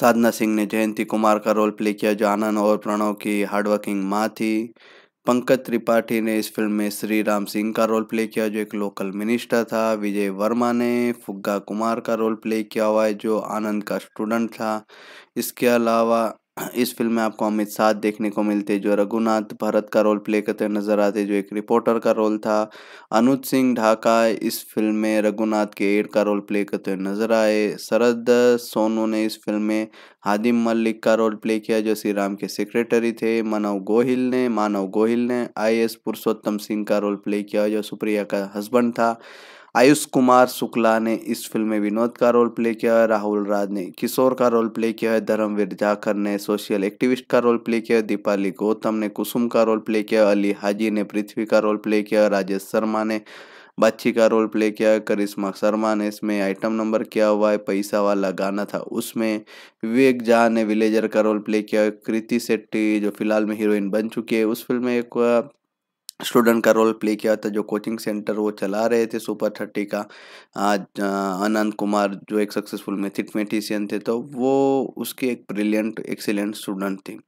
साधना सिंह ने जयंती कुमार का रोल प्ले किया जो आनंद और प्रणव की हार्डवर्किंग माँ थी पंकज त्रिपाठी ने इस फिल्म में श्री राम सिंह का रोल प्ले किया जो एक लोकल मिनिस्टर था विजय वर्मा ने फुग्गा कुमार का रोल प्ले किया हुआ है जो आनंद का स्टूडेंट था इसके अलावा इस फिल्म में आपको अमित शाह देखने को मिलते जो रघुनाथ भरत का रोल प्ले करते नजर आते जो एक रिपोर्टर का रोल था अनुज सिंह ढाका इस फिल्म में रघुनाथ के एड का रोल प्ले करते हुए नजर आए शरद सोनू ने इस फिल्म में हादिम मलिक का रोल प्ले किया जो श्री राम के सेक्रेटरी थे मानव गोहिल ने मानव गोहिल ने आई पुरुषोत्तम सिंह का रोल प्ले किया जो सुप्रिया का हस्बैंड था आयुष कुमार शुक्ला ने इस फिल्म में विनोद का रोल प्ले किया है राहुल राज ने किशोर का रोल प्ले किया है धर्मवीर जाखर ने सोशल एक्टिविस्ट का रोल प्ले किया है दीपाली गौतम ने कुसुम का रोल प्ले किया अली हाजी ने पृथ्वी का रोल प्ले किया राजेश शर्मा ने बच्ची का रोल प्ले किया है करिश्मा शर्मा ने इसमें आइटम नंबर किया हुआ है पैसा वाला गाना था उसमें विवेक झा ने विलेजर का रोल प्ले किया है कृति शेट्टी जो फिलहाल में हीरोइन बन चुकी है उस फिल्म में एक स्टूडेंट का रोल प्ले किया था जो कोचिंग सेंटर वो चला रहे थे सुपर थर्टी का आज अनंत कुमार जो एक सक्सेसफुल मैथमेटिशियन थे तो वो उसके एक ब्रिलियंट एक्सीलेंट स्टूडेंट थी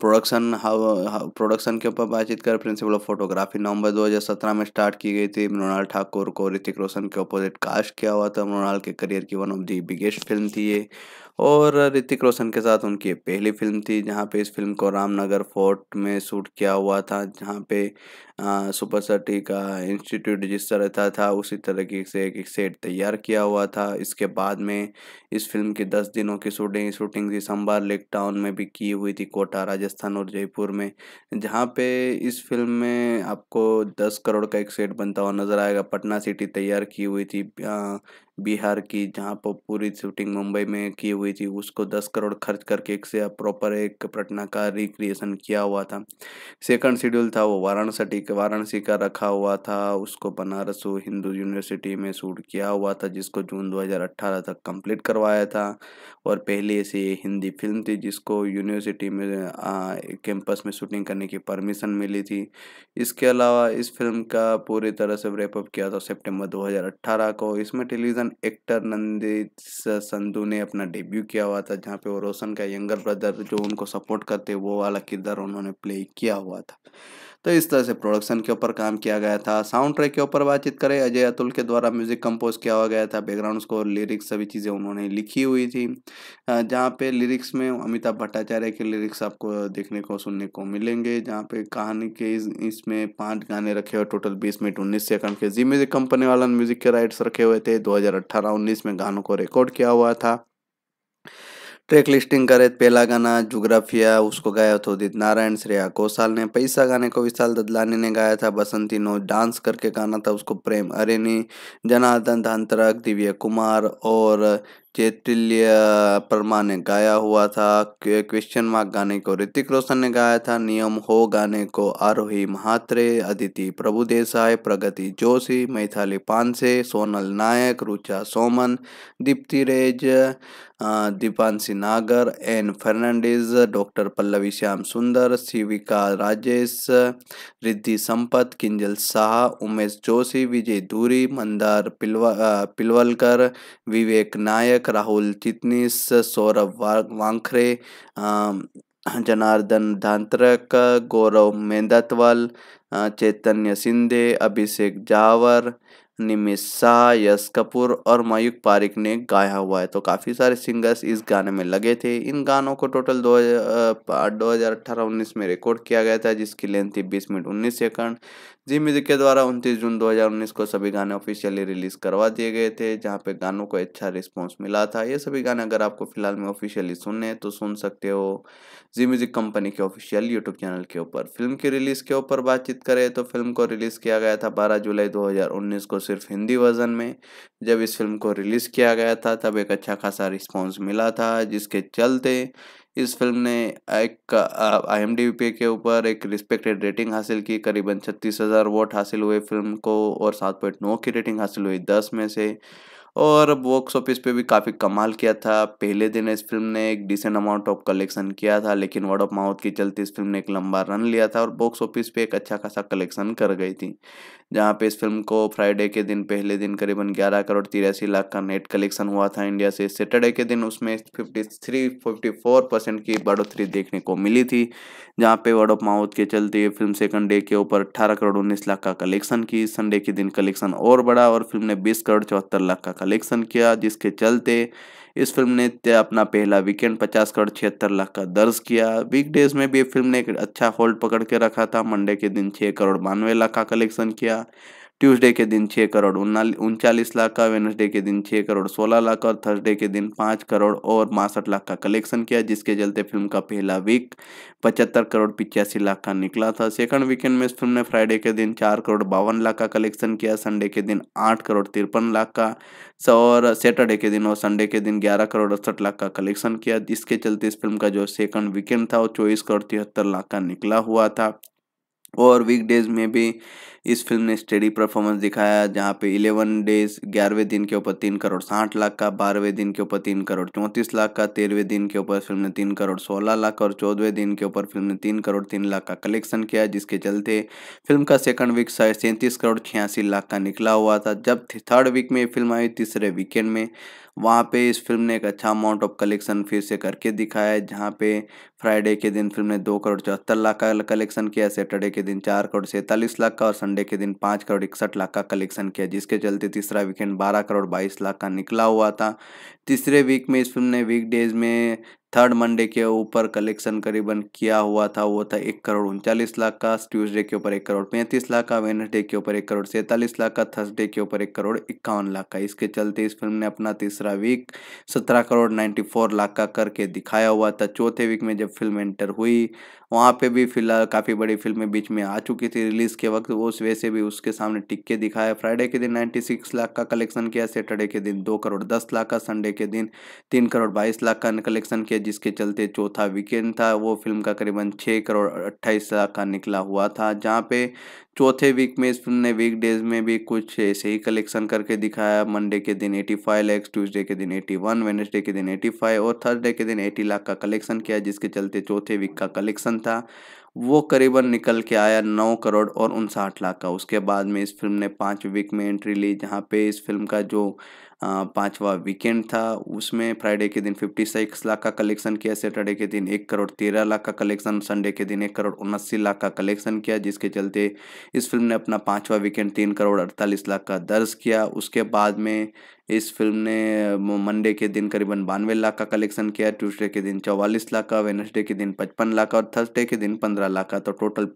प्रोडक्शन हाउ प्रोडक्शन के ऊपर बातचीत कर प्रिंसिपल ऑफ फोटोग्राफी नवंबर 2017 में स्टार्ट की गई थी मृणाल ठाकुर को ऋतिक रोशन के अपोजिट कास्ट किया हुआ था मृणाल के करियर की one of the biggest film थी ये और ऋतिक रोशन के साथ उनकी पहली फिल्म थी जहाँ पे इस फिल्म को रामनगर फोर्ट में शूट किया हुआ था जहाँ पे हाँ, सुपर सटी का इंस्टीट्यूट जिस तरह था, था उसी तरह से एक सेट तैयार किया हुआ था इसके बाद में इस फिल्म की दस दिनों की शूटिंग शूटिंग दिसंबर लेक टाउन में भी की हुई थी कोटा राजस्थान और जयपुर में जहाँ पे इस फिल्म में आपको दस करोड़ का एक सेट बनता हुआ नज़र आएगा पटना सिटी तैयार की हुई थी बिहार की जहाँ पर पूरी शूटिंग मुंबई में की हुई थी उसको दस करोड़ खर्च करके एक से प्रॉपर एक पटना का रिक्रिएशन किया हुआ था सेकंड शेड्यूल था वो वाराणसी वाराणसी का रखा हुआ था उसको बनारस हिंदू यूनिवर्सिटी में शूट किया हुआ था जिसको जून 2018 तक कंप्लीट करवाया था और पहली ऐसी हिंदी फिल्म थी जिसको यूनिवर्सिटी में कैंपस में शूटिंग करने की परमिशन मिली थी इसके अलावा इस फिल्म का पूरी तरह से रेपअप किया था सेप्टेम्बर दो को इसमें टेलीविज़न एक्टर नंदित संधू ने अपना डेब्यू किया हुआ था जहाँ पे वो रोशन का यंगर ब्रदर जो उनको सपोर्ट करते वो वाला किरदार उन्होंने प्ले किया हुआ था तो इस तरह से प्रोडक्शन के ऊपर काम किया गया था साउंड ट्रैक के ऊपर बातचीत करें अजय अतुल के द्वारा म्यूजिक कंपोज किया हुआ गया था बैकग्राउंड स्कोर लिरिक्स सभी चीज़ें उन्होंने लिखी हुई थी जहाँ पे लिरिक्स में अमिताभ भट्टाचार्य के लिरिक्स आपको देखने को सुनने को मिलेंगे जहाँ पे कहानी के इस इसमें पाँच गाने रखे हुए टोटल बीस मिनट उन्नीस सेकंड के जी म्यूजिक कंपनी वाला म्यूजिक के राइट्स रखे हुए थे दो हज़ार में गानों को रिकॉर्ड किया हुआ था ट्रैक लिस्टिंग करे पहला गाना जुग्राफिया उसको गाया था उदित नारायण श्रेया कौशाल ने पैसा गाने को विशाल ददलानी ने गाया था बसंती नो डांस करके गाना था उसको प्रेम अरेनी जनार्दन धांतरक दिव्य कुमार और चैतिल्य परमा ने गाया हुआ था क्वेश्चन मार्क गाने को ऋतिक रोशन ने गाया था नियम हो गाने को आरोही महात्रे अदिति प्रभु देसाई प्रगति जोशी मैथाली पानसे सोनल नायक रुचा सोमन दीप्ति रेज दीपांशी नागर एन फर्नांडीज डॉक्टर पल्लवी श्याम सुंदर शिविका राजेश रिद्धि संपत किंजल शाह उमेश जोशी विजय धूरी मंदार पिलवा पिलवलकर विवेक नायक तिलक राहुल चितनीस सौरभ वांखरे अं, जनार्दन धांतरक गौरव मेंदतवाल अं, चैतन्य सिंधे अभिषेक जावर निमिष शाह यश कपूर और मयूक पारिक ने गाया हुआ है तो काफ़ी सारे सिंगर्स इस गाने में लगे थे इन गानों को टोटल दो दो हज़ार अठारह उन्नीस में रिकॉर्ड किया गया था जिसकी लेंथ थी बीस मिनट उन्नीस सेकंड जी म्यूजिक के द्वारा 29 जून 2019 को सभी गाने ऑफिशियली रिलीज करवा दिए गए थे जहां पे गानों को अच्छा रिस्पांस मिला था ये सभी गाने अगर आपको फिलहाल में ऑफिशियली सुनने हैं तो सुन सकते हो जी म्यूजिक कंपनी के ऑफिशियल यूट्यूब चैनल के ऊपर फिल्म की रिलीज के ऊपर बातचीत करें तो फिल्म को रिलीज किया गया था बारह जुलाई दो को सिर्फ हिंदी वर्जन में जब इस फिल्म को रिलीज किया गया था तब एक अच्छा खासा रिस्पॉन्स मिला था जिसके चलते इस फिल्म ने एक आई के ऊपर एक रिस्पेक्टेड रेटिंग हासिल की करीबन छत्तीस हज़ार वोट हासिल हुए फिल्म को और सात पॉइंट नौ की रेटिंग हासिल हुई दस में से और बॉक्स ऑफिस पे भी काफ़ी कमाल किया था पहले दिन इस फिल्म ने एक डिसेंट अमाउंट ऑफ कलेक्शन किया था लेकिन वर्ड ऑफ माउथ के चलते इस फिल्म ने एक लंबा रन लिया था और बॉक्स ऑफिस पे एक अच्छा खासा कलेक्शन कर गई थी जहाँ पे इस फिल्म को फ्राइडे के दिन पहले दिन करीबन ग्यारह करोड़ तिरासी लाख का नेट कलेक्शन हुआ था इंडिया से सैटरडे के दिन उसमें fifty three fifty four percent की बढ़ोतरी देखने को मिली थी जहाँ पे वर्ड ऑफ माउथ के चलते फिल्म सेकंड डे के ऊपर अट्ठारह करोड़ उन्नीस लाख का कलेक्शन की संडे के दिन कलेक्शन और बढ़ा और फिल्म ने बीस करोड़ चौहत्तर लाख का कलेक्शन किया जिसके चलते इस फिल्म ने अपना पहला वीकेंड पचास करोड़ छिहत्तर लाख का दर्ज किया वीकडेज में भी फिल्म ने एक अच्छा होल्ड पकड़ के रखा था मंडे के दिन छः करोड़ बानवे लाख का कलेक्शन किया ट्यूसडे के दिन छः करोड़ उनचालीस लाख का वेनसडे के दिन छः करोड़ सोलह लाख और थर्सडे के दिन पाँच करोड़ और बासठ लाख का कलेक्शन किया जिसके चलते फिल्म का पहला वीक पचहत्तर करोड़ पिचासी लाख का निकला था सेकंड वीकेंड में इस फिल्म ने फ्राइडे के दिन चार करोड़ बावन लाख का कलेक्शन किया संडे के दिन आठ करोड़ तिरपन लाख का और सैटरडे के दिन और संडे के दिन ग्यारह करोड़ अड़सठ लाख का कलेक्शन किया जिसके चलते इस फिल्म का जो सेकंड वीकेंड था वो चौबीस करोड़ तिहत्तर लाख का निकला हुआ था और वीकडेज में भी इस फिल्म ने स्टेडी परफॉर्मेंस दिखाया जहाँ पे इलेवन डेज ग्यारहवें दिन के ऊपर तीन करोड़ साठ लाख का बारहवें दिन के ऊपर तीन करोड़ चौंतीस लाख का तेरहवें दिन के ऊपर फिल्म ने तीन करोड़ सोलह लाख और चौदहवें दिन के ऊपर फिल्म ने तीन करोड़ तीन लाख का कलेक्शन किया जिसके चलते फिल्म का सेकंड वीक सैंतीस करोड़ छियासी लाख का निकला हुआ था जब थर्ड वीक में फिल्म आई तीसरे वीकेंड में वहाँ पे इस फिल्म ने एक अच्छा अमाउंट ऑफ कलेक्शन फिर से करके दिखाया है जहाँ पे फ्राइडे के दिन फिल्म ने दो करोड़ चौहत्तर लाख का कलेक्शन किया सैटरडे के दिन चार करोड़ सैंतालीस लाख का और संडे के दिन पाँच करोड़ इकसठ लाख का कलेक्शन किया जिसके चलते तीसरा वीकेंड बारह करोड़ बाईस लाख का निकला हुआ था तीसरे वीक में इस फिल्म ने वीक डेज में थर्ड मंडे के ऊपर कलेक्शन करीबन किया हुआ था वो था एक करोड़ उनचालीस लाख का ट्यूसडे के ऊपर एक करोड़ पैंतीस लाख का वेनसडे के ऊपर एक करोड़ सैंतालीस लाख का थर्सडे के ऊपर एक करोड़ इक्यावन लाख का इसके चलते इस फिल्म ने अपना तीसरा वीक सत्रह करोड़ नाइन्टी फोर लाख का करके दिखाया हुआ था चौथे वीक में जब फिल्म एंटर हुई वहाँ पे भी फिलहाल काफ़ी बड़ी फिल्में बीच में आ चुकी थी रिलीज़ के वक्त वो वैसे भी उसके सामने टिक्के दिखाया फ्राइडे के दिन 96 लाख का कलेक्शन किया सैटरडे के दिन दो करोड़ दस लाख का संडे के दिन तीन करोड़ बाईस लाख का कलेक्शन किया जिसके चलते चौथा वीकेंड था वो फिल्म का करीबन छः करोड़ अट्ठाईस लाख का निकला हुआ था जहाँ पे चौथे वीक में इस फिल्म ने वीक डेज में भी कुछ ऐसे ही कलेक्शन करके दिखाया मंडे के दिन 85 लैक्स ट्यूजडे के दिन 81 वेनेसडे के दिन 85 और थर्सडे के दिन 80 लाख का कलेक्शन किया जिसके चलते चौथे वीक का कलेक्शन था वो करीबन निकल के आया नौ करोड़ और उनसाठ लाख का उसके बाद में इस फिल्म ने पाँच वीक में एंट्री ली जहाँ पे इस फिल्म का जो पांचवा वीकेंड था उसमें फ्राइडे के दिन फिफ्टी सिक्स लाख का कलेक्शन किया सैटरडे के दिन एक करोड़ तेरह लाख का कलेक्शन संडे के दिन एक करोड़ उन्नासी लाख का कलेक्शन किया जिसके चलते इस फिल्म ने अपना पांचवा वीकेंड तीन करोड़ अड़तालीस लाख का दर्ज किया उसके बाद में इस फिल्म ने मंडे के दिन करीबन बानवे लाख का कलेक्शन किया ट्यूसडे के दिन चौवालीस लाख का वेनसडे के दिन पचपन लाख और थर्सडे के दिन पंद्रह लाख का तो टोटल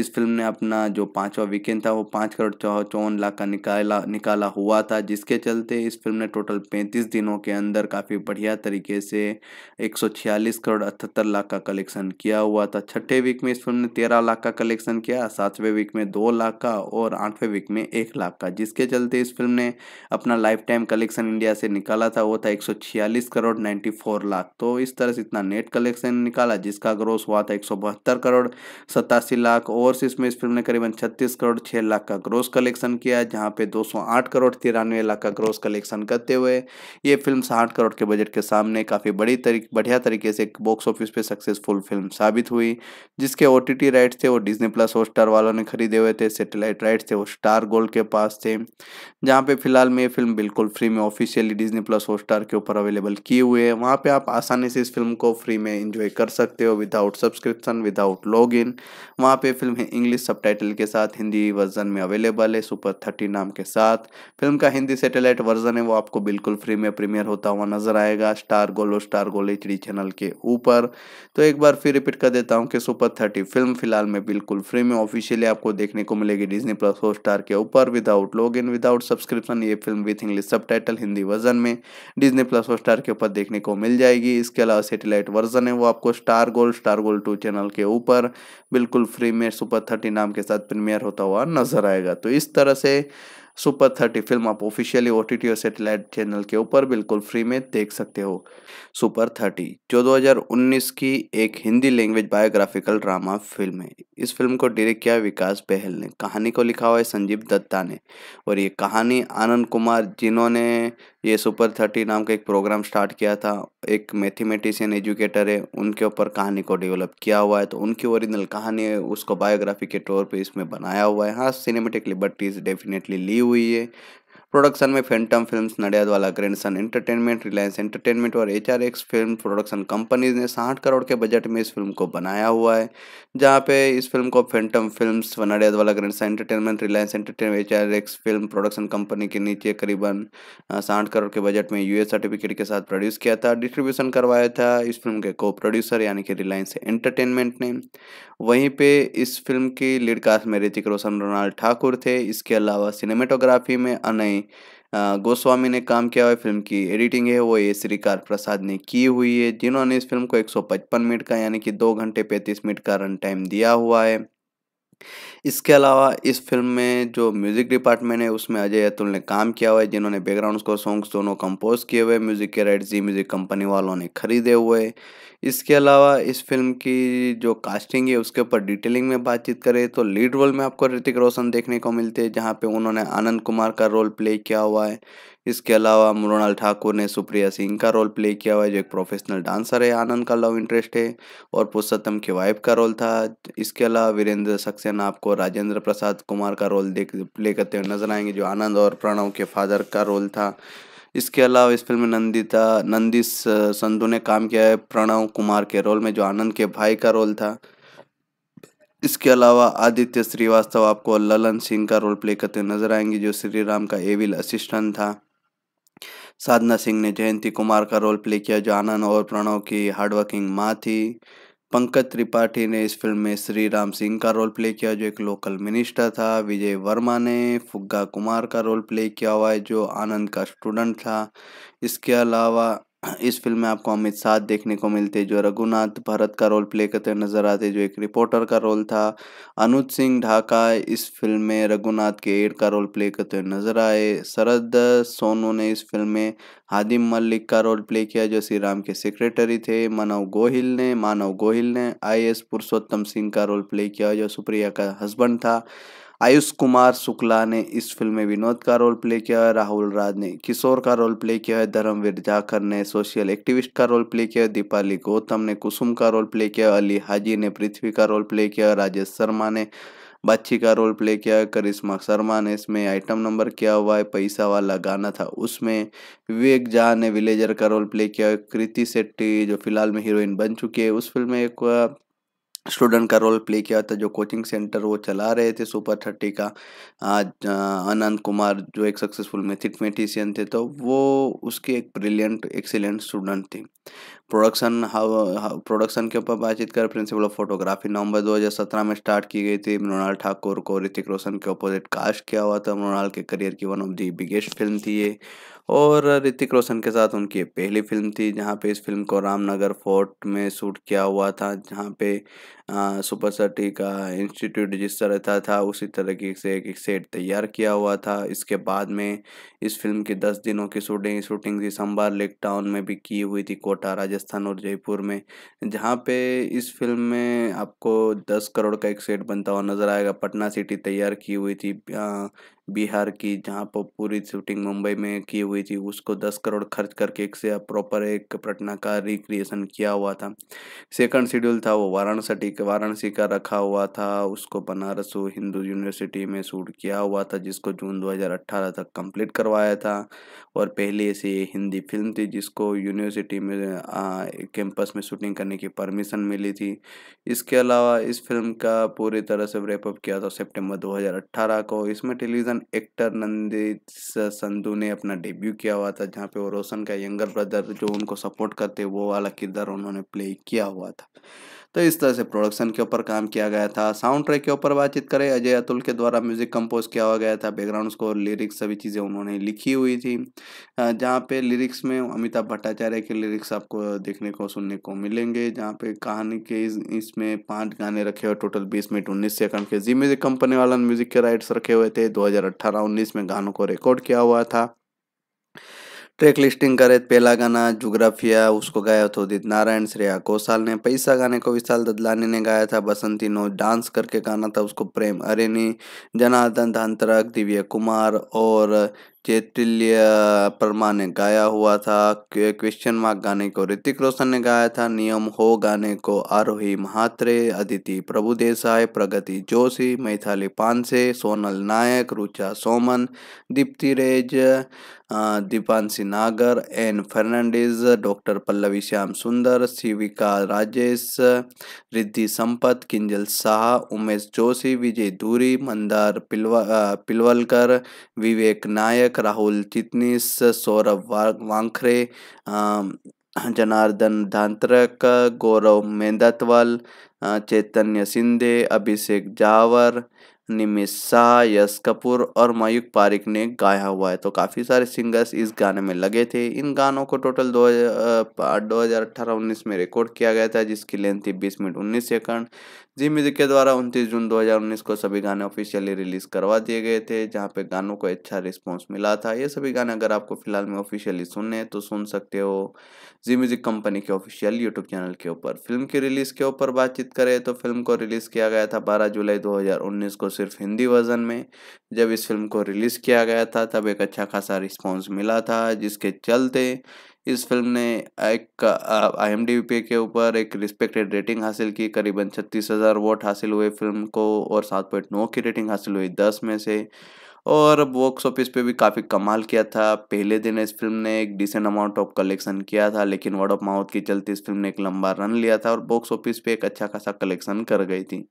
इस फिल्म ने अपना जो पाँचवा वीकेंड था वो पाँच करोड़ चौवन लाख का निकाला निकाला हुआ था जिसके चलते इस फिल्म ने टोटल पैंतीस दिनों के अंदर काफ़ी बढ़िया तरीके से एक करोड़ अठहत्तर लाख का कलेक्शन किया हुआ था छठे वीक में इस फिल्म ने तेरह लाख का कलेक्शन किया सातवें वीक में दो लाख का और आठवें वीक में एक लाख का जिसके चलते इस फिल्म ने अपना लाइफ टाइम कलेक्शन इंडिया से निकाला था वो था एक करोड़ 94 लाख तो इस तरह से इतना नेट कलेक्शन निकाला जिसका ग्रोस हुआ था एक करोड़ सतासी लाख ओवरसीज में इस फिल्म ने करीबन छत्तीस करोड़ छः लाख का ग्रोस कलेक्शन किया जहाँ पे 208 करोड़ तिरानवे लाख का ग्रोस कलेक्शन करते हुए ये फिल्म साठ करोड़ के बजट के सामने काफ़ी बड़ी तरी, बढ़िया तरीके से बॉक्स ऑफिस पे सक्सेसफुल फिल्म साबित हुई जिसके ओ राइट्स थे वो डिजनी प्लस हॉटस्टार वालों ने खरीदे हुए थे सेटेलाइट राइट्स थे वो स्टार गोल्ड के पास थे जहाँ पे फिलहाल में ये फिल्म बिल्कुल बिल्कुल फ्री में ऑफिशियली डिज्नी प्लस हॉटस्टार के ऊपर अवेलेबल किए हुए हैं वहाँ पे आप आसानी से इस फिल्म को फ्री में इंजॉय कर सकते हो without subscription without log in वहाँ पर फिल्म इंग्लिश सब के साथ हिंदी वर्जन में अवेलेबल है सुपर थर्टी नाम के साथ फिल्म का हिंदी सेटेलाइट वर्जन है वो आपको बिल्कुल फ्री में प्रीमियर होता हुआ नजर आएगा Star Gold Star Gold H channel के ऊपर तो एक बार फिर रिपीट कर देता हूँ कि सुपर थर्टी फिल्म फिलहाल में बिल्कुल फ्री में ऑफिशियली आपको देखने को मिलेगी डिजनी प्लस हॉटस्टार के ऊपर without log in without subscription ये film with English English sub Hindi version में डिजनी प्लस और स्टार के ऊपर देखने को मिल जाएगी इसके अलावा सेटेलाइट वर्जन है वो आपको star gold star gold two channel के ऊपर बिल्कुल फ्री में सुपर थर्टी नाम के साथ प्रीमियर होता हुआ नजर आएगा तो इस तरह से सुपर थर्टी फिल्म आप ऑफिशियली ओ टी और सेटेलाइट चैनल के ऊपर बिल्कुल फ्री में देख सकते हो सुपर थर्टी जो 2019 की एक Hindi language biographical drama film है इस फिल्म को डायरेक्ट किया विकास बहल ने कहानी को लिखा हुआ है संजीव दत्ता ने और ये कहानी आनंद कुमार जिन्होंने ये सुपर थर्टी नाम का एक प्रोग्राम स्टार्ट किया था एक मैथमेटिशियन एजुकेटर है उनके ऊपर कहानी को डेवलप किया हुआ है तो उनकी ओरिजिनल कहानी है उसको बायोग्राफी के तौर पे इसमें बनाया हुआ है हाँ सिनेमेटिक लिबर्टीज डेफिनेटली ली हुई है प्रोडक्शन में Phantom films Nadiadwala grandson entertainment Reliance entertainment और H R x film production companies ने साठ करोड़ के बजट में इस फिल्म को बनाया हुआ है जहाँ पे इस फिल्म को फैंटम फिल्म्स वाला grandson entertainment Reliance entertainment H R x film production company के नीचे करीबन साठ करोड़ के बजट में यूएस सर्टिफिकेट के साथ प्रोड्यूस किया था डिस्ट्रीब्यूशन करवाया था इस फिल्म के को प्रोड्यूसर यानी कि रिलायंस एंटरटेनमेंट ने वहीं पे इस फिल्म की लीड कास्ट में ऋतिक रोशन रोनाल्ड ठाकुर थे इसके अलावा सिनेमेटोग्राफी में अनय में गोस्वामी ने काम किया हुआ है फिल्म की एडिटिंग है वो ये श्रीकार प्रसाद ने की हुई है जिन्होंने इस फिल्म को 155 मिनट का यानी कि दो घंटे 35 मिनट का रन टाइम दिया हुआ है इसके अलावा इस फिल्म में जो म्यूज़िक डिपार्टमेंट है उसमें अजय अतुल ने काम किया हुआ है जिन्होंने बैकग्राउंड को सॉन्ग्स दोनों कंपोज किए हुए म्यूज़िक के राइट जी म्यूज़िक कंपनी वालों ने खरीदे हुए इसके अलावा इस फिल्म की जो कास्टिंग है उसके ऊपर डिटेलिंग में बातचीत करें तो लीड रोल में आपको ऋतिक रोशन देखने को मिलते हैं जहाँ पे उन्होंने आनंद कुमार का रोल प्ले किया हुआ है इसके अलावा मृणाल ठाकुर ने सुप्रिया सिंह का रोल प्ले किया हुआ है जो एक प्रोफेशनल डांसर है आनंद का लव इंटरेस्ट है और पुरुषोत्तम की वाइफ का रोल था इसके अलावा वीरेंद्र सक्सेना आपको राजेंद्र प्रसाद कुमार का रोल देख प्ले करते हुए नजर आएंगे जो आनंद और प्रणव के फादर का रोल था इसके अलावा इस फिल्म में नंदिता नंदिस संधू ने काम किया है प्रणव कुमार के रोल में जो आनंद के भाई का रोल था इसके अलावा आदित्य श्रीवास्तव आपको ललन सिंह का रोल प्ले करते नजर आएंगे जो श्री राम का एविल असिस्टेंट था साधना सिंह ने जयंती कुमार का रोल प्ले किया जो आनंद और प्रणव की हार्डवर्किंग माँ थी पंकज त्रिपाठी ने इस फिल्म में श्री राम सिंह का रोल प्ले किया जो एक लोकल मिनिस्टर था विजय वर्मा ने फुग्गा कुमार का रोल प्ले किया हुआ है जो आनंद का स्टूडेंट था इसके अलावा इस फिल्म में आपको अमित शाह देखने को मिलते जो रघुनाथ भरत का रोल प्ले करते नज़र आते जो एक रिपोर्टर का रोल था अनुज सिंह ढाका इस फिल्म में रघुनाथ के एड का रोल प्ले करते हुए नज़र आए शरद सोनू ने इस फिल्म में हादिम मलिक का रोल प्ले किया जो श्री राम के सेक्रेटरी थे मानव गोहिल ने मानव गोहिल ने आई एस पुरुषोत्तम सिंह का रोल प्ले किया जो सुप्रिया का हस्बैंड था आयुष कुमार शुक्ला ने इस फिल्म में विनोद का रोल प्ले किया है राहुल राज ने किशोर का रोल प्ले किया है धर्मवीर जाखर ने सोशल एक्टिविस्ट का रोल प्ले किया है दीपाली गौतम ने कुसुम का रोल प्ले किया अली हाजी ने पृथ्वी का रोल प्ले किया राजेश शर्मा ने बाच्छी का रोल प्ले किया है करिश्मा शर्मा ने इसमें आइटम नंबर किया हुआ है पैसा वाला गाना था उसमें विवेक झा ने विलेजर का रोल प्ले किया है कृति सेट्टी जो फिलहाल में हीरोइन बन चुकी है उस फिल्म में एक स्टूडेंट का रोल प्ले किया था जो कोचिंग सेंटर वो चला रहे थे सुपर थर्टी का आज अनंत कुमार जो एक सक्सेसफुल मैथमेटिशियन थे तो वो उसकी एक ब्रिलियंट एक्सीलेंट स्टूडेंट थी प्रोडक्शन हाउ प्रोडक्शन के ऊपर बातचीत कर प्रिंसिपल ऑफ फोटोग्राफी नवंबर 2017 में स्टार्ट की गई थी मृणाल ठाकुर को ऋतिक रोशन के अपोजिट कास्ट किया हुआ था मृणाल के करियर की one of the biggest film थी ये और ऋतिक रोशन के साथ उनकी पहली फिल्म थी जहाँ पे इस फिल्म को रामनगर फोर्ट में शूट किया हुआ था जहाँ पे हाँ, सुपर सटी का इंस्टीट्यूट जिस तरह था, था उसी तरह से एक, एक सेट तैयार किया हुआ था इसके बाद में इस फिल्म की दस दिनों की शूटिंग शूटिंग दिसंबर लेक टाउन में भी की हुई थी कोटा राजस्थान और जयपुर में जहाँ पे इस फिल्म में आपको दस करोड़ का एक सेट बनता हुआ नज़र आएगा पटना सिटी तैयार की हुई थी बिहार की जहाँ पर पूरी शूटिंग मुंबई में की हुई थी उसको दस करोड़ खर्च करके एक से प्रॉपर एक पटना का रिक्रिएशन किया हुआ था सेकंड शेड्यूल था वो वाराणसी वाराणसी का रखा हुआ था उसको बनारस हिंदू यूनिवर्सिटी में शूट किया हुआ था जिसको जून 2018 तक कंप्लीट करवाया था और पहली ऐसी हिंदी फिल्म थी जिसको यूनिवर्सिटी में कैंपस में शूटिंग करने की परमिशन मिली थी इसके अलावा इस फिल्म का पूरी तरह से रेपअप किया था सेप्टेम्बर दो को इसमें टेलीविज़न रोशन एक्टर नंदित संधू ने अपना डेब्यू किया हुआ था जहाँ पे वो रोशन का यंगर ब्रदर जो उनको सपोर्ट करते वो वाला किरदार उन्होंने प्ले किया हुआ था तो इस तरह से प्रोडक्शन के ऊपर काम किया गया था साउंड ट्रैक के ऊपर बातचीत करें अजय अतुल के द्वारा म्यूजिक कंपोज किया हुआ गया था बैकग्राउंड स्कोर लिरिक्स सभी चीज़ें उन्होंने लिखी हुई थी जहाँ पे लिरिक्स में अमिताभ भट्टाचार्य के लिरिक्स आपको देखने को सुनने को मिलेंगे जहाँ पे कहानी के इसमें इस पाँच गाने रखे हुए टोटल बीस मिनट उन्नीस सेकंड के जी म्यूजिक कंपनी वाला म्यूजिक के राइट्स रखे हुए थे दो हज़ार अट्ठारह उन्नीस में गानों को रिकॉर्ड किया हुआ था ट्रैक लिस्टिंग करे पहला गाना जुग्राफिया उसको गाया था उदित नारायण श्रेया कोसाल ने पैसा गाने को विशाल ददलानी ने गाया था बसंती नो डांस करके गाना था उसको प्रेम अरेनी जनार्दन धांतरक दिव्य कुमार और चैतल्य परमा ने गाया हुआ था क्वेश्चन मार्क गाने को ऋतिक रोशन ने गाया था नियम हो गाने को आरोही महात्रे अदिति प्रभु देसाई प्रगति जोशी मैथाली पानसे सोनल नायक रुचा सोमन दीप्ति रेज दीपांशी नागर एन फर्नांडीज डॉक्टर पल्लवी श्याम सुंदर शिविका राजेश रिद्धि संपत किंजल शाह उमेश जोशी विजय धूरी मंदार पिलवा पिलवलकर विवेक नायक राहुल चितनीस सौरभ वांखरे जनार्दन धांतरक गौरव मेंदतवाल चैतन्य सिंधे अभिषेक जावर निमिषा यश कपूर और मयूक पारिक ने गाया हुआ है तो काफ़ी सारे सिंगर्स इस गाने में लगे थे इन गानों को टोटल दो हजार दो हज़ार अट्ठारह उन्नीस में रिकॉर्ड किया गया था जिसकी लेंथ थी बीस मिनट उन्नीस सेकंड जी म्यूजिक के द्वारा उनतीस जून दो हजार उन्नीस को सभी गाने ऑफिशियली रिलीज़ करवा दिए गए थे जहाँ पे गानों को अच्छा रिस्पॉन्स मिला था ये सभी गाने अगर आपको फिलहाल में ऑफिशियली सुनने हैं तो सुन सकते हो जी म्यूजिक कंपनी के ऑफिशियल यूट्यूब चैनल के ऊपर फिल्म की रिलीज के ऊपर बातचीत करें तो फिल्म को रिलीज किया गया था 12 जुलाई 2019 को सिर्फ हिंदी वर्जन में जब इस फिल्म को रिलीज किया गया था तब एक अच्छा खासा रिस्पॉन्स मिला था जिसके चलते इस फिल्म ने एक आई एम डी के ऊपर एक रिस्पेक्टेड रेटिंग हासिल की करीबन छत्तीस हज़ार वोट हासिल हुए फिल्म को और सात पॉइंट नौ की रेटिंग हासिल हुई दस में से और बॉक्स ऑफिस पे भी काफ़ी कमाल किया था पहले दिन इस फिल्म ने एक डिसेंट अमाउंट ऑफ कलेक्शन किया था लेकिन वर्ड ऑफ माउथ के चलते इस फिल्म ने एक लंबा रन लिया था और बॉक्स ऑफिस पे एक अच्छा खासा कलेक्शन कर गई थी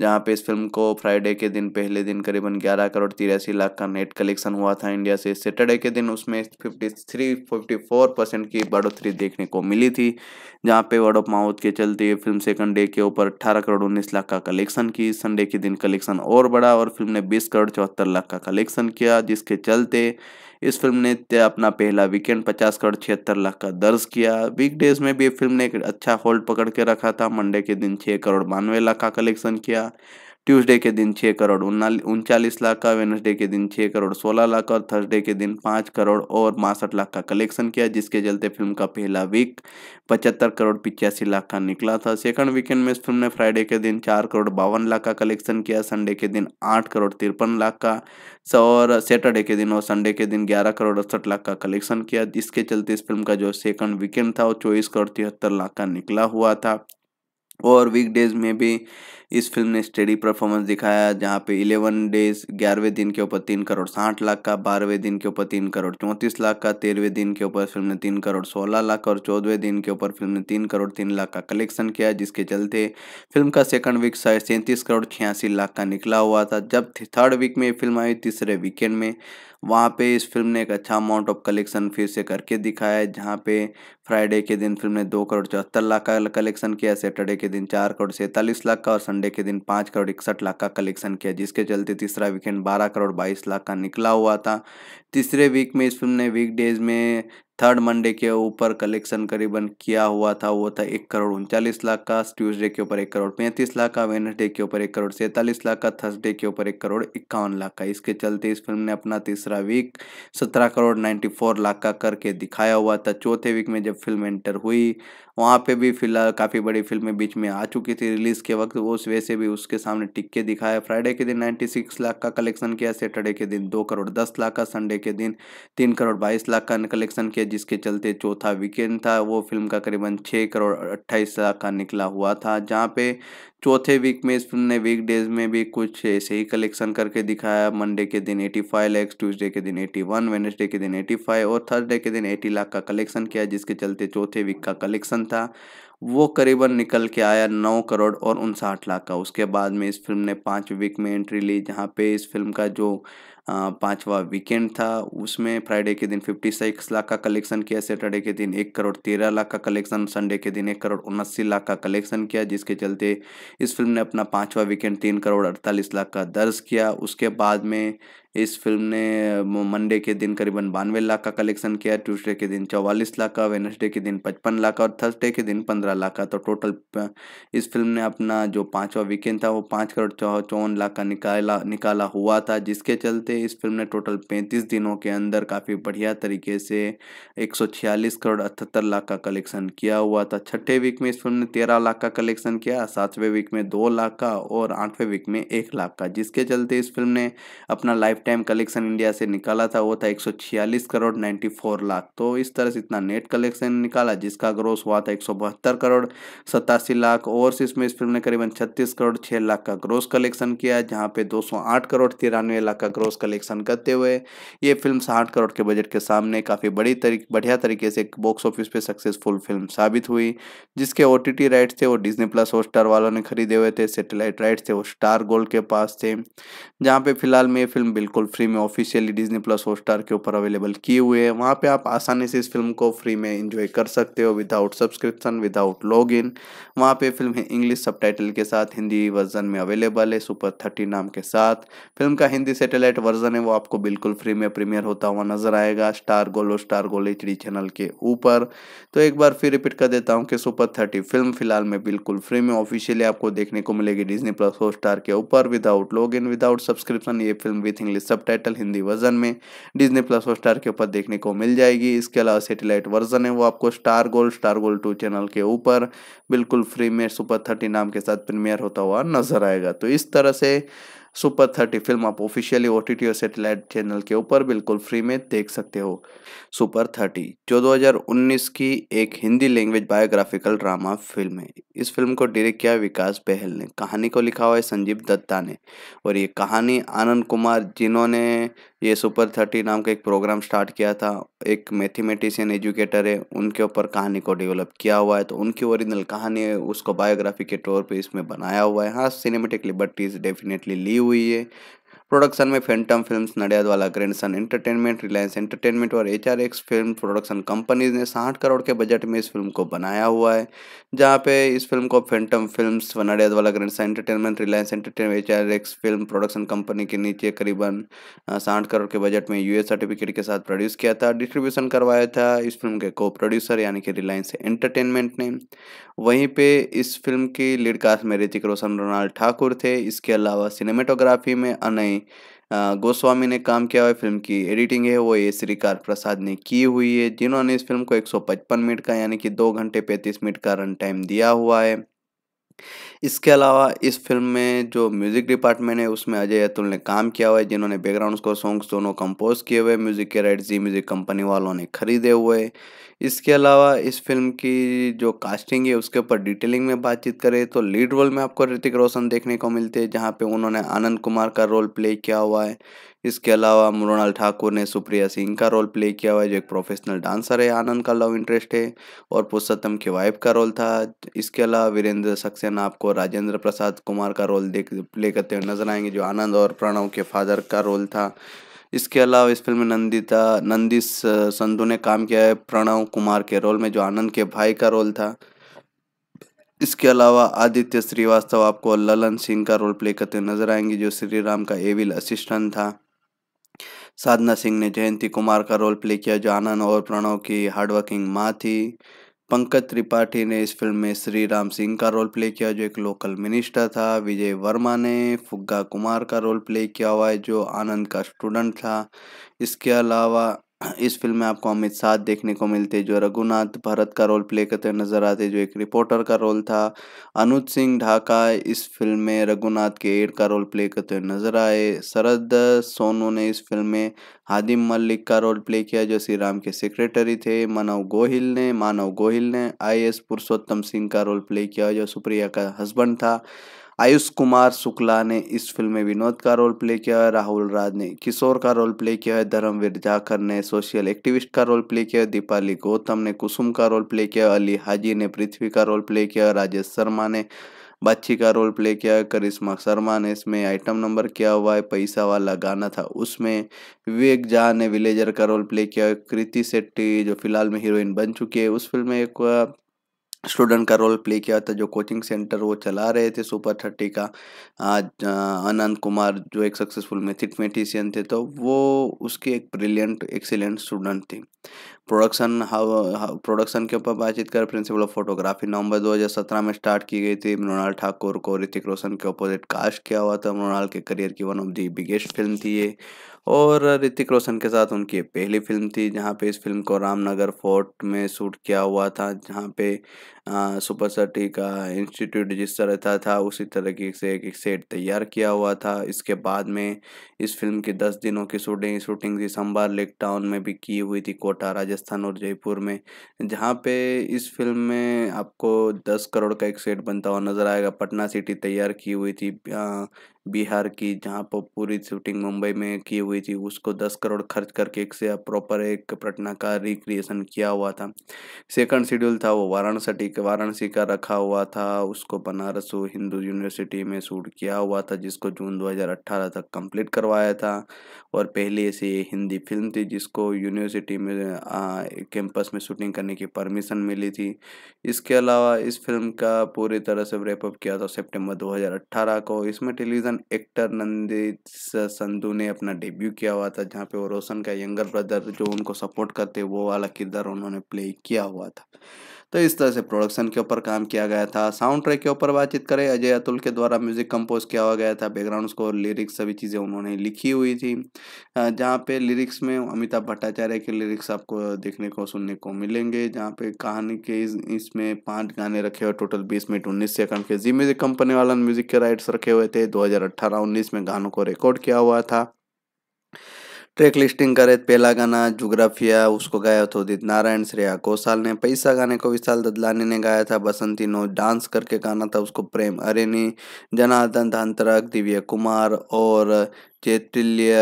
जहाँ पे इस फिल्म को फ्राइडे के दिन पहले दिन करीबन ग्यारह करोड़ तिरासी लाख का नेट कलेक्शन हुआ था इंडिया से सैटरडे के दिन उसमें fifty three fifty four percent की बढ़ोतरी देखने को मिली थी जहाँ पे वर्ड ऑफ माउथ के चलते फिल्म सेकंड डे के ऊपर अट्ठारह करोड़ उन्नीस लाख का कलेक्शन की संडे के दिन कलेक्शन और बढ़ा और फिल्म ने बीस करोड़ चौहत्तर लाख का कलेक्शन किया जिसके चलते इस फिल्म ने अपना पहला वीकेंड पचास करोड़ छिहत्तर लाख का दर्ज किया वीकडेज में भी फिल्म ने एक अच्छा होल्ड पकड़ के रखा था मंडे के दिन छः करोड़ बानवे लाख का कलेक्शन किया ट्यूसडे के दिन छः करोड़ उनचालीस लाख का वेनसडे के दिन छः करोड़ सोलह लाख और थर्सडे के दिन पाँच करोड़ और बासठ लाख का कलेक्शन किया जिसके चलते फिल्म का पहला वीक पचहत्तर करोड़ पिचासी लाख का निकला था सेकंड वीकेंड में इस फिल्म ने फ्राइडे के दिन चार करोड़ बावन लाख का कलेक्शन किया संडे के दिन आठ करोड़ तिरपन लाख का और सैटरडे के दिन और संडे के दिन ग्यारह करोड़ अड़सठ लाख का कलेक्शन किया जिसके चलते इस फिल्म का जो सेकंड वीकेंड था वो चौबीस करोड़ तिहत्तर लाख का निकला हुआ था और वीकडेज में भी इस फिल्म ने स्टेडी परफॉर्मेंस दिखाया जहाँ पे इलेवन डेज ग्यारहवें दिन के ऊपर तीन करोड़ साठ लाख का बारहवें दिन के ऊपर तीन करोड़ चौंतीस लाख का तेरहवें दिन के ऊपर फिल्म ने तीन करोड़ सोलह लाख और चौदहवें दिन के ऊपर फिल्म ने तीन करोड़ तीन लाख का कलेक्शन किया जिसके चलते फिल्म का सेकंड वीक शायद सैंतीस करोड़ छियासी लाख का निकला हुआ था जब थर्ड वीक में फिल्म आई तीसरे वीकेंड में वहाँ पे इस फिल्म ने एक अच्छा अमाउंट ऑफ कलेक्शन फिर से करके दिखाया है जहाँ पे फ्राइडे के दिन फिल्म ने दो करोड़ चौहत्तर लाख का कलेक्शन किया सैटरडे के दिन चार करोड़ सैंतालीस लाख का और संडे के दिन पाँच करोड़ इकसठ लाख का कलेक्शन किया जिसके चलते तीसरा वीकेंड बारह करोड़ बाईस लाख का निकला हुआ था तीसरे वीक में इस फिल्म ने वीक डेज में थर्ड मंडे के ऊपर कलेक्शन करीबन किया हुआ था वो था एक करोड़ उनचालीस लाख का ट्यूसडे के ऊपर एक करोड़ पैंतीस लाख का वेनसडे के ऊपर एक करोड़ सैंतालीस लाख का थर्सडे के ऊपर एक करोड़ इक्यावन लाख का इसके चलते इस फिल्म ने अपना तीसरा वीक सत्रह करोड़ नाइन्टी फोर लाख का करके दिखाया हुआ था चौथे वीक में जब फिल्म एंटर हुई वहाँ पे भी फिलहाल काफ़ी बड़ी फिल्में बीच में आ चुकी थी रिलीज़ के वक्त उस वैसे भी उसके सामने टिक के दिखाया फ्राइडे के दिन 96 लाख का कलेक्शन किया सैटरडे के दिन दो करोड़ दस लाख का संडे के दिन तीन करोड़ बाईस लाख का कलेक्शन किया थे जिसके चलते चौथा वीकेंड था वो फिल्म का करीबन छः करोड़ अट्ठाईस लाख का निकला हुआ था जहाँ पे चौथे वीक में इस फिल्म ने वीक डेज में भी कुछ ऐसे ही कलेक्शन करके दिखाया मंडे के दिन 85 लाख ट्यूजडे के दिन 81 वेनेसडे के दिन 85 और थर्सडे के दिन 80 लाख का कलेक्शन किया जिसके चलते चौथे वीक का कलेक्शन था वो करीबन निकल के आया नौ करोड़ और उनसाठ लाख का उसके बाद में इस फिल्म ने पाँच वीक में एंट्री ली जहाँ पे इस फिल्म का जो पांचवा वीकेंड था उसमें फ्राइडे के दिन फिफ्टी सिक्स लाख का कलेक्शन किया सैटरडे के दिन एक करोड़ तेरह लाख का कलेक्शन संडे के दिन एक करोड़ उन्नासी लाख का कलेक्शन किया जिसके चलते इस फिल्म ने अपना पांचवा वीकेंड तीन करोड़ अड़तालीस लाख का दर्ज किया उसके बाद में इस फिल्म ने मंडे के दिन करीबन बानवे लाख का कलेक्शन किया ट्यूसडे के दिन चौवालीस लाख का वेनसडे के दिन पचपन लाख का और थर्सडे के दिन पंद्रह लाख का तो टोटल इस फिल्म ने अपना जो पाँचवा वीकेंड था वो पाँच करोड़ चौवन लाख का निकाला निकाला हुआ था जिसके चलते इस फिल्म ने टोटल पैंतीस दिनों के अंदर काफ़ी बढ़िया तरीके से एक सौ छियालीस करोड़ अठहत्तर लाख का कलेक्शन किया हुआ था छठे वीक में इस फिल्म ने तेरह लाख का कलेक्शन किया सातवें वीक में दो लाख का और आठवें वीक में एक लाख का जिसके चलते इस फिल्म ने अपना लाइफ टाइम कलेक्शन इंडिया से निकाला था वो था एक करोड़ 94 लाख तो इस तरह से इतना नेट कलेक्शन निकाला जिसका ग्रोस हुआ था एक करोड़ सतासी लाख ओवरसीज में इस फिल्म ने करीबन 36 करोड़ 6 लाख का ग्रोस कलेक्शन किया जहाँ पे 208 करोड़ तिरानवे लाख का ग्रोस कलेक्शन करते हुए ये फिल्म साठ करोड़ के बजट के सामने काफ़ी बड़ी तरीक, बढ़िया तरीके से बॉक्स ऑफिस पे सक्सेसफुल फिल्म साबित हुई जिसके ओ राइट्स थे वो डिजनी प्लस हॉटस्टार वालों ने खरीदे हुए थे सेटेलाइट राइट्स थे वो स्टार गोल्ड के पास थे जहाँ पे फिलहाल में ये फिल्म बिल्कुल बिल्कुल फ्री में ऑफिशियली डिज्नी प्लस हॉटस्टार के ऊपर अवेलेबल किए हुए हैं वहाँ पे आप आसानी से इस फिल्म को फ्री में एंजॉय कर सकते हो without subscription without log in वहाँ पर फिल्म है इंग्लिश सब के साथ हिंदी वर्जन में अवेलेबल है सुपर थर्टी नाम के साथ फिल्म का हिंदी सेटेलाइट वर्जन है वो आपको बिल्कुल फ्री में प्रीमियर होता हुआ नजर आएगा स्टार गोल और स्टार गोल एच चैनल के ऊपर तो एक बार फिर रिपीट कर देता हूँ कि सुपर थर्टी फिल्म फिलहाल में बिल्कुल फ्री में ऑफिशियली आपको देखने को मिलेगी डिजनी प्लस हॉट के ऊपर without log in without subscription ये film with English subtitle Hindi version में डिजनी प्लस और स्टार के ऊपर देखने को मिल जाएगी इसके अलावा सेटेलाइट वर्जन है वो आपको star gold star gold two channel के ऊपर बिल्कुल फ्री में सुपर थर्टी नाम के साथ प्रीमियर होता हुआ नजर आएगा तो इस तरह से सुपर थर्टी फिल्म आप ऑफिशियली ओ टी और सेटेलाइट चैनल के ऊपर बिल्कुल फ्री में देख सकते हो सुपर थर्टी जो 2019 की एक Hindi language biographical drama film है इस फिल्म को डायरेक्ट किया विकास बहल ने कहानी को लिखा हुआ है संजीव दत्ता ने और ये कहानी आनंद कुमार जिन्होंने ये सुपर थर्टी नाम का एक प्रोग्राम स्टार्ट किया था एक मैथमेटिशियन एजुकेटर है उनके ऊपर कहानी को डेवलप किया हुआ है तो उनकी ओरिजिनल कहानी है उसको बायोग्राफी के तौर पे इसमें बनाया हुआ है हाँ सिनेमेटिक लिबर्टीज डेफिनेटली ली हुई है प्रोडक्शन में Phantom films Nadiadwala grandson entertainment Reliance entertainment और एच फिल्म प्रोडक्शन कंपनीज ने साठ करोड़ के बजट में इस फिल्म को बनाया हुआ है जहाँ पे इस फिल्म को Phantom films Nadiadwala grandson entertainment Reliance entertainment H film production company के नीचे करीबन साठ करोड़ के बजट में यूएस सर्टिफिकेट के साथ प्रोड्यूस किया था डिस्ट्रीब्यूशन करवाया था इस फिल्म के को प्रोड्यूसर यानी कि रिलायंस एंटरटेनमेंट ने वहीं पे इस फिल्म की लीड कास्ट में ऋतिक रोशन रोनाल्ड ठाकुर थे इसके अलावा सिनेमेटोग्राफी में अनय गोस्वामी ने काम किया हुआ फिल्म की एडिटिंग है वो ये श्रीकार प्रसाद ने की हुई है जिन्होंने इस फिल्म को 155 मिनट का यानी कि दो घंटे 35 मिनट का रन टाइम दिया हुआ है इसके अलावा इस फिल्म में जो म्यूज़िक डिपार्टमेंट है उसमें अजय अतुल ने काम किया हुआ है जिन्होंने बैकग्राउंड स्कोर सॉन्ग्स दोनों कंपोज किए हुए म्यूज़िक के राइट जी म्यूज़िक कंपनी वालों ने खरीदे हुए इसके अलावा इस फिल्म की जो कास्टिंग है उसके ऊपर डिटेलिंग में बातचीत करें तो लीड रोल में आपको ऋतिक रोशन देखने को मिलते हैं जहाँ पे उन्होंने आनंद कुमार का रोल प्ले किया हुआ है इसके अलावा मृणाल ठाकुर ने सुप्रिया सिंह का रोल प्ले किया हुआ है जो एक प्रोफेशनल डांसर है आनंद का लव इंटरेस्ट है और पुरुषोत्तम की वाइफ का रोल था इसके अलावा वीरेंद्र सक्सेना आपको राजेंद्र प्रसाद कुमार का रोल देख प्ले करते हुए नजर आएंगे जो आनंद और प्रणव के फादर का रोल था इसके अलावा इस फिल्म में नंदिता नंदिस संधू ने काम किया है प्रणव कुमार के रोल में जो आनंद के भाई का रोल था इसके अलावा आदित्य श्रीवास्तव आपको ललन सिंह का रोल प्ले करते नजर आएंगे जो श्री राम का एविल असिस्टेंट था साधना सिंह ने जयंती कुमार का रोल प्ले किया जो आनंद और प्रणव की हार्डवर्किंग माँ थी पंकज त्रिपाठी ने इस फिल्म में श्री राम सिंह का रोल प्ले किया जो एक लोकल मिनिस्टर था विजय वर्मा ने फुग्गा कुमार का रोल प्ले किया हुआ है जो आनंद का स्टूडेंट था इसके अलावा इस फिल्म में आपको अमित शाह देखने को मिलते जो रघुनाथ भरत का रोल प्ले करते नज़र आते जो एक रिपोर्टर का रोल था अनुज सिंह ढाका इस फिल्म में रघुनाथ के एड का रोल प्ले करते हुए नज़र आए शरद सोनू ने इस फिल्म में हादिम मलिक का रोल प्ले किया जो श्री राम के सेक्रेटरी थे मानव गोहिल ने मानव गोहिल ने आई एस पुरुषोत्तम सिंह का रोल प्ले किया जो सुप्रिया का हस्बैंड था आयुष कुमार शुक्ला ने इस फिल्म में विनोद का रोल प्ले किया है राहुल राज ने किशोर का रोल प्ले किया है धर्मवीर जाखर ने सोशल एक्टिविस्ट का रोल प्ले किया है दीपाली गौतम ने कुसुम का रोल प्ले किया अली हाजी ने पृथ्वी का रोल प्ले किया राजेश शर्मा ने बच्ची का रोल प्ले किया करिश्मा शर्मा ने इसमें आइटम नंबर किया हुआ है पैसा वाला गाना था उसमें विवेक झा ने विलेजर का रोल प्ले किया कृति सेट्टी जो फिलहाल में हीरोइन बन चुकी है उस फिल्म में एक स्टूडेंट का रोल प्ले किया था जो कोचिंग सेंटर वो चला रहे थे सुपर थर्टी का आज अनंत कुमार जो एक सक्सेसफुल मैथमेटिशियन थे तो वो उसके एक ब्रिलियंट एक्सीलेंट स्टूडेंट थी प्रोडक्शन हाउ प्रोडक्शन के ऊपर बातचीत कर प्रिंसिपल ऑफ फोटोग्राफी नवंबर 2017 में स्टार्ट की गई थी मृणाल ठाकुर को ऋतिक रोशन के अपोजिट कास्ट किया हुआ था मृणाल के करियर की one of the biggest film थी ये और ऋतिक रोशन के साथ उनकी पहली फिल्म थी जहाँ पे इस फिल्म को रामनगर फोर्ट में शूट किया हुआ था जहाँ पे सुपर सटी का इंस्टीट्यूट जिस तरह था, था उसी तरह से एक, एक सेट तैयार किया हुआ था इसके बाद में इस फिल्म की दस दिनों की शूटिंग शूटिंग दिसंबर लेक टाउन में भी की हुई थी कोटा राजस्थान और जयपुर में जहाँ पे इस फिल्म में आपको दस करोड़ का एक सेट बनता हुआ नज़र आएगा पटना सिटी तैयार की हुई थी बिहार की जहाँ पर पूरी शूटिंग मुंबई में की हुई थी उसको दस करोड़ खर्च करके एक से प्रॉपर एक पटना का रिक्रिएशन किया हुआ था सेकंड शेड्यूल था वो वाराणसी वाराणसी का रखा हुआ था उसको बनारस हिंदू यूनिवर्सिटी में शूट किया हुआ था जिसको जून 2018 तक कंप्लीट करवाया था और पहले ऐसी हिंदी फिल्म थी जिसको यूनिवर्सिटी में कैंपस में शूटिंग करने की परमिशन मिली थी इसके अलावा इस फिल्म का पूरी तरह से रेपअप किया था सेप्टेम्बर दो को इसमें टेलीविज़न रोशन एक्टर नंदित संधू ने अपना डेब्यू किया हुआ था जहाँ पे वो रोशन का यंगर ब्रदर जो उनको सपोर्ट करते वो वाला किरदार उन्होंने प्ले किया हुआ था तो इस तरह से प्रोडक्शन के ऊपर काम किया गया था साउंड ट्रैक के ऊपर बातचीत करें अजय अतुल के द्वारा म्यूजिक कंपोज किया हुआ गया था बैकग्राउंड स्कोर लिरिक्स सभी चीज़ें उन्होंने लिखी हुई थी जहाँ पे लिरिक्स में अमिताभ भट्टाचार्य के लिरिक्स आपको देखने को सुनने को मिलेंगे जहाँ पे कहानी के इसमें इस पाँच गाने रखे हुए टोटल बीस मिनट उन्नीस सेकंड के जी म्यूजिक कंपनी वाला म्यूजिक के राइट्स रखे हुए थे दो हज़ार में गानों को रिकॉर्ड किया हुआ था ट्रैक लिस्टिंग करे पहला गाना जुग्राफिया उसको गाया था उदित नारायण श्रेया कोसाल ने पैसा गाने को विशाल ददलानी ने गाया था बसंती नो डांस करके गाना था उसको प्रेम अरेनी जनार्दन धांतरक दिव्य कुमार और चैतल्य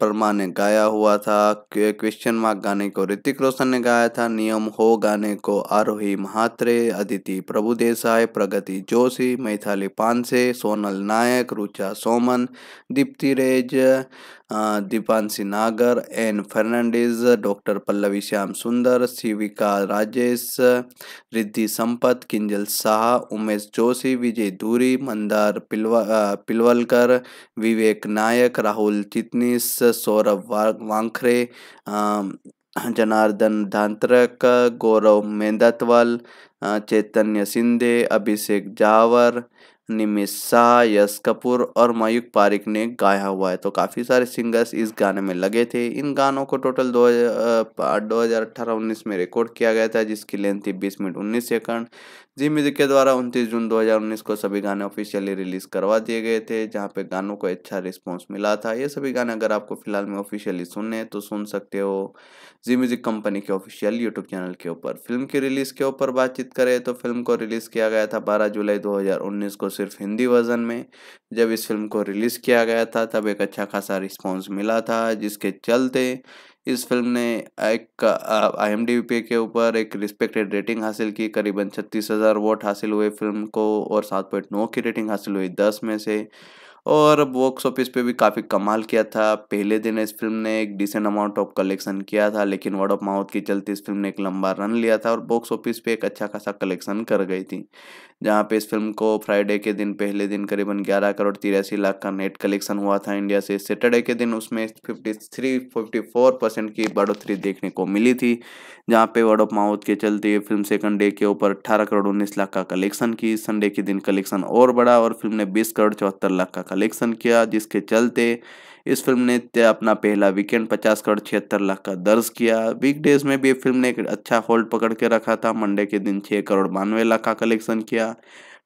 परमा ने गाया हुआ था क्वेश्चन मार्क गाने को ऋतिक रोशन ने गाया था नियम हो गाने को आरोही महात्रे अदिति प्रभु प्रगति जोशी मैथाली पानसे सोनल नायक रुचा सोमन दीप्ति रेज दीपांशी नागर एन फर्नांडीज डॉक्टर पल्लवी श्याम सुंदर शिविका राजेश रिद्धि संपत किंजल शाह उमेश जोशी विजय धूरी मंदार पिलवा पिलवलकर विवेक नायक राहुल चितनीस सौरभ वांखरे जनार्दन धांतरक गौरव मेंदतवाल चैतन्य सिंधे अभिषेक जावर निमिषा यश कपूर और मयूक पारिक ने गाया हुआ है तो काफ़ी सारे सिंगर्स इस गाने में लगे थे इन गानों को टोटल दो दो हज़ार अट्ठारह उन्नीस में रिकॉर्ड किया गया था जिसकी लेंथ थी बीस मिनट उन्नीस सेकंड जी म्यूजिक के द्वारा 29 जून 2019 को सभी गाने ऑफिशियली रिलीज़ करवा दिए गए थे जहां पे गानों को अच्छा रिस्पांस मिला था ये सभी गाने अगर आपको फिलहाल में ऑफिशियली सुनने तो सुन सकते हो जी म्यूजिक कंपनी के ऑफिशियल यूट्यूब चैनल के ऊपर फिल्म की रिलीज़ के ऊपर बातचीत करें तो फिल्म को रिलीज़ किया गया था बारह जुलाई दो को सिर्फ हिंदी वर्जन में जब इस फिल्म को रिलीज़ किया गया था तब एक अच्छा खासा रिस्पॉन्स मिला था जिसके चलते इस फिल्म ने एक आई एम डी पी के ऊपर एक रिस्पेक्टेड रेटिंग हासिल की करीबन छत्तीस हज़ार वोट हासिल हुए फिल्म को और सात पॉइंट नौ की रेटिंग हासिल हुई दस में से और बॉक्स ऑफिस पे भी काफ़ी कमाल किया था पहले दिन इस फिल्म ने एक डिसेंट अमाउंट ऑफ कलेक्शन किया था लेकिन वर्ड ऑफ माउथ के चलते इस फिल्म ने एक लंबा रन लिया था और बॉक्स ऑफिस पे एक अच्छा खासा कलेक्शन कर गई थी जहाँ पे इस फिल्म को फ्राइडे के दिन पहले दिन करीबन ग्यारह करोड़ तिरासी लाख का नेट कलेक्शन हुआ था इंडिया से सैटरडे के दिन उसमें fifty three fifty four percent की बढ़ोतरी देखने को मिली थी जहाँ पे वर्ड ऑफ माउथ के चलते ये फिल्म सेकंड डे के ऊपर अट्ठारह करोड़ उन्नीस लाख का कलेक्शन की संडे के दिन कलेक्शन और बढ़ा और फिल्म ने बीस करोड़ चौहत्तर लाख का कलेक्शन किया जिसके चलते इस फिल्म ने अपना पहला वीकेंड पचास करोड़ छिहत्तर लाख का दर्ज किया वीकडेज में भी फिल्म ने एक अच्छा होल्ड पकड़ के रखा था मंडे के दिन छः करोड़ बानवे लाख का कलेक्शन किया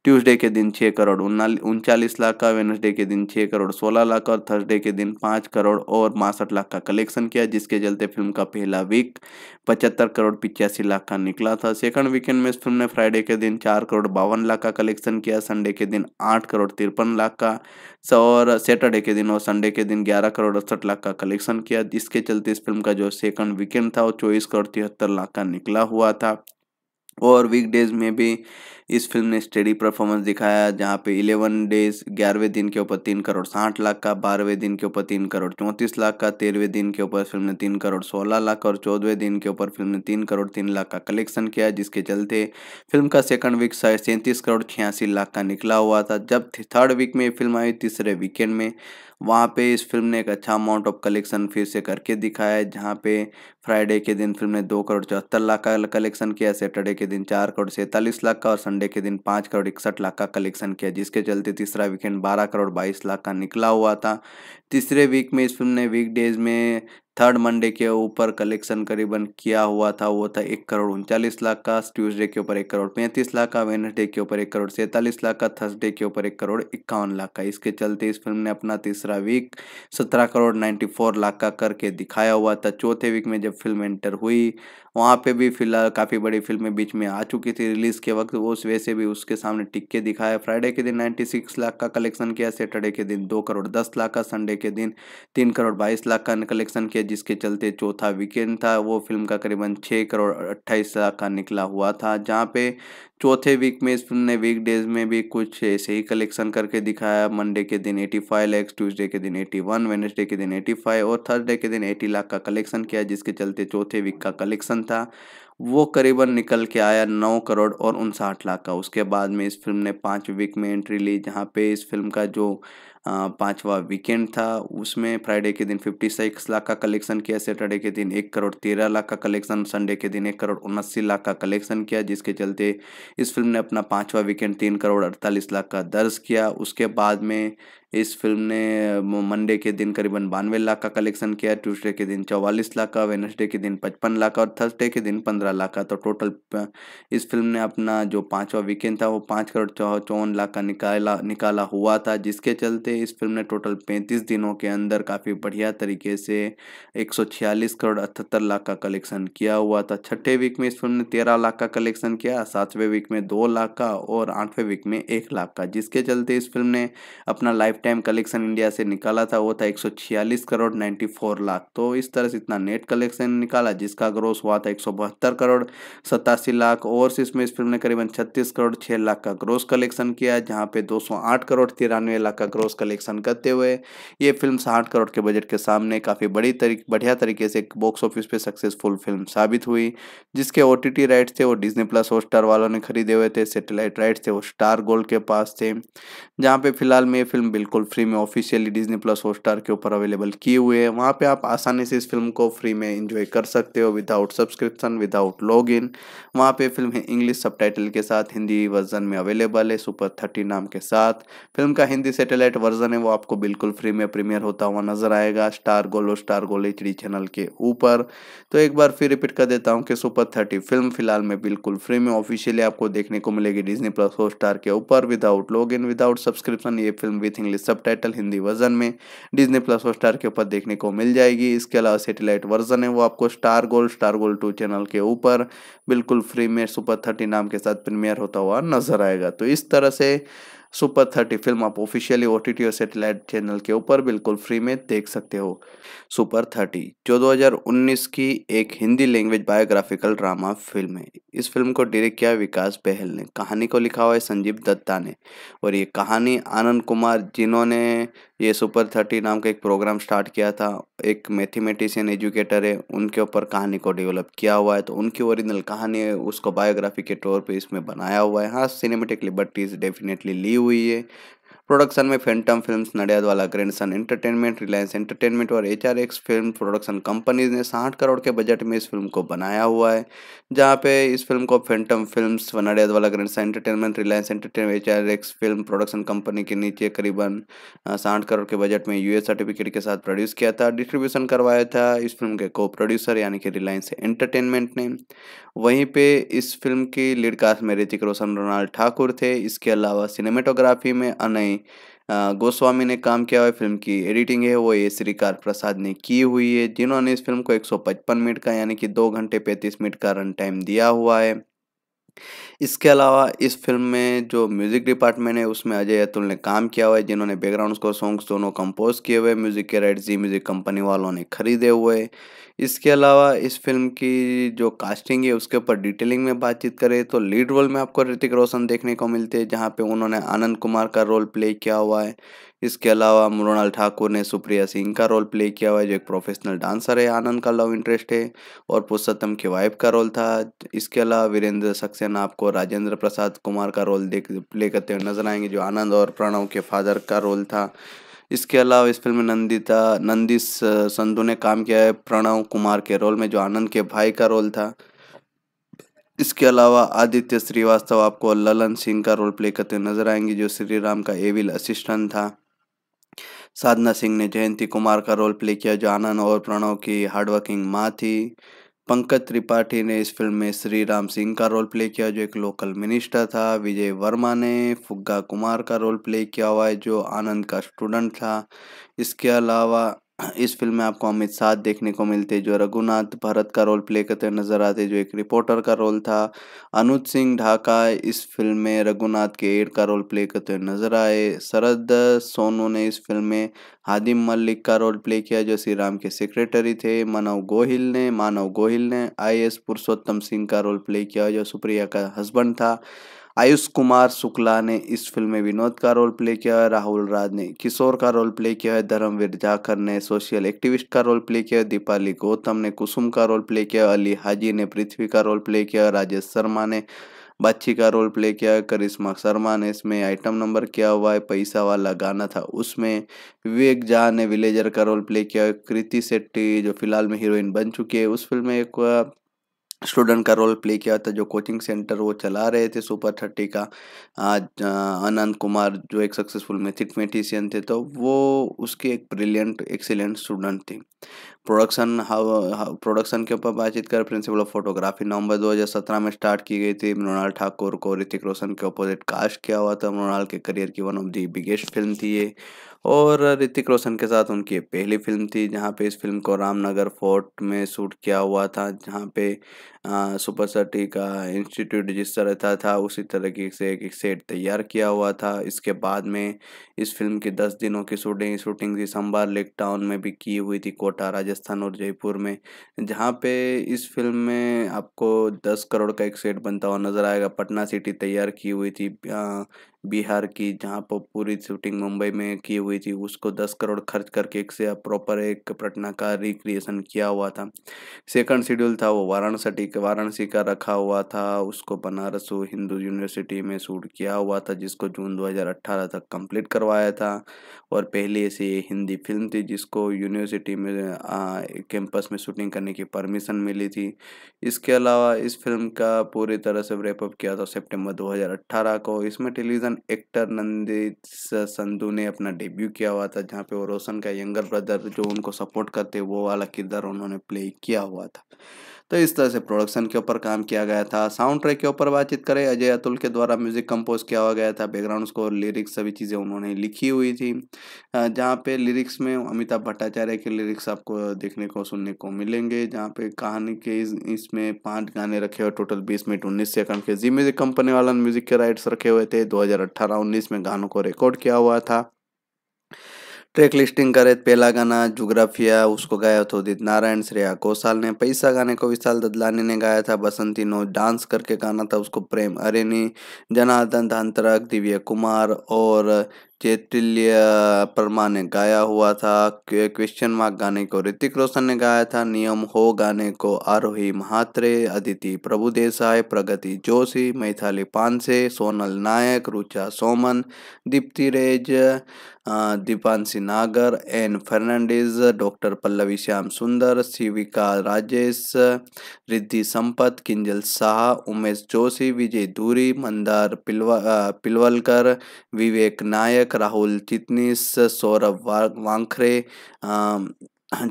ट्यूसडे के दिन छः करोड़ उनचालीस लाख का वेनसडे के दिन छः करोड़ सोलह लाख और थर्सडे के दिन पाँच करोड़ और बासठ लाख का कलेक्शन किया जिसके चलते फिल्म का पहला वीक पचहत्तर करोड़ पिचासी लाख का निकला था सेकंड वीकेंड में इस फिल्म ने फ्राइडे के दिन चार करोड़ बावन लाख का कलेक्शन किया संडे के दिन आठ करोड़ तिरपन लाख का और सैटरडे के दिन और संडे के दिन ग्यारह करोड़ अड़सठ लाख का कलेक्शन किया जिसके चलते इस फिल्म का जो सेकंड वीकेंड था वो चौबीस करोड़ तिहत्तर लाख का निकला हुआ था और वीकडेज़ में भी इस फिल्म ने स्टेडी परफॉर्मेंस दिखाया जहां पे इलेवन डेज ग्यारहवें दिन के ऊपर तीन करोड़ साठ लाख का बारहवें दिन के ऊपर तीन करोड़ चौंतीस लाख का तेरहवें दिन के ऊपर फिल्म ने तीन करोड़ सोलह लाख और चौदहवें दिन के ऊपर फिल्म ने तीन करोड़ तीन लाख का कलेक्शन किया जिसके चलते फिल्म का सेकंड वीक शायद सैंतीस करोड़ छियासी लाख का निकला हुआ था जब थर्ड वीक में फिल्म आई तीसरे वीकेंड में वहाँ पे इस फिल्म ने एक अच्छा अमाउंट ऑफ कलेक्शन फिर से करके दिखाया जहाँ पे फ्राइडे के दिन फिल्म ने दो करोड़ चौहत्तर लाख का कलेक्शन किया सैटरडे के दिन चार करोड़ सैंतालीस लाख का और संडे के दिन पाँच करोड़ इकसठ लाख का कलेक्शन किया जिसके चलते तीसरा वीकेंड बारह करोड़ बाईस लाख का निकला हुआ था तीसरे वीक में इस फिल्म ने वीकडेज में थर्ड मंडे के ऊपर कलेक्शन करीबन किया हुआ था वो था एक करोड़ उनचालीस लाख का ट्यूसडे के ऊपर एक करोड़ पैंतीस लाख का वेनसडे के ऊपर एक करोड़ सैंतालीस लाख का थर्सडे के ऊपर एक करोड़ इक्यावन लाख का इसके चलते इस फिल्म ने अपना तीसरा वीक सत्रह करोड़ नाइन्टी फोर लाख का करके दिखाया हुआ था चौथे वीक में जब जब फिल्म एंटर हुई वहाँ पे भी फिलहाल काफ़ी बड़ी फिल्में बीच में आ चुकी थी रिलीज़ के वक्त वो उस वैसे भी उसके सामने टिक के दिखाया फ्राइडे के दिन 96 लाख का कलेक्शन किया सैटरडे के दिन दो करोड़ दस लाख का संडे के दिन तीन करोड़ बाईस लाख का कलेक्शन किया जिसके चलते चौथा वीकेंड था वो फिल्म का करीबन छः करोड़ अट्ठाईस लाख का निकला हुआ था जहाँ पे चौथे वीक में इस फिल्म ने वीक डेज में भी कुछ ऐसे ही कलेक्शन करके दिखाया मंडे के दिन 85 लैक्स ट्यूजडे के दिन 81 वेनसडे के दिन 85 और थर्सडे के दिन 80 लाख का कलेक्शन किया जिसके चलते चौथे वीक का कलेक्शन प्लान था वो करीबन निकल के आया नौ करोड़ और उनसाठ लाख का उसके बाद में इस फिल्म ने पाँच वीक में एंट्री ली जहाँ पे इस फिल्म का जो पाँचवा वीकेंड था उसमें फ्राइडे के दिन फिफ्टी सिक्स लाख का कलेक्शन किया सैटरडे के दिन एक करोड़ तेरह लाख का कलेक्शन संडे के दिन एक करोड़ उन्नासी लाख का कलेक्शन किया जिसके चलते इस फिल्म ने अपना पाँचवा वीकेंड तीन करोड़ अड़तालीस लाख का दर्ज किया उसके बाद में इस फिल्म ने मंडे के दिन करीबन बानवे लाख का कलेक्शन किया ट्यूसडे के दिन चौवालीस लाख का वेनसडे के दिन पचपन लाख का और थर्सडे के दिन पंद्रह लाख का तो टोटल इस फिल्म ने अपना जो पाँचवा वीकेंड था वो पाँच करोड़ चौवन लाख का निकाला निकाला हुआ था जिसके चलते इस फिल्म ने टोटल पैंतीस दिनों के अंदर काफ़ी बढ़िया तरीके से एक करोड़ अठहत्तर लाख का कलेक्शन किया हुआ था छठे वीक में इस फिल्म ने तेरह लाख का कलेक्शन किया सातवें वीक में दो लाख का और आठवें वीक में एक लाख का जिसके चलते इस फिल्म ने अपना लाइफ टाइम कलेक्शन इंडिया से निकाला था वो था 146 करोड़ 94 लाख तो इस तरह से इतना नेट कलेक्शन निकाला जिसका ग्रोस हुआ था एक करोड़ सतासी लाख ओवरसीज में इस फिल्म ने करीबन छत्तीस करोड़ छह लाख का ग्रोस कलेक्शन किया जहाँ पे 208 करोड़ तिरानवे लाख का ग्रोस कलेक्शन करते हुए ये फिल्म साठ करोड़ के बजट के सामने काफ़ी बड़ी तरीक बढ़िया तरीके से बॉक्स ऑफिस पे सक्सेसफुल फिल्म साबित हुई जिसके ओ राइट्स थे वो डिजनी प्लस हॉटस्टार वालों ने खरीदे हुए थे सेटेलाइट राइट्स थे वो स्टार गोल्ड के पास थे जहाँ पे फिलहाल में ये फिल्म बिल्कुल बिल्कुल फ्री में ऑफिशियली डिजनी प्लस हॉटस्टार के ऊपर अवेलेबल किए हुए हैं वहाँ पे आप आसानी से इस फिल्म को फ्री में इंजॉय कर सकते हो without subscription without log in वहाँ पर फिल्म इंग्लिश सब के साथ हिंदी वर्जन में अवेलेबल है सुपर थर्टी नाम के साथ फिल्म का हिंदी सेटेलाइट वर्जन है वो आपको बिल्कुल फ्री में प्रीमियर होता हुआ नजर आएगा स्टार गोलो स्टार गोल एच चैनल के ऊपर तो एक बार फिर रिपीट कर देता हूँ कि सुपर थर्टी फिल्म फिलहाल में बिल्कुल फ्री में ऑफिशियली आपको देखने को मिलेगी डिजनी प्लस हॉट के ऊपर without log in without subscription ये film with English sub Hindi version में डिजनी प्लस और स्टार के ऊपर देखने को मिल जाएगी इसके अलावा सेटेलाइट वर्जन है वो आपको star gold star gold two channel के ऊपर बिल्कुल फ्री में सुपर थर्टी नाम के साथ प्रीमियर होता हुआ नजर आएगा तो इस तरह से सुपर थर्टी फिल्म आप ऑफिशियली ओटीटी और सैटेलाइट चैनल के ऊपर बिल्कुल फ्री में देख सकते हो सुपर थर्टी जो 2019 की एक Hindi language biographical drama film है इस फिल्म को डायरेक्ट किया विकास बहल ने कहानी को लिखा हुआ है संजीव दत्ता ने और ये कहानी आनंद कुमार जिन्होंने ये सुपर थर्टी नाम का एक प्रोग्राम स्टार्ट किया था एक मैथमेटिशियन एजुकेटर है उनके ऊपर कहानी को डेवलप किया हुआ है तो उनकी ओरिजिनल कहानी है उसको बायोग्राफी के तौर पे इसमें बनाया हुआ है हाँ सिनेमेटिक लिबर्टीज डेफिनेटली ली हुई है प्रोडक्शन में Phantom films Nadiadwala grandson entertainment Reliance entertainment और एच फिल्म प्रोडक्शन कंपनीज ने साठ करोड़ के बजट में इस फिल्म को बनाया हुआ है जहाँ पे इस फिल्म को Phantom films Nadiadwala grandson entertainment Reliance entertainment H film production company के नीचे करीबन साठ करोड़ के बजट में यू सर्टिफिकेट के साथ प्रोड्यूस किया था डिस्ट्रीब्यूशन करवाया था इस फिल्म के को प्रोड्यूसर यानी कि रिलायंस एंटरटेनमेंट ने वहीं पे इस फिल्म की लीड कास्ट में ऋतिक रोशन रोनाल्ड ठाकुर थे इसके अलावा सिनेमेटोग्राफी में अनय गोस्वामी ने काम किया हुआ फिल्म की एडिटिंग है वो ये श्रीकार प्रसाद ने की हुई है जिन्होंने इस फिल्म को 155 मिनट का यानी कि दो घंटे 35 मिनट का रन टाइम दिया हुआ है इसके अलावा इस फिल्म में जो म्यूज़िक डिपार्टमेंट है उसमें अजय अतुल ने काम किया हुआ है जिन्होंने बैकग्राउंड स्कोर सॉन्ग्स दोनों कंपोज किए हुए म्यूज़िक के राइट जी म्यूज़िक कंपनी वालों ने खरीदे हुए इसके अलावा इस फिल्म की जो कास्टिंग है उसके ऊपर डिटेलिंग में बातचीत करें तो लीड रोल में आपको ऋतिक रोशन देखने को मिलते हैं जहाँ पे उन्होंने आनंद कुमार का रोल प्ले किया हुआ है इसके अलावा मृणाल ठाकुर ने सुप्रिया सिंह का रोल प्ले किया हुआ है जो एक प्रोफेशनल डांसर है आनंद का लव इंटरेस्ट है और पुरुषोत्तम की वाइफ का रोल था इसके अलावा वीरेंद्र सक्सेना आपको राजेंद्र प्रसाद कुमार का रोल देख प्ले करते हुए नजर आएंगे जो आनंद और प्रणव के फादर का रोल था इसके अलावा इस फिल्म में नंदिता नंदिस संधू ने काम किया है प्रणव कुमार के रोल में जो आनंद के भाई का रोल था इसके अलावा आदित्य श्रीवास्तव आपको ललन सिंह का रोल प्ले करते नजर आएंगे जो श्री राम का एविल असिस्टेंट था साधना सिंह ने जयंती कुमार का रोल प्ले किया जो आनंद और प्रणव की हार्डवर्किंग माँ थी पंकज त्रिपाठी ने इस फिल्म में श्री राम सिंह का रोल प्ले किया जो एक लोकल मिनिस्टर था विजय वर्मा ने फुग्गा कुमार का रोल प्ले किया हुआ है जो आनंद का स्टूडेंट था इसके अलावा इस फिल्म में आपको अमित साध देखने को मिलते जो रघुनाथ भरत का रोल प्ले करते नजर आते जो एक रिपोर्टर का रोल था अनुज सिंह ढाका इस फिल्म में रघुनाथ के एड का रोल प्ले करते हुए नजर आए शरद सोनू ने इस फिल्म में हादिम मलिक का रोल प्ले किया जो श्री राम के सेक्रेटरी थे मानव गोहिल ने मानव गोहिल ने आई पुरुषोत्तम सिंह का रोल प्ले किया जो सुप्रिया का हस्बैंड था आयुष कुमार शुक्ला ने इस फिल्म में विनोद का रोल प्ले किया है राहुल राज ने किशोर का रोल प्ले किया है धर्मवीर जाखर ने सोशल एक्टिविस्ट का रोल प्ले किया है दीपाली गौतम ने कुसुम का रोल प्ले किया अली हाजी ने पृथ्वी का रोल प्ले किया राजेश शर्मा ने बच्ची का रोल प्ले किया है करिश्मा शर्मा ने इसमें आइटम नंबर किया हुआ है पैसा वाला गाना था उसमें विवेक झा ने विलेजर का रोल प्ले किया है कृति शेट्टी जो फिलहाल में हीरोइन बन चुकी है उस फिल्म में एक स्टूडेंट का रोल प्ले किया था जो कोचिंग सेंटर वो चला रहे थे सुपर थर्टी का आज अनंत कुमार जो एक सक्सेसफुल मैथमेटिशियन थे तो वो उसके एक ब्रिलियंट एक्सीलेंट स्टूडेंट थे प्रोडक्शन प्रोडक्शन के ऊपर बातचीत कर प्रिंसिपल ऑफ फोटोग्राफी नवंबर 2017 में स्टार्ट की गई थी मृणाल ठाकुर को ऋतिक रोशन के अपोजिट कास्ट किया हुआ था मृणाल के करियर की one of the biggest film थी ये और ऋतिक रोशन के साथ उनकी पहली फिल्म थी जहाँ पे इस फिल्म को रामनगर फोर्ट में शूट किया हुआ था जहाँ पे सुपर सटी का इंस्टीट्यूट जिस तरह था, था उसी तरह से एक सेट तैयार किया हुआ था इसके बाद में इस फिल्म की दस दिनों की शूटिंग शूटिंग दिसंबर लेक टाउन में भी की हुई थी कोटा राज राजस्थान और जयपुर में जहाँ पे इस फिल्म में आपको दस करोड़ का एक सेट बनता हुआ नज़र आएगा पटना सिटी तैयार की हुई थी बिहार की जहाँ पर पूरी शूटिंग मुंबई में की हुई थी उसको दस करोड़ खर्च करके एक से प्रॉपर एक पटना का रिक्रिएशन किया हुआ था सेकंड शेड्यूल था वो वाराणसी के वाराणसी का रखा हुआ था उसको बनारस हिंदू यूनिवर्सिटी में शूट किया हुआ था जिसको जून 2018 तक कंप्लीट करवाया था और पहले से हिंदी फिल्म थी जिसको यूनिवर्सिटी में कैंपस में शूटिंग करने की परमिशन मिली थी इसके अलावा इस फिल्म का पूरी तरह से रेपअप किया था सेप्टेम्बर दो को इसमें television American actor Nandit Sandhu ने अपना डेब्यू किया हुआ था जहाँ पे वो रोशन का यंगर ब्रदर जो उनको सपोर्ट करते वो वाला किरदार उन्होंने प्ले किया हुआ था तो इस तरह से प्रोडक्शन के ऊपर काम किया गया था साउंड ट्रैक के ऊपर बातचीत करें अजय अतुल के द्वारा म्यूजिक कंपोज किया हुआ गया था बैकग्राउंड स्कोर लिरिक्स सभी चीज़ें उन्होंने लिखी हुई थी जहाँ पे लिरिक्स में अमिताभ भट्टाचार्य के लिरिक्स आपको देखने को सुनने को मिलेंगे जहाँ पे कहानी के इस इसमें पाँच गाने रखे हुए टोटल बीस मिनट उन्नीस सेकंड के जी म्यूजिक कंपनी वाला म्यूजिक के राइट्स रखे हुए थे दो हज़ार में गानों को रिकॉर्ड किया हुआ था ट्रैक लिस्टिंग करे पहला गाना जुग्राफिया उसको गाया था उदित नारायण श्रेया कोसाल ने पैसा गाने को विशाल ददलानी ने गाया था बसंती नो डांस करके गाना था उसको प्रेम अरेनी जनार्दन धांतरक दिव्य कुमार और चैतल्य परमा ने गाया हुआ था क्वेश्चन मार्क गाने को ऋतिक रोशन ने गाया था नियम हो गाने को आरोही महात्रे अदिति प्रभुदेसाई प्रगति जोशी मैथाली पानसे सोनल नायक रुचा सोमन दीप्ति रेज दीपांशी नागर एन फर्नांडीज डॉक्टर पल्लवी श्याम सुंदर शिविका राजेश रिद्धि संपत किंजल शाह उमेश जोशी विजय धूरी मंदार पिलवा पिलवलकर विवेक नायक नायक राहुल चितनीस सौरभ वांखरे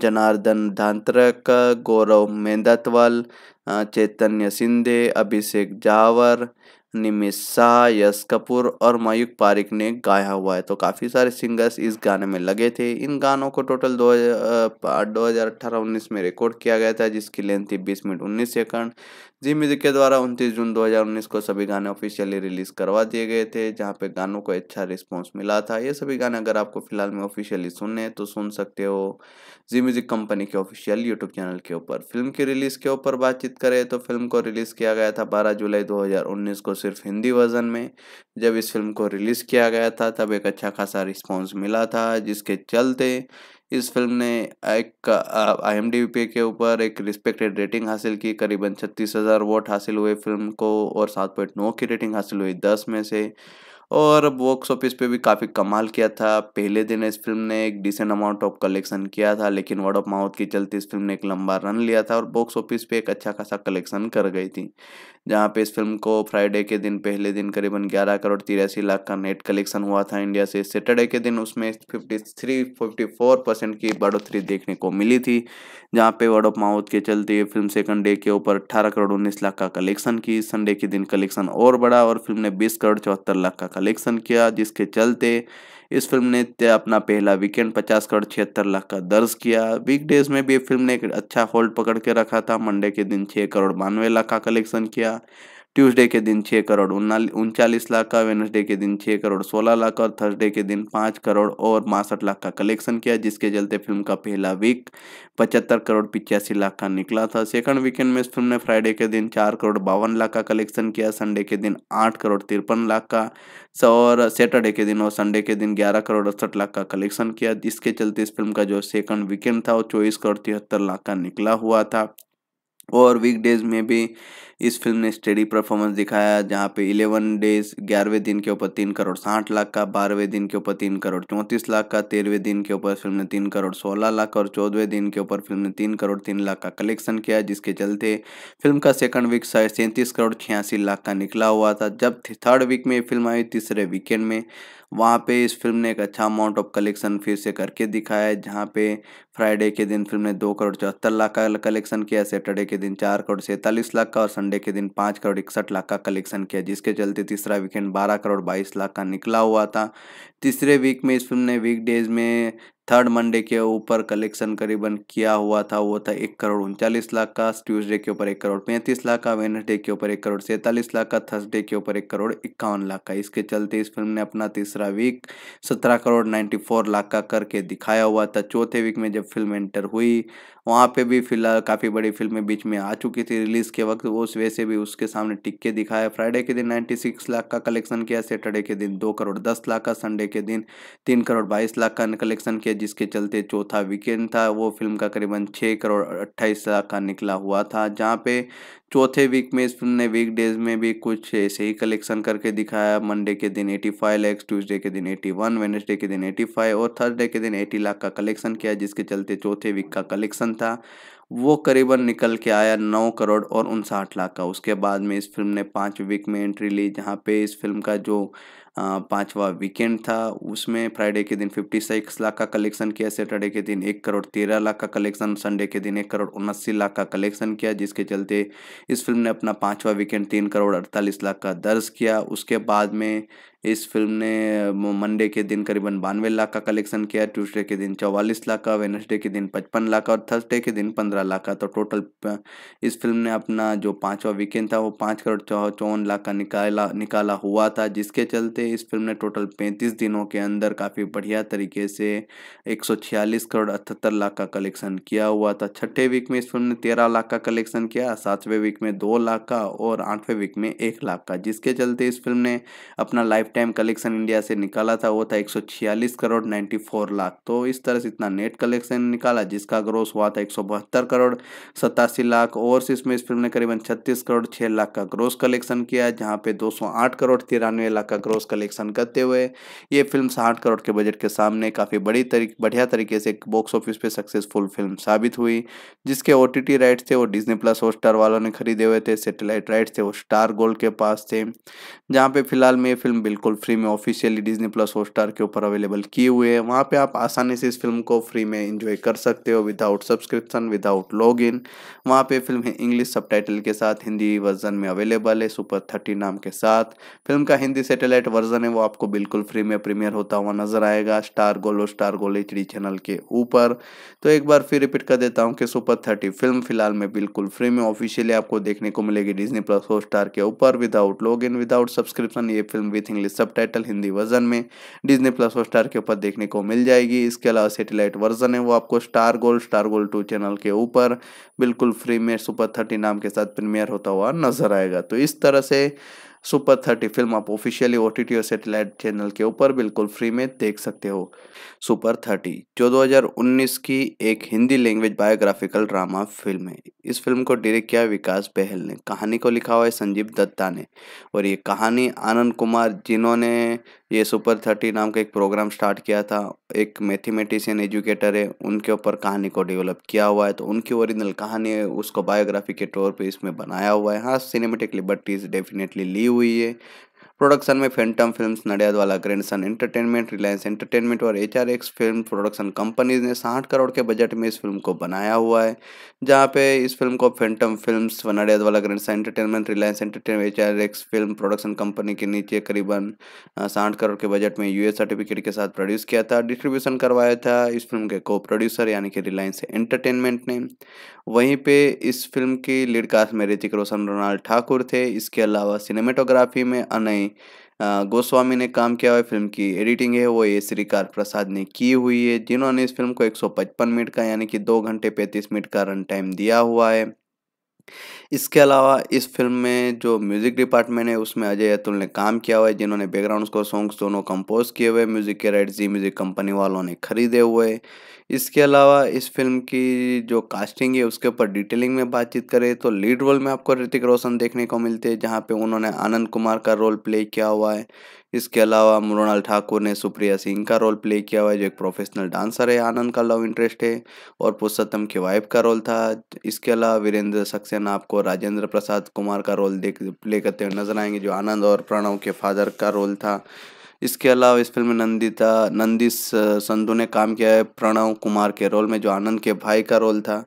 जनार्दन धांतरक गौरव मेंदतवाल चैतन्य सिंधे अभिषेक जावर निमिष शाह यश कपूर और मयूक पारिक ने गाया हुआ है तो काफ़ी सारे सिंगर्स इस गाने में लगे थे इन गानों को टोटल दो दो हज़ार अट्ठारह उन्नीस में रिकॉर्ड किया गया था जिसकी लेंथ थी बीस मिनट उन्नीस सेकंड जी म्यूजिक के द्वारा 29 जून 2019 को सभी गाने ऑफिशियली रिलीज करवा दिए गए थे जहाँ पे गानों को अच्छा रिस्पॉन्स मिला था ये सभी गाने अगर आपको फिलहाल में ऑफिशियली सुनने हैं तो सुन सकते हो जी म्यूजिक कंपनी के ऑफिशियल यूट्यूब चैनल के ऊपर फिल्म की रिलीज के ऊपर बातचीत करें तो फिल्म को रिलीज किया गया था बारह जुलाई दो को सिर्फ हिंदी वर्जन में जब इस फिल्म को रिलीज किया गया था तब एक अच्छा खासा रिस्पॉन्स मिला था जिसके चलते इस फिल्म ने एक आई एम डी पी के ऊपर एक रिस्पेक्टेड रेटिंग हासिल की करीबन छत्तीस हज़ार वोट हासिल हुए फिल्म को और सात पॉइंट नौ की रेटिंग हासिल हुई दस में से और बॉक्स ऑफिस पे भी काफ़ी कमाल किया था पहले दिन इस फिल्म ने एक डिसेंट अमाउंट ऑफ कलेक्शन किया था लेकिन वर्ड ऑफ माउथ के चलते इस फिल्म ने एक लंबा रन लिया था और बॉक्स ऑफिस पे एक अच्छा खासा कलेक्शन कर गई थी जहाँ पे इस फिल्म को फ्राइडे के दिन पहले दिन करीबन ग्यारह करोड़ तिरासी लाख का नेट कलेक्शन हुआ था इंडिया से सैटरडे के दिन उसमें fifty three fifty four percent की बढ़ोतरी देखने को मिली थी जहाँ पे वर्ड ऑफ माउथ के चलते ये फिल्म सेकंड डे के ऊपर अट्ठारह करोड़ उन्नीस लाख का कलेक्शन की संडे के दिन कलेक्शन और बढ़ा और फिल्म ने बीस करोड़ चौहत्तर लाख का कलेक्शन किया जिसके चलते इस फिल्म ने अपना पहला वीकेंड पचास करोड़ छिहत्तर लाख का दर्ज किया वीकडेज में भी फिल्म ने एक अच्छा होल्ड पकड़ के रखा था मंडे के दिन छः करोड़ बानवे लाख का कलेक्शन किया ट्यूसडे के दिन छः करोड़ उनचालीस लाख का वेनसडे के दिन छः करोड़ सोलह लाख और थर्सडे के दिन पाँच करोड़ और बासठ लाख का कलेक्शन किया जिसके चलते फिल्म का पहला वीक पचहत्तर करोड़ पिचासी लाख का निकला था सेकंड वीकेंड में इस फिल्म ने फ्राइडे के दिन चार करोड़ बावन लाख का कलेक्शन किया संडे के दिन आठ करोड़ तिरपन लाख का और सैटरडे के दिन और संडे के दिन ग्यारह करोड़ अड़सठ लाख का कलेक्शन किया जिसके चलते इस फिल्म का जो सेकंड वीकेंड था वो चौबीस करोड़ तिहत्तर लाख का निकला हुआ था और वीकडेज में भी इस फिल्म ने स्टेडी परफॉर्मेंस दिखाया जहाँ पे इलेवन डेज ग्यारहवें दिन के ऊपर तीन करोड़ साठ लाख का बारहवें दिन के ऊपर तीन करोड़ चौंतीस लाख का तेरहवें दिन के ऊपर फिल्म ने तीन करोड़ सोलह लाख और चौदहवें दिन के ऊपर फिल्म ने तीन करोड़ तीन लाख का कलेक्शन किया जिसके चलते फिल्म का सेकंड वीक सैंतीस करोड़ छियासी लाख का निकला हुआ था जब थर्ड वीक में फिल्म आई तीसरे वीकेंड में वहाँ पे इस फिल्म ने एक अच्छा अमाउंट ऑफ कलेक्शन फिर से करके दिखाया जहाँ पे फ्राइडे के दिन फिल्म ने दो करोड़ चौहत्तर लाख का कलेक्शन किया सैटरडे के दिन चार करोड़ सैंतालीस लाख का और संडे संडे के दिन पाँच करोड़ इकसठ लाख का कलेक्शन किया जिसके चलते तीसरा वीकेंड बारह करोड़ बाईस लाख का निकला हुआ था तीसरे वीक में इस फिल्म ने वीक डेज में थर्ड मंडे के ऊपर कलेक्शन करीबन किया हुआ था वो था एक करोड़ उनचालीस लाख का ट्यूजडे के ऊपर एक करोड़ पैंतीस लाख का वेनसडे के ऊपर एक करोड़ सैंतालीस लाख का थर्सडे के ऊपर एक करोड़ इक्यावन लाख का इसके चलते इस फिल्म ने अपना तीसरा वीक सत्रह करोड़ नाइन्टी फोर लाख का करके दिखाया हुआ था चौथे वीक में जब फिल्म एंटर हुई वहाँ पे भी फिलहाल काफ़ी बड़ी फिल्में बीच में आ चुकी थी रिलीज़ के वक्त वो वैसे भी उसके सामने टिक्के दिखाए दिखाया फ्राइडे के दिन 96 लाख का कलेक्शन किया सैटरडे के दिन दो करोड़ दस लाख का संडे के दिन तीन करोड़ बाईस लाख का कलेक्शन किया जिसके चलते चौथा वीकेंड था वो फिल्म का करीबन छः करोड़ अट्ठाईस लाख का निकला हुआ था जहाँ पे चौथे वीक में इस फिल्म ने वीक डेज में भी कुछ ऐसे ही कलेक्शन करके दिखाया मंडे के दिन 85 लैक्स ट्यूजडे के दिन 81 वेनेसडे के दिन 85 और थर्सडे के दिन 80 लाख का कलेक्शन किया जिसके चलते चौथे वीक का कलेक्शन था वो करीबन निकल के आया नौ करोड़ और उनसाठ लाख का उसके बाद में इस फिल्म ने पाँच वीक में एंट्री ली जहाँ पे इस फिल्म का जो पांचवा वीकेंड था उसमें फ्राइडे के दिन फिफ्टी सिक्स लाख का कलेक्शन किया सैटरडे के दिन एक करोड़ तेरह लाख का कलेक्शन संडे के दिन एक करोड़ उन्नासी लाख का कलेक्शन किया जिसके चलते इस फिल्म ने अपना पाँचवा वीकेंड तीन करोड़ अड़तालीस लाख का दर्ज किया उसके बाद में इस फिल्म ने मंडे के दिन करीबन बानवे लाख का कलेक्शन किया ट्यूसडे के दिन चौवालीस लाख का वेनसडे के दिन पचपन लाख का और थर्सडे के दिन पंद्रह लाख का तो टोटल इस फिल्म ने अपना जो पाँचवा वीकेंड था वो पाँच करोड़ चौवन लाख का निकाला निकाला हुआ था जिसके चलते इस फिल्म ने टोटल पैंतीस दिनों के अंदर काफ़ी बढ़िया तरीके से एक करोड़ अठहत्तर लाख का कलेक्शन किया हुआ था छठे वीक में इस फिल्म ने तेरह लाख का कलेक्शन किया सातवें वीक में दो लाख का और आठवें वीक में एक लाख का जिसके चलते इस फिल्म ने अपना life lifetime collection India से निकाला था वो था 146 करोड़ 94 लाख तो इस तरह से इतना नेट कलेक्शन निकाला जिसका ग्रोस हुआ था एक करोड़ सतासी लाख ओवरसीज में इस फिल्म ने करीबन छत्तीस करोड़ छः लाख का ग्रोस कलेक्शन किया जहाँ पे 208 करोड़ तिरानवे लाख का ग्रोस कलेक्शन करते हुए ये फिल्म साठ करोड़ के बजट के सामने काफ़ी बड़ी तरीक बढ़िया तरीके से बॉक्स ऑफिस पे सक्सेसफुल फिल्म साबित हुई जिसके ओ राइट्स थे वो डिजनी प्लस हॉटस्टार वालों ने खरीदे हुए थे सेटेलाइट राइट्स थे वो स्टार गोल्ड के पास थे जहाँ पे फिलहाल में ये फिल्म बिल्कुल बिल्कुल फ्री में ऑफिशियली डिजनी प्लस हॉटस्टार के ऊपर अवेलेबल किए हुए हैं वहाँ पे आप आसानी से इस फिल्म को फ्री में इंजॉय कर सकते हो without subscription without log in वहाँ पर फिल्म है इंग्लिश सब के साथ हिंदी वर्जन में अवेलेबल है सुपर थर्टी नाम के साथ फिल्म का हिंदी सेटेलाइट वर्जन है वो आपको बिल्कुल फ्री में प्रीमियर होता हुआ नजर आएगा स्टार गोलो स्टार गोल एच चैनल के ऊपर तो एक बार फिर रिपीट कर देता हूँ कि सुपर थर्टी फिल्म फिलहाल में बिल्कुल फ्री में ऑफिशियली आपको देखने को मिलेगी डिजनी प्लस हॉटस्टार के ऊपर without log in without subscription ये film with English English sub Hindi version में डिजनी प्लस और स्टार के ऊपर देखने को मिल जाएगी इसके अलावा सेटेलाइट वर्जन है वो आपको star gold star gold two channel के ऊपर बिल्कुल फ्री में सुपर थर्टी नाम के साथ प्रीमियर होता हुआ नजर आएगा तो इस तरह से सुपर थर्टी फिल्म आप ऑफिशियली ओटीटी टी और सेटेलाइट चैनल के ऊपर बिल्कुल फ्री में देख सकते हो सुपर थर्टी जो 2019 की एक Hindi language biographical drama film है इस फिल्म को डायरेक्ट किया विकास बहल ने कहानी को लिखा हुआ है संजीव दत्ता ने और ये कहानी आनंद कुमार जिन्होंने ये सुपर थर्टी नाम का एक प्रोग्राम स्टार्ट किया था एक मैथमेटिशियन एजुकेटर है उनके ऊपर कहानी को डेवलप किया हुआ है तो उनकी ओरिजिनल कहानी है उसको बायोग्राफी के तौर पे इसमें बनाया हुआ है हाँ सिनेमेटिक लिबर्टीज डेफिनेटली ली हुई है प्रोडक्शन में Phantom films Nadiadwala grandson entertainment Reliance entertainment और एच फिल्म प्रोडक्शन कंपनीज ने साठ करोड़ के बजट में इस फिल्म को बनाया हुआ है जहाँ पे इस फिल्म को Phantom films Nadiadwala grandson entertainment Reliance entertainment H film production company के नीचे करीबन साठ करोड़ के बजट में यूएस सर्टिफिकेट के साथ प्रोड्यूस किया था डिस्ट्रीब्यूशन करवाया था इस फिल्म के को प्रोड्यूसर यानी कि रिलायंस एंटरटेनमेंट ने वहीं पे इस फिल्म की लीड कास्ट में ऋतिक रोशन रोनाल्ड ठाकुर थे इसके अलावा सिनेमेटोग्राफी में अनय गोस्वामी ने काम किया हुआ है फिल्म की एडिटिंग है वो ये श्रीकार प्रसाद ने की हुई है जिन्होंने इस फिल्म को 155 मिनट का यानी कि दो घंटे 35 मिनट का रन टाइम दिया हुआ है इसके अलावा इस फिल्म में जो म्यूज़िक डिपार्टमेंट है उसमें अजय अतुल ने काम किया हुआ है जिन्होंने बैकग्राउंड को सॉन्ग्स दोनों कंपोज किए हुए म्यूज़िक के राइट जी म्यूज़िक कंपनी वालों ने खरीदे हुए इसके अलावा इस फिल्म की जो कास्टिंग है उसके ऊपर डिटेलिंग में बातचीत करें तो लीड रोल में आपको ऋतिक रोशन देखने को मिलते हैं जहाँ पे उन्होंने आनंद कुमार का रोल प्ले किया हुआ है इसके अलावा मृणाल ठाकुर ने सुप्रिया सिंह का रोल प्ले किया हुआ है जो एक प्रोफेशनल डांसर है आनंद का लव इंटरेस्ट है और पुरुषोत्तम की वाइफ का रोल था इसके अलावा वीरेंद्र सक्सेना आपको राजेंद्र प्रसाद कुमार का रोल देख प्ले करते हुए नजर आएंगे जो आनंद और प्रणव के फादर का रोल था इसके अलावा इस फिल्म में नंदिता नंदी संधू ने काम किया है प्रणव कुमार के रोल में जो आनंद के भाई का रोल था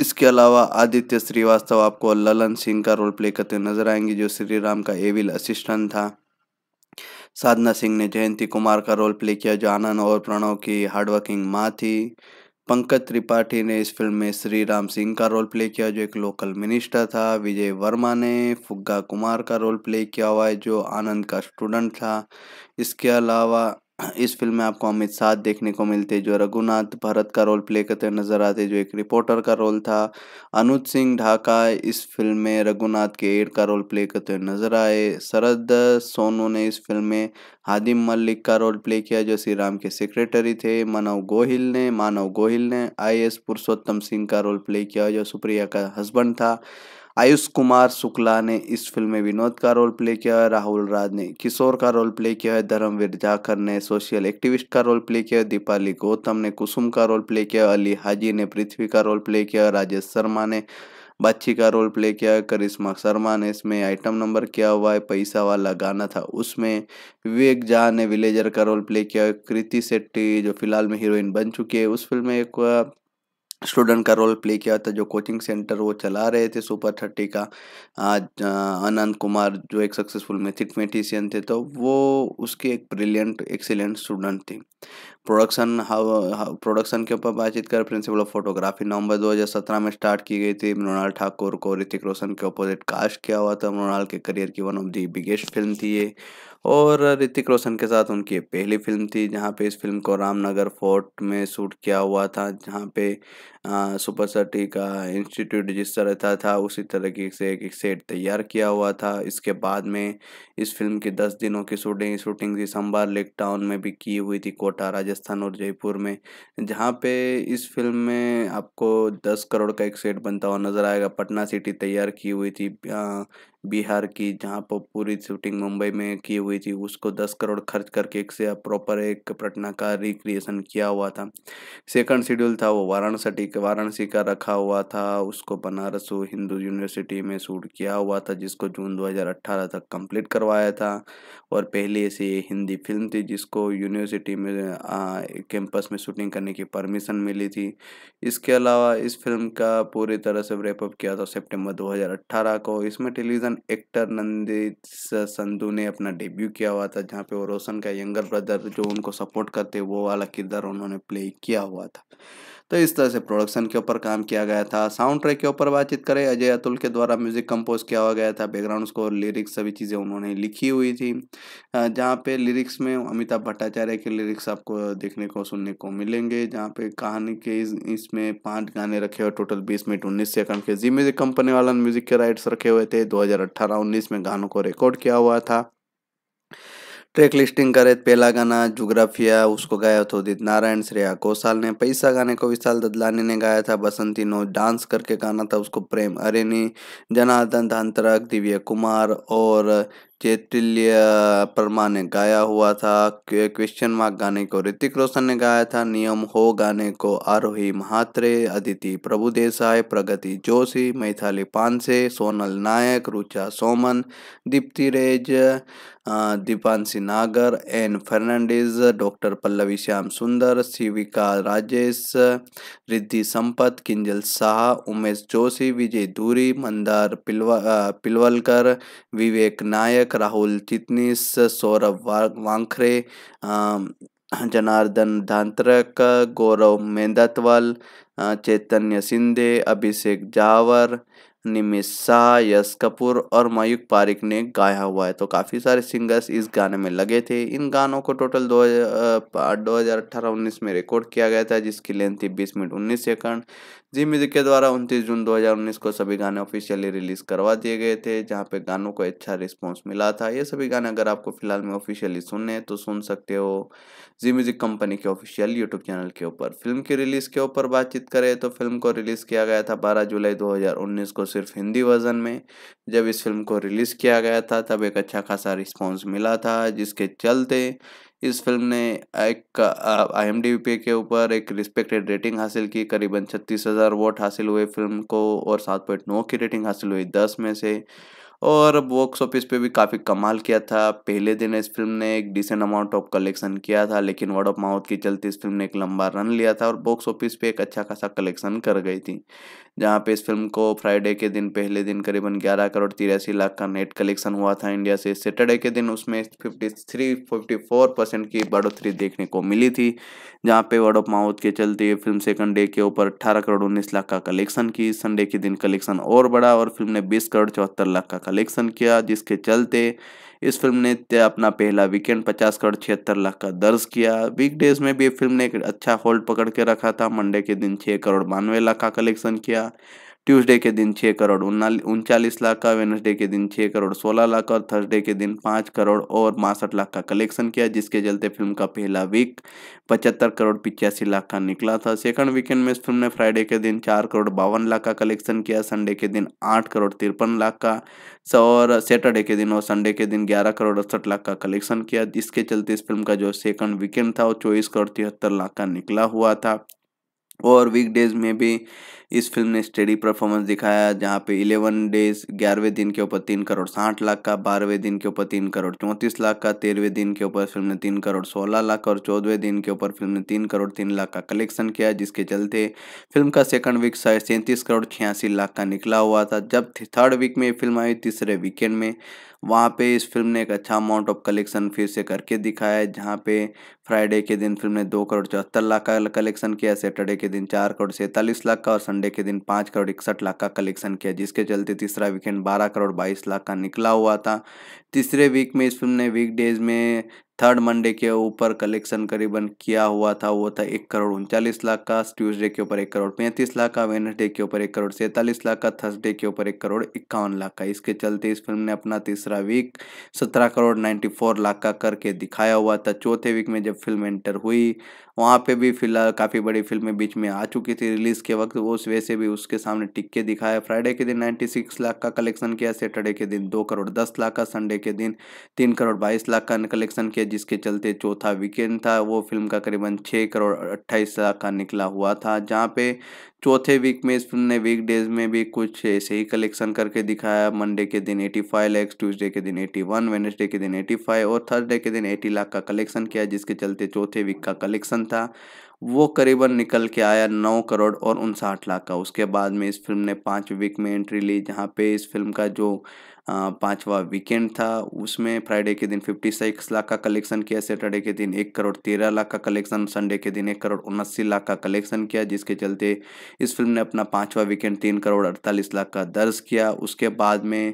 इसके अलावा आदित्य श्रीवास्तव आपको ललन सिंह का रोल प्ले करते नजर आएंगे जो श्री राम का एविल असिस्टेंट था साधना सिंह ने जयंती कुमार का रोल प्ले किया जो आनंद और प्रणव की हार्डवर्किंग माँ थी पंकज त्रिपाठी ने इस फिल्म में श्री राम सिंह का रोल प्ले किया जो एक लोकल मिनिस्टर था विजय वर्मा ने फुग्गा कुमार का रोल प्ले किया हुआ है जो आनंद का स्टूडेंट था इसके अलावा इस फिल्म में आपको अमित शाह देखने को मिलते जो रघुनाथ भरत का रोल प्ले करते नजर आते जो एक रिपोर्टर का रोल था अनुज सिंह ढाका इस फिल्म में रघुनाथ के एड का रोल प्ले करते हुए नजर आए शरद सोनू ने इस फिल्म में हादिम मलिक का रोल प्ले किया जो श्री राम के सेक्रेटरी थे मानव गोहिल ने मानव गोहिल ने आई पुरुषोत्तम सिंह का रोल प्ले किया जो सुप्रिया का हस्बैंड था आयुष कुमार शुक्ला ने इस फिल्म में विनोद का रोल प्ले किया है राहुल राज ने किशोर का रोल प्ले किया है धर्मवीर जाखर ने सोशल एक्टिविस्ट का रोल प्ले किया है दीपाली गौतम ने कुसुम का रोल प्ले किया अली हाजी ने पृथ्वी का रोल प्ले किया राजेश शर्मा ने बच्ची का रोल प्ले किया है करिश्मा शर्मा ने इसमें आइटम नंबर किया हुआ है पैसा वाला गाना था उसमें विवेक झा ने विलेजर का रोल प्ले किया है कृति शेट्टी जो फिलहाल में हीरोइन बन चुकी है उस फिल्म में एक स्टूडेंट का रोल प्ले किया था जो कोचिंग सेंटर वो चला रहे थे सुपर थर्टी का आज अनंत कुमार जो एक सक्सेसफुल मैथमेटिशियन थे तो वो उसकी एक ब्रिलियंट एक्सीलेंट स्टूडेंट थी प्रोडक्शन हाउ प्रोडक्शन के ऊपर बातचीत कर प्रिंसिपल ऑफ फोटोग्राफी नवंबर 2017 में स्टार्ट की गई थी मृणाल ठाकुर को ऋतिक रोशन के अपोजिट कास्ट किया हुआ था मृणाल के करियर की one of the biggest film थी ये और ऋतिक रोशन के साथ उनकी पहली फिल्म थी जहाँ पे इस फिल्म को रामनगर फोर्ट में शूट किया हुआ था जहाँ पे सुपर सटी का इंस्टीट्यूट जिस तरह था, था उसी तरह से एक सेट तैयार किया हुआ था इसके बाद में इस फिल्म की दस दिनों की शूटिंग शूटिंग थी संभाल लेक टाउन में भी की हुई थी कोटा राजस्थान और जयपुर में जहाँ पे इस फिल्म में आपको दस करोड़ का एक सेट बनता हुआ नज़र आएगा पटना सिटी तैयार की हुई थी बिहार की जहाँ पर पूरी शूटिंग मुंबई में की हुई थी उसको दस करोड़ खर्च करके एक से प्रॉपर एक पटना का रिक्रिएशन किया हुआ था सेकंड शेड्यूल था वो वाराणसी के वाराणसी का रखा हुआ था उसको बनारस हिंदू यूनिवर्सिटी में शूट किया हुआ था जिसको जून 2018 तक कंप्लीट करवाया था और पहले से हिंदी फिल्म थी जिसको यूनिवर्सिटी में कैंपस में शूटिंग करने की परमिशन मिली थी इसके अलावा इस फिल्म का पूरी तरह से रेपअप किया था सेप्टेम्बर दो को इसमें टेलीविजन रोशन एक्टर नंदित संधू ने अपना डेब्यू किया हुआ था जहाँ पे वो रोशन का यंगर ब्रदर जो उनको सपोर्ट करते वो वाला किरदार उन्होंने प्ले किया हुआ था तो इस तरह से प्रोडक्शन के ऊपर काम किया गया था साउंड ट्रैक के ऊपर बातचीत करें अजय अतुल के द्वारा म्यूजिक कंपोज किया हुआ गया था बैकग्राउंड स्कोर लिरिक्स सभी चीज़ें उन्होंने लिखी हुई थी जहाँ पे लिरिक्स में अमिताभ भट्टाचार्य के लिरिक्स आपको देखने को सुनने को मिलेंगे जहाँ पे कहानी के इसमें पाँच गाने रखे हुए टोटल बीस मिनट उन्नीस सेकंड के जी म्यूजिक कंपनी वाला म्यूजिक के राइट्स रखे हुए थे दो हज़ार में गानों को रिकॉर्ड किया हुआ था ट्रैक लिस्टिंग करे पहला गाना जुग्राफिया उसको गाया था उदित नारायण श्रेया कोसाल ने पैसा गाने को विशाल ददलानी ने गाया था बसंती नो डांस करके गाना था उसको प्रेम अरेनी जनार्दन धांतरक दिव्य कुमार और चैतल्य परमा ने गाया हुआ था क्वेश्चन मार्क गाने को ऋतिक रोशन ने गाया था नियम हो गाने को आरोही महात्रे अदिति प्रभु देसाई प्रगति जोशी मैथाली पानसे सोनल नायक रुचा सोमन दीप्ति रेज दीपांशी नागर एन फर्नांडीज डॉक्टर पल्लवी श्याम सुंदर शिविका राजेश रिद्धि संपत किंजल शाह उमेश जोशी विजय धूरी मंदार पिलवा पिलवलकर विवेक नायक राहुल चितनीस सौरभ वांखरे जनार्दन धांतरक गौरव मेंदतवाल चैतन्य सिंधे अभिषेक जावर निमिषा यश कपूर और मयूक पारिक ने गाया हुआ है तो काफ़ी सारे सिंगर्स इस गाने में लगे थे इन गानों को टोटल दो हजार दो हज़ार अठारह उन्नीस में रिकॉर्ड किया गया था जिसकी लेंथ थी बीस मिनट उन्नीस सेकंड जी म्यूजिक के द्वारा 29 जून 2019 को सभी गाने ऑफिशियली रिलीज करवा दिए गए थे जहां पे गानों को अच्छा रिस्पांस मिला था ये सभी गाने अगर आपको फिलहाल में ऑफिशियली सुनने तो सुन सकते हो जी म्यूजिक कंपनी के ऑफिशियल यूट्यूब चैनल के ऊपर फिल्म की रिलीज के ऊपर बातचीत करें तो फिल्म को रिलीज किया गया था बारह जुलाई दो को सिर्फ हिंदी वर्जन में जब इस फिल्म को रिलीज किया गया था तब एक अच्छा खासा रिस्पॉन्स मिला था जिसके चलते इस फिल्म ने एक आई एम के ऊपर एक रिस्पेक्टेड रेटिंग हासिल की करीबन छत्तीस हज़ार वोट हासिल हुए फिल्म को और सात पॉइंट नौ की रेटिंग हासिल हुई दस में से और बॉक्स ऑफिस पे भी काफ़ी कमाल किया था पहले दिन इस फिल्म ने एक डिसेंट अमाउंट ऑफ कलेक्शन किया था लेकिन वर्ड ऑफ माउथ के चलते इस फिल्म ने एक लंबा रन लिया था और बॉक्स ऑफिस पे एक अच्छा खासा कलेक्शन कर गई थी जहाँ पे इस फिल्म को फ्राइडे के दिन पहले दिन करीबन 11 करोड़ तिरासी लाख का नेट कलेक्शन हुआ था इंडिया से सैटरडे के दिन उसमें 53 54 परसेंट की बढ़ोतरी देखने को मिली थी जहाँ पे वर्ड ऑफ माउथ के चलते फिल्म सेकंड डे के ऊपर 18 करोड़ 19 लाख का कलेक्शन की संडे के दिन कलेक्शन और बढ़ा और फिल्म ने बीस करोड़ चौहत्तर लाख का कलेक्शन किया जिसके चलते इस फिल्म ने अपना पहला वीकेंड पचास करोड़ छिहत्तर लाख का दर्ज किया वीकडेज में भी फिल्म ने एक अच्छा होल्ड पकड़ के रखा था मंडे के दिन छः करोड़ बानवे लाख का कलेक्शन किया ट्यूसडे के दिन छः करोड़ उनचालीस लाख का वेनसडे के दिन छः करोड़ सोलह लाख और थर्सडे के दिन पाँच करोड़ और बासठ लाख का कलेक्शन किया जिसके चलते फिल्म का पहला वीक पचहत्तर करोड़ पिचासी लाख का निकला था सेकंड वीकेंड में इस फिल्म ने फ्राइडे के दिन चार करोड़ बावन लाख का कलेक्शन किया संडे के दिन आठ करोड़ तिरपन लाख का और सैटरडे के दिन और संडे के दिन ग्यारह करोड़ अड़सठ लाख का कलेक्शन किया जिसके चलते इस फिल्म का जो सेकंड वीकेंड था वो चौबीस करोड़ तिहत्तर लाख का निकला हुआ था और वीकडेज में भी इस फिल्म ने स्टेडी परफॉर्मेंस दिखाया जहाँ पे इलेवन डेज ग्यारहवें दिन के ऊपर तीन करोड़ साठ लाख का बारहवें दिन के ऊपर तीन करोड़ चौंतीस लाख का तेरहवें दिन के ऊपर फिल्म ने तीन करोड़ सोलह लाख और चौदहवें दिन के ऊपर फिल्म ने तीन करोड़ तीन लाख का कलेक्शन किया जिसके चलते फिल्म का सेकंड वीक सैंतीस करोड़ छियासी लाख का निकला हुआ था जब थर्ड वीक में फिल्म आई तीसरे वीकेंड में वहाँ पे इस फिल्म ने एक अच्छा अमाउंट ऑफ कलेक्शन फिर से करके दिखाया जहाँ पे फ्राइडे के दिन फिल्म ने दो करोड़ चौहत्तर लाख का कलेक्शन किया सैटरडे के दिन चार करोड़ सैंतालीस लाख का और मंडे के दिन पाँच करोड़ इकसठ लाख का कलेक्शन किया जिसके चलते तीसरा वीकेंड बारह करोड़ बाईस लाख का निकला हुआ था तीसरे वीक में इस फिल्म ने वीक डेज में थर्ड मंडे के ऊपर कलेक्शन करीबन किया हुआ था वो था एक करोड़ उनचालीस लाख का ट्यूसडे के ऊपर एक करोड़ पैंतीस लाख का वेनसडे के ऊपर एक करोड़ सैंतालीस लाख का थर्सडे के ऊपर एक करोड़ इक्यावन लाख का इसके चलते इस फिल्म ने अपना तीसरा वीक सत्रह करोड़ नाइन्टी फोर लाख का करके दिखाया हुआ था चौथे वीक में जब फिल्म एंटर हुई वहाँ पे भी फिलहाल काफ़ी बड़ी फिल्में बीच में आ चुकी थी रिलीज़ के वक्त वो वैसे भी उसके सामने टिक के दिखाया फ्राइडे के दिन 96 लाख का कलेक्शन किया सैटरडे के दिन दो करोड़ दस लाख का संडे के दिन तीन करोड़ बाईस लाख का कलेक्शन किया जिसके चलते चौथा वीकेंड था वो फिल्म का करीबन छः करोड़ अट्ठाईस लाख का निकला हुआ था जहाँ पे चौथे वीक में इस फिल्म ने वीक डेज में भी कुछ ऐसे ही कलेक्शन करके दिखाया मंडे के दिन एटी फाइव लैक्स ट्यूजडे के दिन एटी वन वेनसडे के दिन एटी फाइव और थर्सडे के दिन एटी लाख का कलेक्शन किया जिसके चलते चौथे वीक का कलेक्शन था वो करीबन निकल के आया नौ करोड़ और उनसाठ लाख का उसके बाद में इस फिल्म ने पाँच वीक में एंट्री ली जहाँ पे इस फिल्म का जो पांचवा वीकेंड था उसमें फ्राइडे के दिन फिफ्टी सिक्स लाख का कलेक्शन किया सैटरडे के दिन एक करोड़ तेरह लाख का कलेक्शन संडे के दिन एक करोड़ उन्नासी लाख का कलेक्शन किया जिसके चलते इस फिल्म ने अपना पांचवा वीकेंड तीन करोड़ अड़तालीस लाख का दर्ज किया उसके बाद में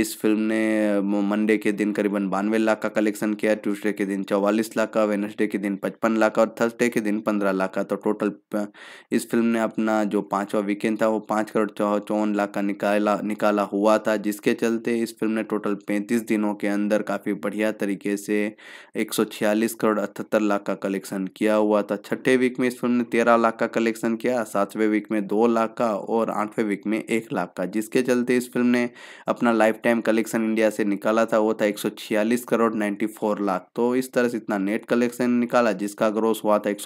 इस फिल्म ने मंडे के दिन करीबन बानवे लाख का कलेक्शन किया ट्यूसडे के दिन चौवालीस लाख का वेनसडे के दिन पचपन लाख और थर्सडे के दिन पंद्रह लाख का तो टोटल इस फिल्म ने अपना जो पाँचवा वीकेंड था वो पाँच करोड़ चौवन लाख का निकाला निकाला हुआ था जिसके चलते इस फिल्म ने टोटल पैंतीस दिनों के अंदर काफ़ी बढ़िया तरीके से एक करोड़ अठहत्तर लाख का कलेक्शन किया हुआ था छठे वीक में इस फिल्म ने तेरह लाख का कलेक्शन किया सातवें वीक में दो लाख का और आठवें वीक में एक लाख का जिसके चलते इस फिल्म ने अपना लाइफ टाइम कलेक्शन इंडिया से निकाला था वो था 146 करोड़ 94 लाख तो इस तरह से इतना नेट कलेक्शन निकाला जिसका ग्रोस हुआ था एक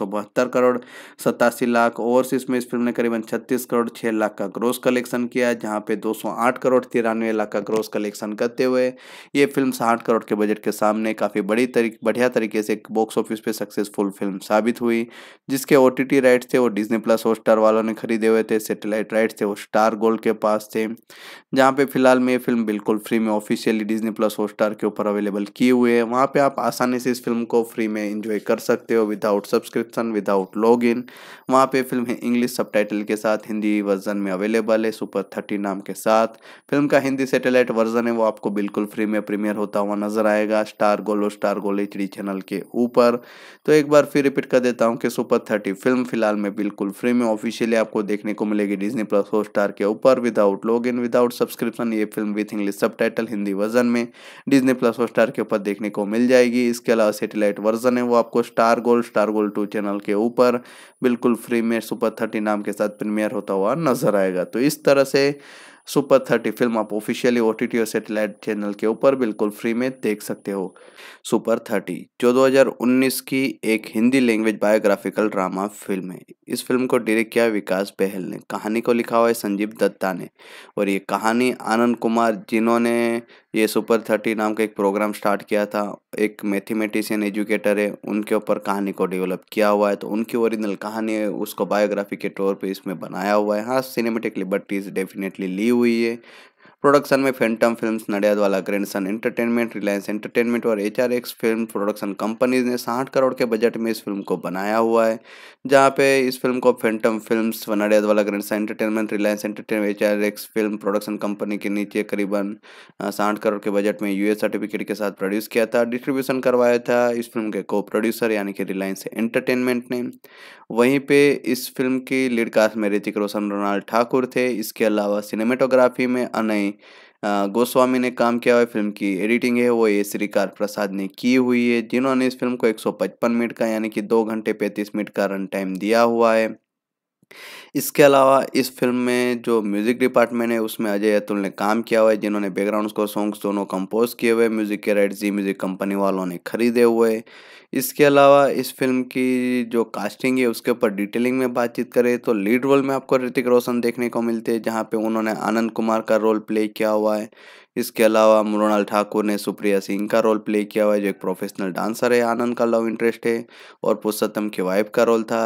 करोड़ सतासी लाख ओवरसीज में इस फिल्म ने करीबन छत्तीस करोड़ छः लाख का ग्रोस कलेक्शन किया जहाँ पे 208 करोड़ तिरानवे लाख का ग्रोस कलेक्शन करते हुए ये फिल्म साठ करोड़ के बजट के सामने काफ़ी बड़ी तरीक बढ़िया तरीके से बॉक्स ऑफिस पे सक्सेसफुल फिल्म साबित हुई जिसके ओ राइट्स थे वो डिजनी प्लस हॉटस्टार वालों ने खरीदे हुए थे सेटेलाइट राइट्स थे वो स्टार गोल्ड के पास थे जहाँ पे फिलहाल में ये फिल्म बिल्कुल बिल्कुल फ्री में ऑफिशियली डिजनी प्लस हॉटस्टार के ऊपर अवेलेबल किए हुए हैं वहाँ पे आप आसानी से इस फिल्म को फ्री में एंजॉय कर सकते हो without subscription without log in वहाँ पर फिल्म इंग्लिश सब के साथ हिंदी वर्जन में अवेलेबल है सुपर थर्टी नाम के साथ फिल्म का हिंदी सेटेलाइट वर्जन है वो आपको बिल्कुल फ्री में प्रीमियर होता हुआ नजर आएगा स्टार गोलो स्टार गोल एच चैनल के ऊपर तो एक बार फिर रिपीट कर देता हूँ कि सुपर थर्टी फिल्म फिलहाल में बिल्कुल फ्री में ऑफिशियली आपको देखने को मिलेगी डिजनी प्लस हॉटस्टार के ऊपर without log in without subscription ये film with English English sub Hindi version में डिजनी प्लस और स्टार के ऊपर देखने को मिल जाएगी इसके अलावा सेटेलाइट वर्जन है वो आपको star gold star gold two channel के ऊपर बिल्कुल फ्री में सुपर थर्टी नाम के साथ प्रीमियर होता हुआ नजर आएगा तो इस तरह से सुपर थर्टी फिल्म आप ऑफिशियली ओ और सेटेलाइट चैनल के ऊपर बिल्कुल फ्री में देख सकते हो सुपर थर्टी जो 2019 की एक Hindi language biographical drama film है इस फिल्म को डायरेक्ट किया विकास बहल ने कहानी को लिखा हुआ है संजीव दत्ता ने और ये कहानी आनंद कुमार जिन्होंने ये सुपर थर्टी नाम का एक प्रोग्राम स्टार्ट किया था एक मैथमेटिशियन एजुकेटर है उनके ऊपर कहानी को डेवलप किया हुआ है तो उनकी ओरिजिनल कहानी है उसको बायोग्राफी के तौर पर इसमें बनाया हुआ है हाँ सिनेमेटिक लिबर्टीज डेफिनेटली ली हुई है प्रोडक्शन में Phantom films Nadiadwala grandson entertainment Reliance entertainment और एच फिल्म प्रोडक्शन कंपनीज ने साठ करोड़ के बजट में इस फिल्म को बनाया हुआ है जहाँ पे इस फिल्म को Phantom films Nadiadwala grandson entertainment Reliance entertainment H film production company के नीचे करीबन साठ करोड़ के बजट में यूएस सर्टिफिकेट के साथ प्रोड्यूस किया था डिस्ट्रीब्यूशन करवाया था इस फिल्म के को प्रोड्यूसर यानी कि रिलायंस एंटरटेनमेंट ने वहीं पे इस फिल्म की लीड कास्ट में ऋतिक रोशन रोनाल्ड ठाकुर थे इसके अलावा सिनेमेटोग्राफी में अनय गोस्वामी गोस्वामी ने काम किया हुआ फिल्म की एडिटिंग है वो ए श्रीकार प्रसाद ने की हुई है जिन्होंने इस फिल्म को 155 मिनट का यानी कि दो घंटे 35 मिनट का रन टाइम दिया हुआ है इसके अलावा इस फिल्म में जो म्यूज़िक डिपार्टमेंट है उसमें अजय अतुल ने काम किया हुआ है जिन्होंने बैकग्राउंड को सॉन्ग्स दोनों कंपोज किए हुए म्यूज़िक के राइट जी म्यूज़िक कंपनी वालों ने खरीदे हुए इसके अलावा इस फिल्म की जो कास्टिंग है उसके ऊपर डिटेलिंग में बातचीत करें तो लीड रोल में आपको ऋतिक रोशन देखने को मिलते हैं जहाँ पे उन्होंने आनंद कुमार का रोल प्ले किया हुआ है इसके अलावा मृणाल ठाकुर ने सुप्रिया सिंह का रोल प्ले किया हुआ है जो एक प्रोफेशनल डांसर है आनंद का लव इंटरेस्ट है और पुरुषोत्तम के वाइफ का रोल था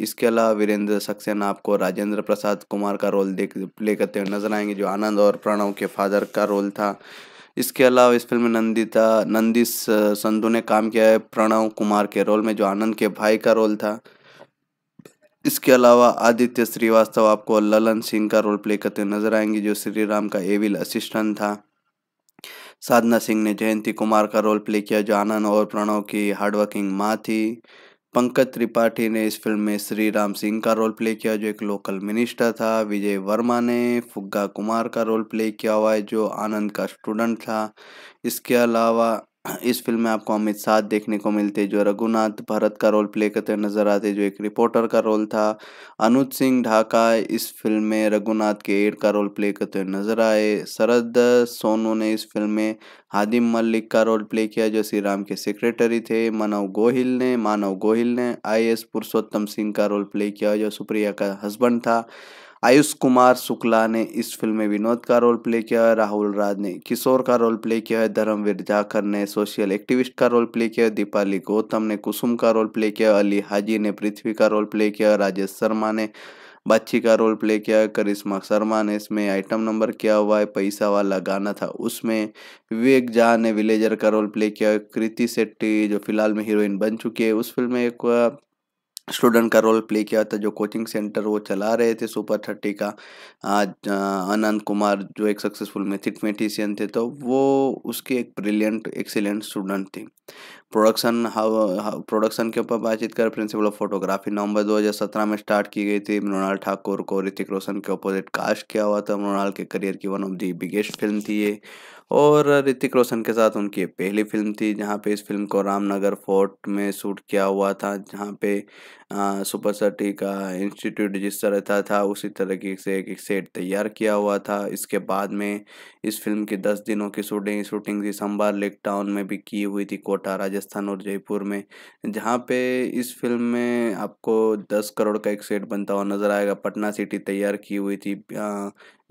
इसके अलावा वीरेंद्र सक्सेना आपको राजेंद्र प्रसाद कुमार का रोल देख प्ले करते हुए नजर आएंगे जो आनंद और प्रणव के फादर का रोल था इसके अलावा इस फिल्म में नंदिता नंदिस संधु ने काम किया है प्रणव कुमार के रोल में जो आनंद के भाई का रोल था इसके अलावा आदित्य श्रीवास्तव आपको ललन सिंह का रोल प्ले करते नजर आएंगे जो श्री राम का एविल असिस्टेंट था साधना सिंह ने जयंती कुमार का रोल प्ले किया जो आनंद और प्रणव की हार्डवर्किंग माँ थी पंकज त्रिपाठी ने इस फिल्म में श्री राम सिंह का रोल प्ले किया जो एक लोकल मिनिस्टर था विजय वर्मा ने फुग्गा कुमार का रोल प्ले किया हुआ है जो आनंद का स्टूडेंट था इसके अलावा इस फिल्म में आपको अमित शाह देखने को मिलते जो रघुनाथ भरत का रोल प्ले करते नजर आते जो एक रिपोर्टर का रोल था अनुज सिंह ढाका इस फिल्म में रघुनाथ के एड का रोल प्ले करते हुए नजर आए शरद सोनू ने इस फिल्म में हादिम मलिक का रोल प्ले किया जो श्री राम के सेक्रेटरी थे मानव गोहिल ने मानव गोहिल ने आई पुरुषोत्तम सिंह का रोल प्ले किया जो सुप्रिया का हस्बैंड था आयुष कुमार शुक्ला ने इस फिल्म में विनोद का रोल प्ले किया है राहुल राज ने किशोर का रोल प्ले किया है धर्मवीर जाखर ने सोशल एक्टिविस्ट का रोल प्ले किया है दीपाली गौतम ने कुसुम का रोल प्ले किया अली हाजी ने पृथ्वी का रोल प्ले किया राजेश शर्मा ने बाच्छी का रोल प्ले किया है करिश्मा शर्मा ने इसमें आइटम नंबर किया हुआ है पैसा वाला गाना था उसमें विवेक झा ने विलेजर का रोल प्ले किया है कृति शेट्टी जो फिलहाल में हीरोइन बन चुकी है उस फिल्म में एक स्टूडेंट का रोल प्ले किया था जो कोचिंग सेंटर वो चला रहे थे सुपर थर्टी का आज अनंत कुमार जो एक सक्सेसफुल मैथमेटिशियन थे तो वो उसके एक ब्रिलियंट एक्सीलेंट स्टूडेंट थी प्रोडक्शन हाउ प्रोडक्शन के ऊपर बातचीत कर प्रिंसिपल ऑफ फोटोग्राफी नवंबर 2017 में स्टार्ट की गई थी मृणाल ठाकुर को ऋतिक रोशन के अपोजिट कास्ट किया हुआ था मृणाल के करियर की one of the biggest film थी ये और ऋतिक रोशन के साथ उनकी पहली फिल्म थी जहाँ पे इस फिल्म को रामनगर फोर्ट में शूट किया हुआ था जहाँ पे हाँ, सुपर सटी का इंस्टीट्यूट जिस तरह था, था उसी तरह की से एक सेट तैयार किया हुआ था इसके बाद में इस फिल्म की दस दिनों की शूटिंग शूटिंग दिसंबर लेक टाउन में भी की हुई थी कोटा राजस्थान और जयपुर में जहाँ पे इस फिल्म में आपको दस करोड़ का एक सेट बनता हुआ नज़र आएगा पटना सिटी तैयार की हुई थी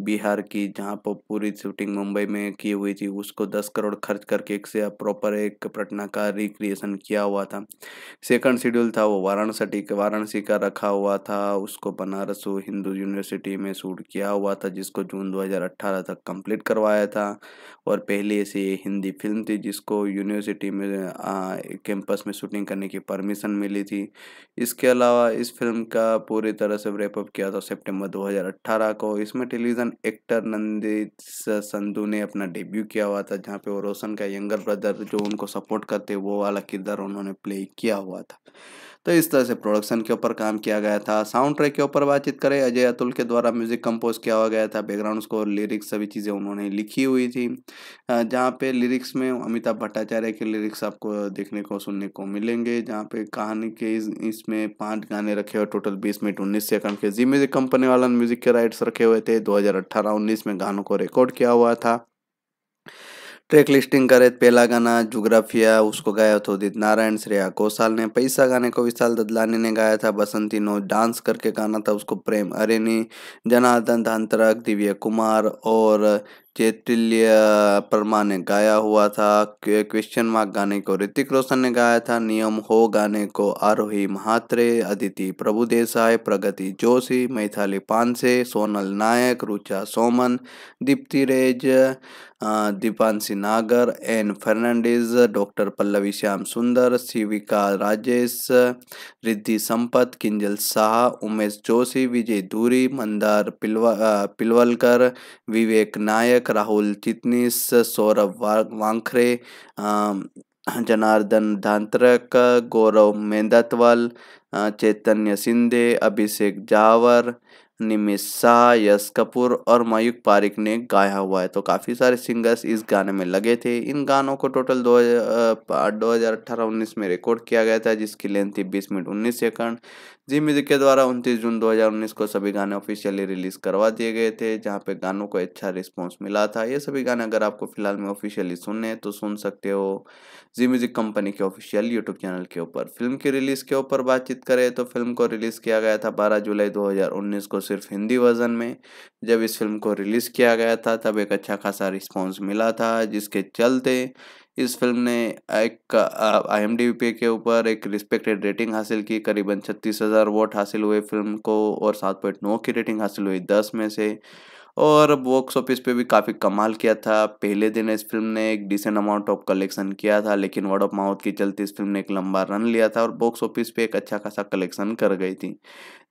बिहार की जहाँ पर पूरी शूटिंग मुंबई में की हुई थी उसको दस करोड़ खर्च करके एक से प्रॉपर एक पटना का रिक्रिएशन किया हुआ था सेकंड शेड्यूल था वो वाराणसी वाराणसी का रखा हुआ था उसको बनारस हिंदू यूनिवर्सिटी में शूट किया हुआ था जिसको जून 2018 तक कंप्लीट करवाया था और पहली ऐसी हिंदी फिल्म थी जिसको यूनिवर्सिटी में कैंपस में शूटिंग करने की परमिशन मिली थी इसके अलावा इस फिल्म का पूरी तरह से रेपअप किया था सेप्टेम्बर दो को इसमें टेलीविज़न एक्टर नंदित संधू ने अपना डेब्यू किया हुआ था जहाँ पे वो रोशन का यंगर ब्रदर जो उनको सपोर्ट करते वो वाला किरदार उन्होंने प्ले किया हुआ था तो इस तरह से प्रोडक्शन के ऊपर काम किया गया था साउंड ट्रैक के ऊपर बातचीत करें अजय अतुल के द्वारा म्यूजिक कंपोज किया गया था बैकग्राउंड स्कोर लिरिक्स सभी चीज़ें उन्होंने लिखी हुई थी जहाँ पे लिरिक्स में अमिताभ भट्टाचार्य के लिरिक्स आपको देखने को सुनने को मिलेंगे जहाँ पे कहानी के इस, इसमें पाँच गाने रखे हुए टोटल बीस मिनट उन्नीस सेकंड के जी म्यूजिक कंपनी वाला म्यूजिक के राइट्स रखे हुए थे दो हज़ार में गानों को रिकॉर्ड किया हुआ था ट्रैक लिस्टिंग करे पहला गाना जुग्राफिया उसको गाया था उदित नारायण श्रेया घोषाल ने पैसा गाने को विशाल ददलानी ने गाया था बसंती नो डांस करके गाना था उसको प्रेम अरेनी जनार्दन धांतरक दिव्य कुमार और चैतुल्य परमा ने गाया हुआ था क्वेश्चन मार्क गाने को ऋतिक रोशन ने गाया था नियम हो गाने को आरोही महात्रे अदिति प्रभु देसाई प्रगति जोशी मैथाली पानसे सोनल नायक रुचा सोमन दीप्ति रेज दीपांशी नागर एन फर्नांडीज डॉक्टर पल्लवी श्याम सुंदर शिविका राजेश रिद्धि संपत किंजल शाह उमेश जोशी विजय धूरी मंदार पिलवा पिलवलकर विवेक नायक राहुल चितनीस सौरभ वांखरे जनार्दन धांतरक गौरव मेंदतवाल चैतन्य सिंधे अभिषेक जावर निमिषा यश कपूर और मयूक पारिक ने गाया हुआ है तो काफ़ी सारे सिंगर्स इस गाने में लगे थे इन गानों को टोटल दो दो हज़ार अट्ठारह उन्नीस में रिकॉर्ड किया गया था जिसकी लेंथ थी बीस मिनट उन्नीस सेकंड जी म्यूजिक के द्वारा उनतीस जून दो हज़ार उन्नीस को सभी गाने ऑफिशियली रिलीज करवा दिए गए थे जहाँ पे गानों को अच्छा रिस्पॉन्स मिला था ये सभी गाने अगर आपको फिलहाल में ऑफिशियली सुनने हैं तो सुन सकते हो जी म्यूजिक कंपनी के ऑफिशियल यूट्यूब चैनल के ऊपर फिल्म की रिलीज़ के ऊपर बातचीत करें तो फिल्म को रिलीज़ किया गया था 12 जुलाई 2019 को सिर्फ हिंदी वर्जन में जब इस फिल्म को रिलीज़ किया गया था तब एक अच्छा खासा रिस्पॉन्स मिला था जिसके चलते इस फिल्म ने एक आई एम के ऊपर एक रिस्पेक्टेड रेटिंग हासिल की करीबन छत्तीस हज़ार वोट हासिल हुए फिल्म को और सात पॉइंट नौ की रेटिंग हासिल हुई दस में से और बॉक्स ऑफिस पे भी काफ़ी कमाल किया था पहले दिन इस फिल्म ने एक डिसेंट अमाउंट ऑफ कलेक्शन किया था लेकिन वर्ड ऑफ माउथ के चलते इस फिल्म ने एक लंबा रन लिया था और बॉक्स ऑफिस पे एक अच्छा खासा कलेक्शन कर गई थी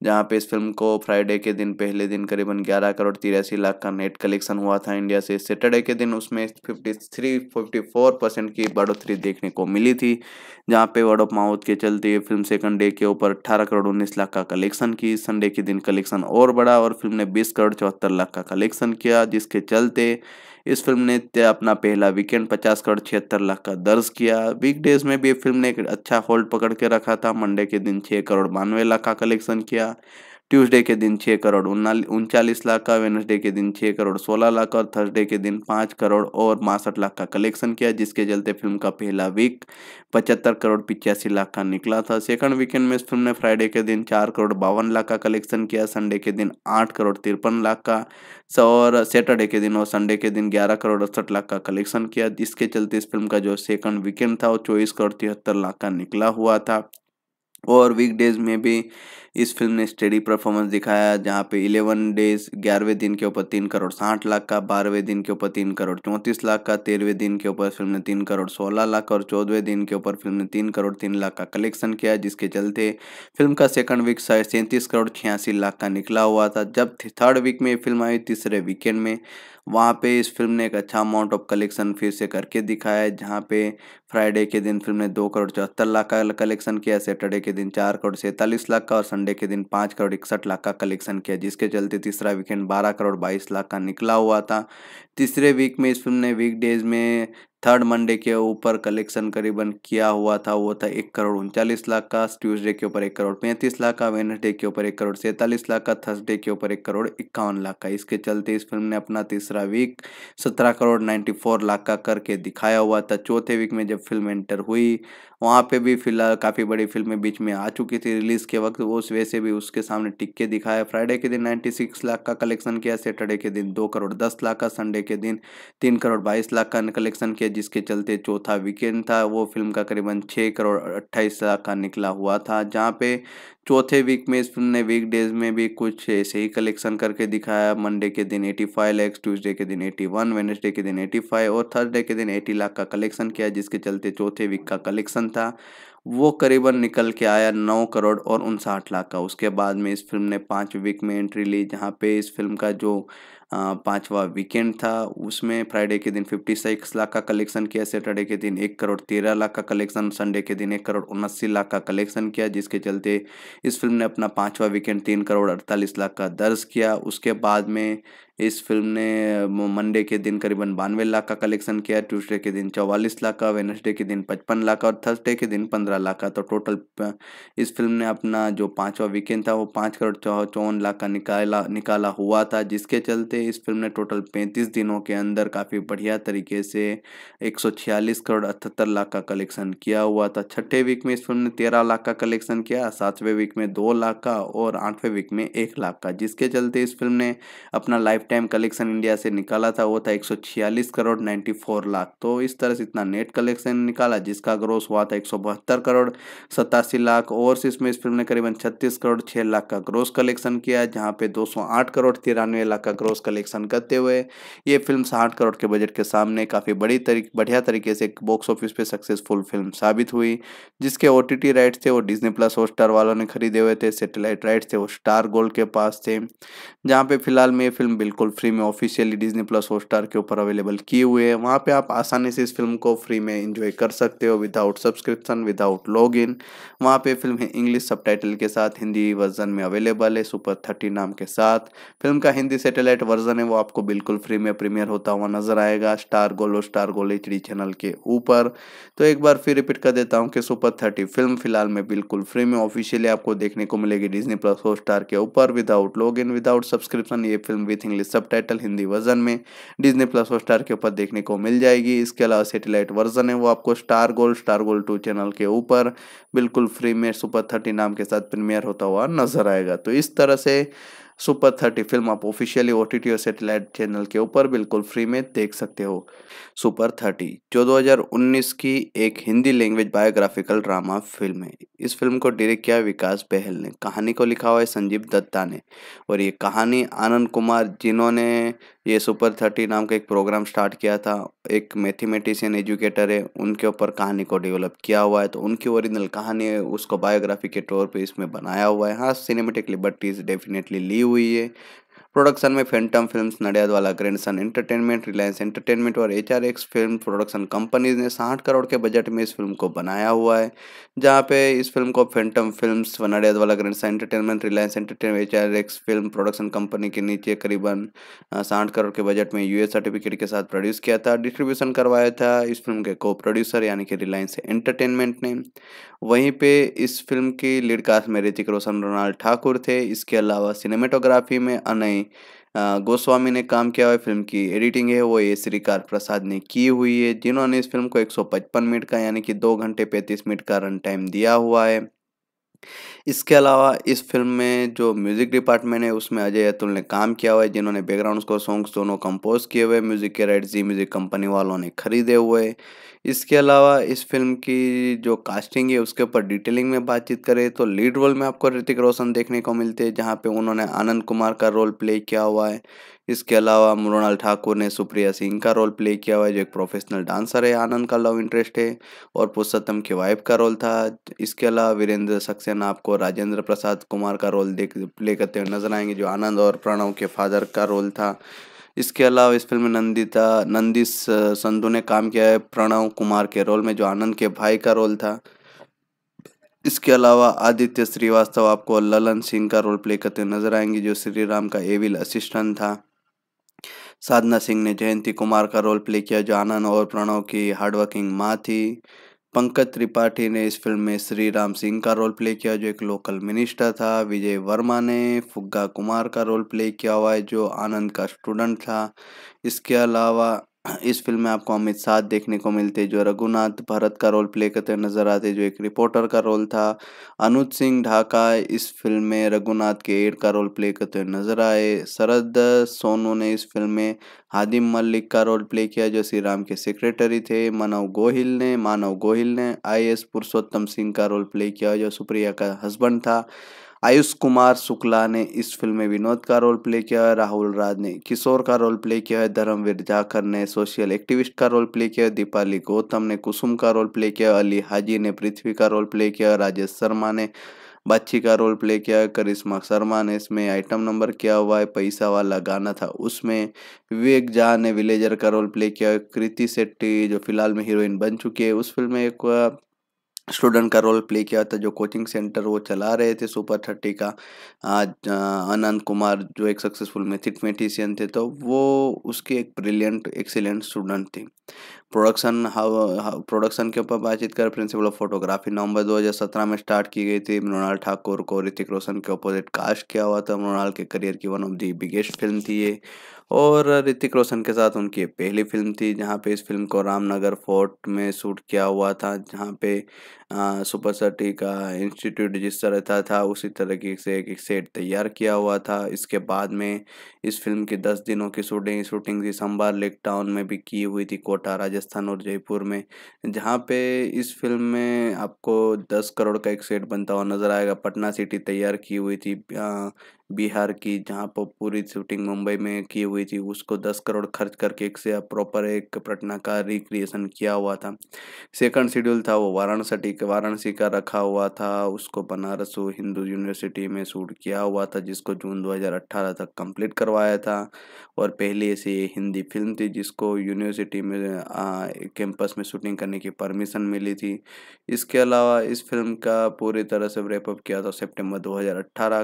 जहाँ पे इस फिल्म को फ्राइडे के दिन पहले दिन करीबन ग्यारह करोड़ तिरासी लाख का नेट कलेक्शन हुआ था इंडिया से सैटरडे के दिन उसमें fifty three fifty four percent की बढ़ोतरी देखने को मिली थी जहाँ पे वर्ड ऑफ माउथ के चलते फिल्म सेकंड डे के ऊपर अट्ठारह करोड़ उन्नीस लाख का कलेक्शन की संडे के दिन कलेक्शन और बढ़ा और फिल्म ने बीस करोड़ चौहत्तर लाख का कलेक्शन किया जिसके चलते इस फिल्म ने अपना पहला वीकेंड पचास करोड़ छिहत्तर लाख का दर्ज किया वीकडेज में भी फिल्म ने एक अच्छा होल्ड पकड़ के रखा था मंडे के दिन छः करोड़ बानवे लाख का कलेक्शन किया ट्यूसडे के दिन छः करोड़ उनचालीस लाख का वेनसडे के दिन छः करोड़ सोलह लाख और थर्सडे के दिन पाँच करोड़ और बासठ लाख का कलेक्शन किया जिसके चलते फिल्म का पहला वीक पचहत्तर करोड़ पिचासी लाख का निकला था सेकंड वीकेंड में इस फिल्म ने फ्राइडे के दिन चार करोड़ बावन लाख का कलेक्शन किया संडे के दिन आठ करोड़ तिरपन लाख का और सैटरडे के दिन और संडे के दिन ग्यारह करोड़ अड़सठ लाख का कलेक्शन किया जिसके चलते इस फिल्म का जो सेकंड वीकेंड था वो चौबीस करोड़ तिहत्तर लाख का निकला हुआ था और वीकडेज में भी इस फिल्म ने स्टेडी परफॉर्मेंस दिखाया जहाँ पे इलेवन डेज ग्यारहवें दिन के ऊपर तीन करोड़ साठ लाख का बारहवें दिन के ऊपर तीन करोड़ चौंतीस लाख का तेरहवें दिन के ऊपर फिल्म ने तीन करोड़ सोलह लाख और चौदहवें दिन के ऊपर फिल्म ने तीन करोड़ तीन लाख का कलेक्शन किया जिसके चलते फिल्म का सेकंड वीक सैंतीस करोड़ छियासी लाख का निकला हुआ था जब थर्ड वीक में ये फिल्म आई तीसरे वीकेंड में वहाँ पे इस फिल्म ने एक अच्छा अमाउंट ऑफ कलेक्शन फिर से करके दिखाया जहाँ पे फ्राइडे के दिन फिल्म ने दो करोड़ चौहत्तर लाख का कलेक्शन किया सैटरडे के दिन चार करोड़ सैंतालीस लाख का और संडे के दिन पाँच करोड़ इकसठ लाख का कलेक्शन किया जिसके चलते तीसरा वीकेंड बारह करोड़ बाईस लाख का निकला हुआ था तीसरे वीक में इस फिल्म ने वीक डेज में थर्ड मंडे के ऊपर कलेक्शन करीबन किया हुआ था वो था एक करोड़ उनचालीस लाख का ट्यूजडे के ऊपर एक करोड़ पैंतीस लाख का वेनसडे के ऊपर एक करोड़ सैंतालीस लाख का थर्सडे के ऊपर एक करोड़ इक्यावन लाख का इसके चलते इस फिल्म ने अपना तीसरा वीक सत्रह करोड़ नाइन्टी फोर लाख का करके दिखाया हुआ था चौथे वीक में जब फिल्म एंटर हुई वहाँ पे भी फिलहाल काफ़ी बड़ी फिल्में बीच में आ चुकी थी रिलीज़ के वक्त वो वैसे भी उसके सामने टिक के दिखाया फ्राइडे के दिन 96 लाख का कलेक्शन किया सैटरडे के दिन दो करोड़ दस लाख का संडे के दिन तीन करोड़ बाईस लाख का कलेक्शन किया जिसके चलते चौथा वीकेंड था वो फिल्म का करीबन छः करोड़ अट्ठाईस लाख का निकला हुआ था जहाँ पे चौथे वीक में इस फिल्म ने वीक डेज में भी कुछ ऐसे ही कलेक्शन करके दिखाया मंडे के दिन 85 लैक्स ट्यूजडे के दिन 81 वेनेसडे के दिन 85 और थर्सडे के दिन 80 लाख का कलेक्शन किया जिसके चलते चौथे वीक का कलेक्शन था वो करीबन निकल के आया नौ करोड़ और उनसाठ लाख का उसके बाद में इस फिल्म ने पाँच वीक में एंट्री ली जहाँ पे इस फिल्म का जो पाँचवा वीकेंड था उसमें फ्राइडे के दिन फिफ्टी सिक्स लाख का कलेक्शन किया सैटरडे के दिन एक करोड़ तेरह लाख का कलेक्शन संडे के दिन एक करोड़ उन्नासी लाख का कलेक्शन किया जिसके चलते इस फिल्म ने अपना पाँचवा वीकेंड तीन करोड़ अड़तालीस लाख का दर्ज किया उसके बाद में इस फिल्म ने मंडे के दिन करीबन बानवे लाख का कलेक्शन किया ट्यूसडे के दिन चौवालीस लाख का वेनसडे के दिन पचपन लाख और थर्सडे के दिन पंद्रह लाख का तो टोटल इस फिल्म ने अपना जो पाँचवा वीकेंड था वो पाँच करोड़ चौवन लाख का निकाला निकाला हुआ था जिसके चलते इस फिल्म ने टोटल पैंतीस दिनों के अंदर काफ़ी बढ़िया तरीके से एक करोड़ अठहत्तर लाख का कलेक्शन किया हुआ था छठे वीक में इस फिल्म ने तेरह लाख का कलेक्शन किया सातवें वीक में दो लाख का और आठवें वीक में एक लाख का जिसके चलते इस फिल्म ने अपना लाइफ टाइम कलेक्शन इंडिया से निकाला था वो था एक करोड़ 94 लाख तो इस तरह से इतना नेट कलेक्शन निकाला जिसका ग्रोस हुआ था एक करोड़ सतासी लाख ओवरसीज में इस फिल्म ने करीबन छत्तीस करोड़ छः लाख का ग्रोस कलेक्शन किया जहाँ पे 208 करोड़ तिरानवे लाख का ग्रोस कलेक्शन करते हुए ये फिल्म साठ करोड़ के बजट के सामने काफ़ी बड़ी तरी, बढ़िया तरीके से बॉक्स ऑफिस पे सक्सेसफुल फिल्म साबित हुई जिसके ओ राइट्स थे वो डिजनी प्लस हॉटस्टार वालों ने खरीदे हुए थे सेटेलाइट राइट्स थे वो स्टार गोल्ड के पास थे जहाँ पे फिलहाल में ये फिल्म बिल्कुल फ्री में ऑफिशियली डिज्नी प्लस हॉटस्टार के ऊपर अवेलेबल किए हुए हैं वहाँ पे आप आसानी से इस फिल्म को फ्री में इंजॉय कर सकते हो without subscription without log in वहाँ पर फिल्म इंग्लिश सब के साथ हिंदी वर्जन में अवेलेबल है सुपर थर्टी नाम के साथ फिल्म का हिंदी सेटेलाइट वर्जन है वो आपको बिल्कुल फ्री में प्रीमियर होता हुआ नजर आएगा स्टार गोलो स्टार गोल एच चैनल के ऊपर तो एक बार फिर रिपीट कर देता हूँ कि सुपर थर्टी फिल्म फिलहाल में बिल्कुल फ्री में ऑफिशियली आपको देखने को मिलेगी डिजनी प्लस हॉटस्टार के ऊपर without log in without subscription ये film with English English sub Hindi version में डिजनी प्लस और स्टार के ऊपर देखने को मिल जाएगी इसके अलावा सेटेलाइट वर्जन है वो आपको star gold star gold two channel के ऊपर बिल्कुल फ्री में सुपर थर्टी नाम के साथ प्रीमियर होता हुआ नजर आएगा तो इस तरह से सुपर थर्टी फिल्म आप ऑफिशियली ओ टी और सेटेलाइट चैनल के ऊपर बिल्कुल फ्री में देख सकते हो सुपर थर्टी जो 2019 की एक Hindi language biographical drama film है इस फिल्म को डायरेक्ट किया विकास बहल ने कहानी को लिखा हुआ है संजीव दत्ता ने और ये कहानी आनंद कुमार जिन्होंने ये सुपर थर्टी नाम का एक प्रोग्राम स्टार्ट किया था एक मैथमेटिशियन एजुकेटर है उनके ऊपर कहानी को डेवलप किया हुआ है तो उनकी ओरिजिनल कहानी है उसको बायोग्राफी के तौर पे इसमें बनाया हुआ है हाँ सिनेमेटिक लिबर्टीज डेफिनेटली ली हुई है प्रोडक्शन में Phantom films Nadiadwala grandson entertainment Reliance entertainment और H R x film production companies ने साठ करोड़ के बजट में इस फिल्म को बनाया हुआ है जहाँ पे इस फिल्म को Phantom films Nadiadwala grandson entertainment Reliance entertainment H R x film production company के नीचे करीबन साठ करोड़ के बजट में यूएस सर्टिफिकेट के साथ प्रोड्यूस किया था डिस्ट्रीब्यूशन करवाया था इस फिल्म के को प्रोड्यूसर यानी कि रिलायंस एंटरटेनमेंट ने वहीं पे इस फिल्म की लीड कास्ट में ऋतिक रोशन रोनाल्ड ठाकुर थे इसके अलावा सिनेमेटोग्राफी में अनय में गोस्वामी ने काम किया हुआ है फिल्म की एडिटिंग है वो ये श्रीकार प्रसाद ने की हुई है जिन्होंने इस फिल्म को 155 मिनट का यानी कि दो घंटे 35 मिनट का रन टाइम दिया हुआ है इसके अलावा इस फिल्म में जो म्यूज़िक डिपार्टमेंट है उसमें अजय अतुल ने काम किया हुआ है जिन्होंने बैकग्राउंड स्कोर सॉन्ग्स दोनों कंपोज किए हुए म्यूज़िक के राइट जी म्यूज़िक कंपनी वालों ने खरीदे हुए इसके अलावा इस फिल्म की जो कास्टिंग है उसके ऊपर डिटेलिंग में बातचीत करें तो लीड रोल में आपको ऋतिक रोशन देखने को मिलते हैं जहाँ पे उन्होंने आनंद कुमार का रोल प्ले किया हुआ है इसके अलावा मृणाल ठाकुर ने सुप्रिया सिंह का रोल प्ले किया हुआ है जो एक प्रोफेशनल डांसर है आनंद का लव इंटरेस्ट है और पुरुषोत्तम की वाइफ का रोल था इसके अलावा वीरेंद्र सक्सेना आपको राजेंद्र प्रसाद कुमार का रोल देख प्ले करते हुए नजर आएंगे जो आनंद और प्रणव के फादर का रोल था इसके अलावा इस फिल्म में नंदिता नंदिस संधू ने काम किया है प्रणव कुमार के रोल में जो आनंद के भाई का रोल था इसके अलावा आदित्य श्रीवास्तव आपको ललन सिंह का रोल प्ले करते नजर आएंगे जो श्री राम का एविल असिस्टेंट था साधना सिंह ने जयंती कुमार का रोल प्ले किया जो आनंद और प्रणव की हार्डवर्किंग माँ थी पंकज त्रिपाठी ने इस फिल्म में श्री राम सिंह का रोल प्ले किया जो एक लोकल मिनिस्टर था विजय वर्मा ने फुग्गा कुमार का रोल प्ले किया हुआ है जो आनंद का स्टूडेंट था इसके अलावा इस फिल्म में आपको अमित शाह देखने को मिलते जो रघुनाथ भरत का रोल प्ले करते नज़र आते जो एक रिपोर्टर का रोल था अनुज सिंह ढाका इस फिल्म में रघुनाथ के एड का रोल प्ले करते हुए नज़र आए शरद सोनू ने इस फिल्म में हादिम मलिक का रोल प्ले किया जो श्री राम के सेक्रेटरी थे मानव गोहिल ने मानव गोहिल ने आई एस पुरुषोत्तम सिंह का रोल प्ले किया जो सुप्रिया का हस्बैंड था आयुष कुमार शुक्ला ने इस फिल्म में विनोद का रोल प्ले किया है राहुल राज ने किशोर का रोल प्ले किया है धर्मवीर जाखर ने सोशल एक्टिविस्ट का रोल प्ले किया है दीपाली गौतम ने कुसुम का रोल प्ले किया अली हाजी ने पृथ्वी का रोल प्ले किया राजेश शर्मा ने बाच्छी का रोल प्ले किया है करिश्मा शर्मा ने इसमें आइटम नंबर किया हुआ है पैसा वाला गाना था उसमें विवेक झा ने विलेजर का रोल प्ले किया है कृति सेट्टी जो फिलहाल में हीरोइन बन चुकी है उस फिल्म में एक स्टूडेंट का रोल प्ले किया था जो कोचिंग सेंटर वो चला रहे थे सुपर थर्टी का आज अनंत कुमार जो एक सक्सेसफुल मैथमेटिशियन थे तो वो उसके एक ब्रिलियंट एक्सीलेंट स्टूडेंट थे प्रोडक्शन प्रोडक्शन के ऊपर बातचीत कर प्रिंसिपल ऑफ फोटोग्राफी नवंबर 2017 में स्टार्ट की गई थी मृणाल ठाकुर को ऋतिक रोशन के अपोजिट कास्ट किया हुआ था मृणाल के करियर की one of the biggest film थी ये और ऋतिक रोशन के साथ उनकी पहली फिल्म थी जहाँ पे इस फिल्म को रामनगर फोर्ट में शूट किया हुआ था जहाँ पे सुपर सटी का इंस्टीट्यूट जिस तरह था, था उसी तरह से एक सेट तैयार किया हुआ था इसके बाद में इस फिल्म की दस दिनों की शूटिंग शूटिंग दिसंबर लेक टाउन में भी की हुई थी कोटा राजस्थान राजस्थान और जयपुर में जहाँ पे इस फिल्म में आपको दस करोड़ का एक सेट बनता हुआ नज़र आएगा पटना सिटी तैयार की हुई थी बिहार की जहाँ पर पूरी शूटिंग मुंबई में की हुई थी उसको दस करोड़ खर्च करके एक से प्रॉपर एक पटना का रिक्रिएशन किया हुआ था सेकंड शेड्यूल था वो वाराणसी वाराणसी का रखा हुआ था उसको बनारस हिंदू यूनिवर्सिटी में शूट किया हुआ था जिसको जून 2018 तक कंप्लीट करवाया था और पहली ऐसी हिंदी फिल्म थी जिसको यूनिवर्सिटी में कैंपस में शूटिंग करने की परमिशन मिली थी इसके अलावा इस फिल्म का पूरी तरह से रेपअप किया था सेप्टेम्बर दो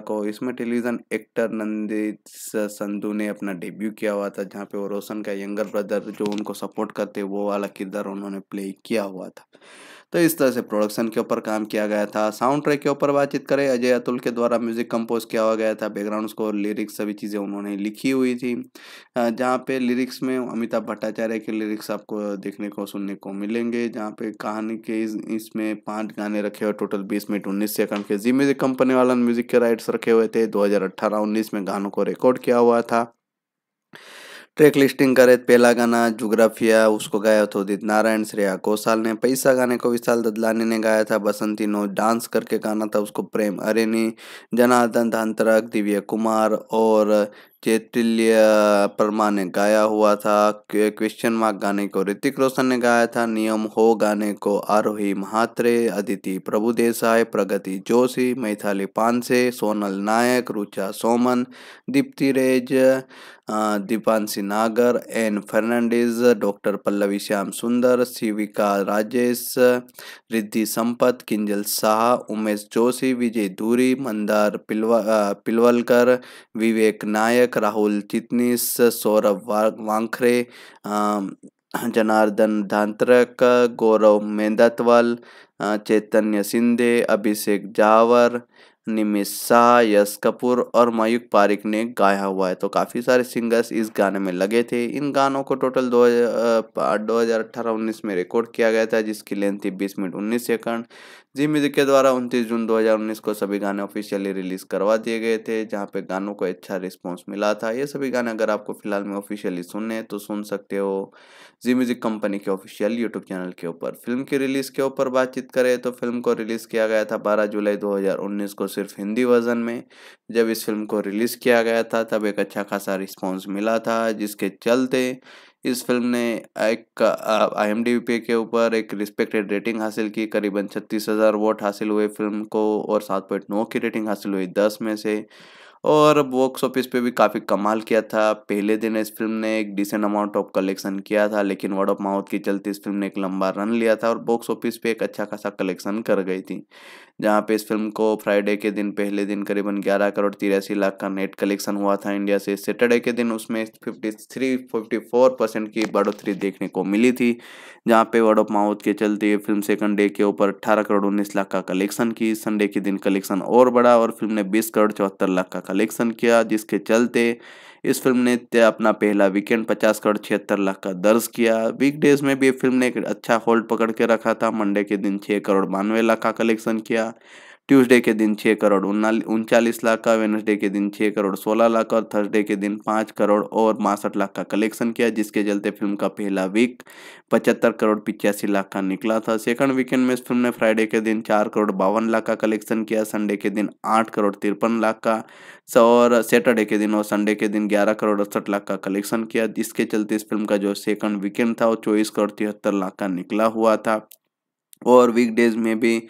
को इसमें टेलीविज़न रोशन एक्टर नंदित संधू ने अपना डेब्यू किया हुआ था जहाँ पे वो रोशन का यंगर ब्रदर जो उनको सपोर्ट करते वो वाला किरदार उन्होंने प्ले किया हुआ था तो इस तरह से प्रोडक्शन के ऊपर काम किया गया था साउंड ट्रैक के ऊपर बातचीत करें अजय अतुल के द्वारा म्यूजिक कंपोज किया गया था बैकग्राउंड स्कोर लिरिक्स सभी चीज़ें उन्होंने लिखी हुई थी जहाँ पे लिरिक्स में अमिताभ भट्टाचार्य के लिरिक्स आपको देखने को सुनने को मिलेंगे जहाँ पे कहानी के इसमें इस पाँच गाने रखे हुए टोटल बीस मिनट उन्नीस सेकंड के जी म्यूजिक कंपनी वाला म्यूजिक के राइट्स रखे हुए थे दो हज़ार में गानों को रिकॉर्ड किया हुआ था ट्रैक लिस्टिंग करे पहला गाना जुग्राफिया उसको गाया था उदित नारायण श्रेया कोसाल ने पैसा गाने को विशाल ददलानी ने गाया था बसंती नो डांस करके गाना था उसको प्रेम अरेनी जनार्दन धांतरक दिव्य कुमार और चैतिल्य परमा ने गाया हुआ था क्वेश्चन मार्क गाने को ऋतिक रोशन ने गाया था नियम हो गाने को आरोही महात्रे अदिति प्रभु देसाई प्रगति जोशी मैथाली पानसे सोनल नायक रुचा सोमन दीप्ति रेज दीपांशी नागर एन फर्नांडीज डॉक्टर पल्लवी श्याम सुंदर शिविका राजेश रिद्धि संपत किंजल शाह उमेश जोशी विजय धूरी मंदार पिलवा पिलवलकर विवेक नायक राहुल चितनीस सौरभ वांखरे जनार्दन धांतरक गौरव मेंदतवाल चैतन्य सिंधे अभिषेक जावर निमिष शाह यश कपूर और मयूक पारिक ने गाया हुआ है तो काफ़ी सारे सिंगर्स इस गाने में लगे थे इन गानों को टोटल दो दो हज़ार अठारह उन्नीस में रिकॉर्ड किया गया था जिसकी लेंथ थी बीस मिनट उन्नीस सेकंड जी म्यूजिक के द्वारा 29 जून 2019 को सभी गाने ऑफिशियली रिलीज करवा दिए गए थे जहां पे गानों को अच्छा रिस्पांस मिला था ये सभी गाने अगर आपको फिलहाल में ऑफिशियली सुनने तो सुन सकते हो जी म्यूजिक कंपनी के ऑफिशियल यूट्यूब चैनल के ऊपर फिल्म की रिलीज के ऊपर बातचीत करें तो फिल्म को रिलीज किया गया था बारह जुलाई दो को सिर्फ हिंदी वर्जन में जब इस फिल्म को रिलीज किया गया था तब एक अच्छा खासा रिस्पॉन्स मिला था जिसके चलते इस फिल्म ने एक आई एम डी के ऊपर एक रिस्पेक्टेड रेटिंग हासिल की करीबन छत्तीस हज़ार वोट हासिल हुए फिल्म को और सात पॉइंट नौ की रेटिंग हासिल हुई दस में से और बॉक्स ऑफिस पे भी काफ़ी कमाल किया था पहले दिन इस फिल्म ने एक डिसेंट अमाउंट ऑफ कलेक्शन किया था लेकिन वर्ड ऑफ माउथ के चलते इस फिल्म ने एक लंबा रन लिया था और बॉक्स ऑफिस पे एक अच्छा खासा कलेक्शन कर गई थी जहाँ पे इस फिल्म को फ्राइडे के दिन पहले दिन करीबन ग्यारह करोड़ तिरासी लाख का नेट कलेक्शन हुआ था इंडिया से सैटरडे के दिन उसमें fifty three fifty four percent की बढ़ोतरी देखने को मिली थी जहाँ पे वर्ड ऑफ माउथ के चलते फिल्म सेकंड डे के ऊपर अट्ठारह करोड़ उन्नीस लाख का कलेक्शन की संडे के दिन कलेक्शन और बढ़ा और फिल्म ने बीस करोड़ चौहत्तर लाख का कलेक्शन किया जिसके चलते इस फिल्म ने अपना पहला वीकेंड पचास करोड़ छिहत्तर लाख का दर्ज किया वीकडेज में भी फिल्म ने एक अच्छा होल्ड पकड़ के रखा था मंडे के दिन छः करोड़ बानवे लाख का कलेक्शन किया ट्यूसडे के दिन छः करोड़ उनचालीस लाख का वेनसडे के दिन छः करोड़ सोलह लाख और थर्सडे के दिन पाँच करोड़ और बासठ लाख का कलेक्शन किया जिसके चलते फिल्म का पहला वीक पचहत्तर करोड़ पिचासी लाख का निकला था सेकंड वीकेंड में इस फिल्म ने फ्राइडे के दिन चार करोड़ बावन लाख का कलेक्शन किया संडे के दिन आठ करोड़ तिरपन लाख का और सैटरडे के दिन और संडे के दिन ग्यारह करोड़ अड़सठ लाख का कलेक्शन किया जिसके चलते इस फिल्म का जो सेकंड वीकेंड था वो चौबीस करोड़ तिहत्तर लाख का निकला हुआ था और वीकडेज में भी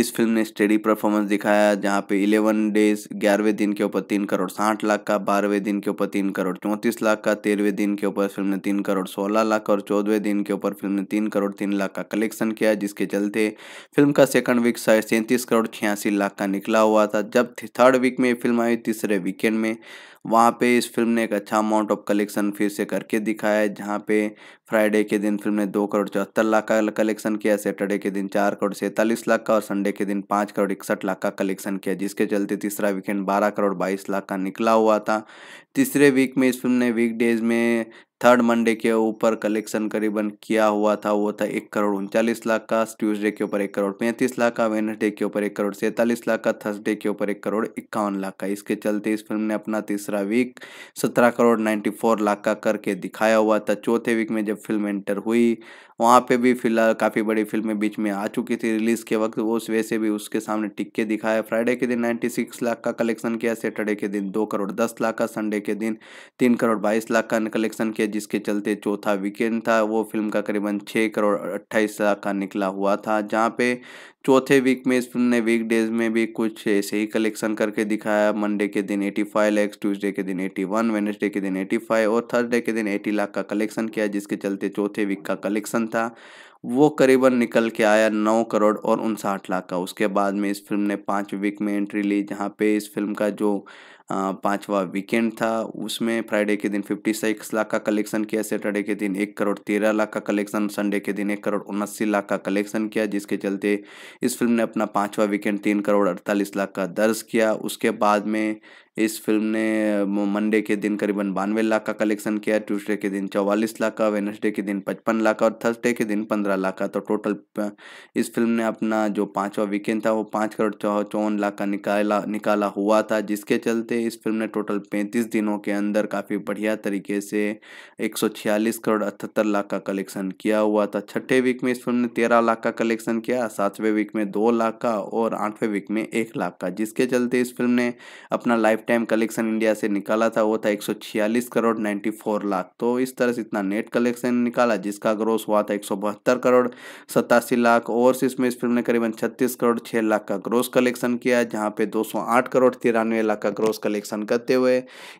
इस फिल्म ने स्टेडी परफॉर्मेंस दिखाया जहाँ पे इलेवन डेज ग्यारहवें दिन के ऊपर तीन करोड़ साठ लाख का बारहवें दिन के ऊपर तीन करोड़ चौंतीस लाख का तेरहवें दिन के ऊपर फिल्म ने तीन करोड़ सोलह लाख और चौदहवें दिन के ऊपर फिल्म ने तीन करोड़ तीन लाख का कलेक्शन किया जिसके चलते फिल्म का सेकंड वीक शायद सैंतीस करोड़ छियासी लाख का निकला हुआ था जब थर्ड वीक में फिल्म आई तीसरे वीकेंड में वहाँ पे इस फिल्म ने एक अच्छा अमाउंट ऑफ कलेक्शन फिर से करके दिखाया जहाँ पे फ्राइडे के दिन फिल्म ने दो करोड़ चौहत्तर लाख का कलेक्शन किया सैटरडे के दिन चार करोड़ सैंतालीस लाख का और संडे संडे के दिन पाँच करोड़ इकसठ लाख का कलेक्शन किया जिसके चलते तीसरा वीकेंड बारह करोड़ बाईस लाख का निकला हुआ था तीसरे वीक में इस फिल्म ने डेज में थर्ड मंडे के ऊपर कलेक्शन करीबन किया हुआ था वो था एक करोड़ उनचालीस लाख का ट्यूसडे के ऊपर एक करोड़ पैंतीस लाख का वेनसडे के ऊपर एक करोड़ सैंतालीस लाख का थर्सडे के ऊपर एक करोड़ इक्यावन लाख का इसके चलते इस फिल्म ने अपना तीसरा वीक सत्रह करोड़ नाइन्टी फोर लाख का करके दिखाया हुआ था चौथे वीक में जब फिल्म एंटर हुई वहाँ पे भी फिलहाल काफ़ी बड़ी फिल्में बीच में आ चुकी थी रिलीज़ के वक्त उस वैसे भी उसके सामने टिक के दिखाया फ्राइडे के दिन 96 लाख का कलेक्शन किया सैटरडे के दिन दो करोड़ दस लाख का संडे के दिन तीन करोड़ बाईस लाख का कलेक्शन किया है जिसके चलते चौथा वीकेंड था वो फिल्म का करीबन छः करोड़ अट्ठाईस लाख का निकला हुआ था जहाँ पे चौथे वीक में इस फिल्म ने वीक डेज में भी कुछ ऐसे ही कलेक्शन करके दिखाया मंडे के दिन 85 लाख ट्यूजडे के दिन 81 वेनेसडे के दिन 85 और थर्सडे के दिन 80 लाख का कलेक्शन किया जिसके चलते चौथे वीक का कलेक्शन था वो करीबन निकल के आया नौ करोड़ और उनसाठ लाख का उसके बाद में इस फिल्म ने पाँच वीक में एंट्री ली जहाँ पे इस फिल्म का जो पांचवा वीकेंड था उसमें फ्राइडे के दिन फिफ्टी सिक्स लाख का कलेक्शन किया सैटरडे के दिन एक करोड़ तेरह लाख का कलेक्शन संडे के दिन एक करोड़ उन्नासी लाख का कलेक्शन किया जिसके चलते इस फिल्म ने अपना पांचवा वीकेंड तीन करोड़ अड़तालीस लाख का दर्ज किया उसके बाद में इस फिल्म ने मंडे के दिन करीबन बानवे लाख का कलेक्शन किया ट्यूसडे के दिन चौवालीस लाख का वेनसडे के दिन पचपन लाख का और थर्सडे के दिन पंद्रह लाख का तो टोटल इस फिल्म ने अपना जो पाँचवा वीकेंड था वो पाँच करोड़ चौवन लाख का निकाला निकाला हुआ था जिसके चलते इस फिल्म ने टोटल पैंतीस दिनों के अंदर काफ़ी बढ़िया तरीके से एक सौ छियालीस करोड़ अठहत्तर लाख का कलेक्शन किया हुआ था छठे वीक में इस फिल्म ने तेरह लाख का कलेक्शन किया सातवें वीक में दो लाख का और आठवें वीक में एक लाख का जिसके चलते इस फिल्म ने अपना लाइफ टाइम कलेक्शन इंडिया से निकाला था वो था एक करोड़ 94 लाख तो इस तरह से इतना नेट कलेक्शन निकाला जिसका ग्रोस हुआ था एक करोड़ सतासी लाख ओवरसीज में इस फिल्म ने करीबन 36 करोड़ 6 लाख का ग्रोस कलेक्शन किया जहाँ पे 208 करोड़ तिरानवे लाख का ग्रोस कलेक्शन करते हुए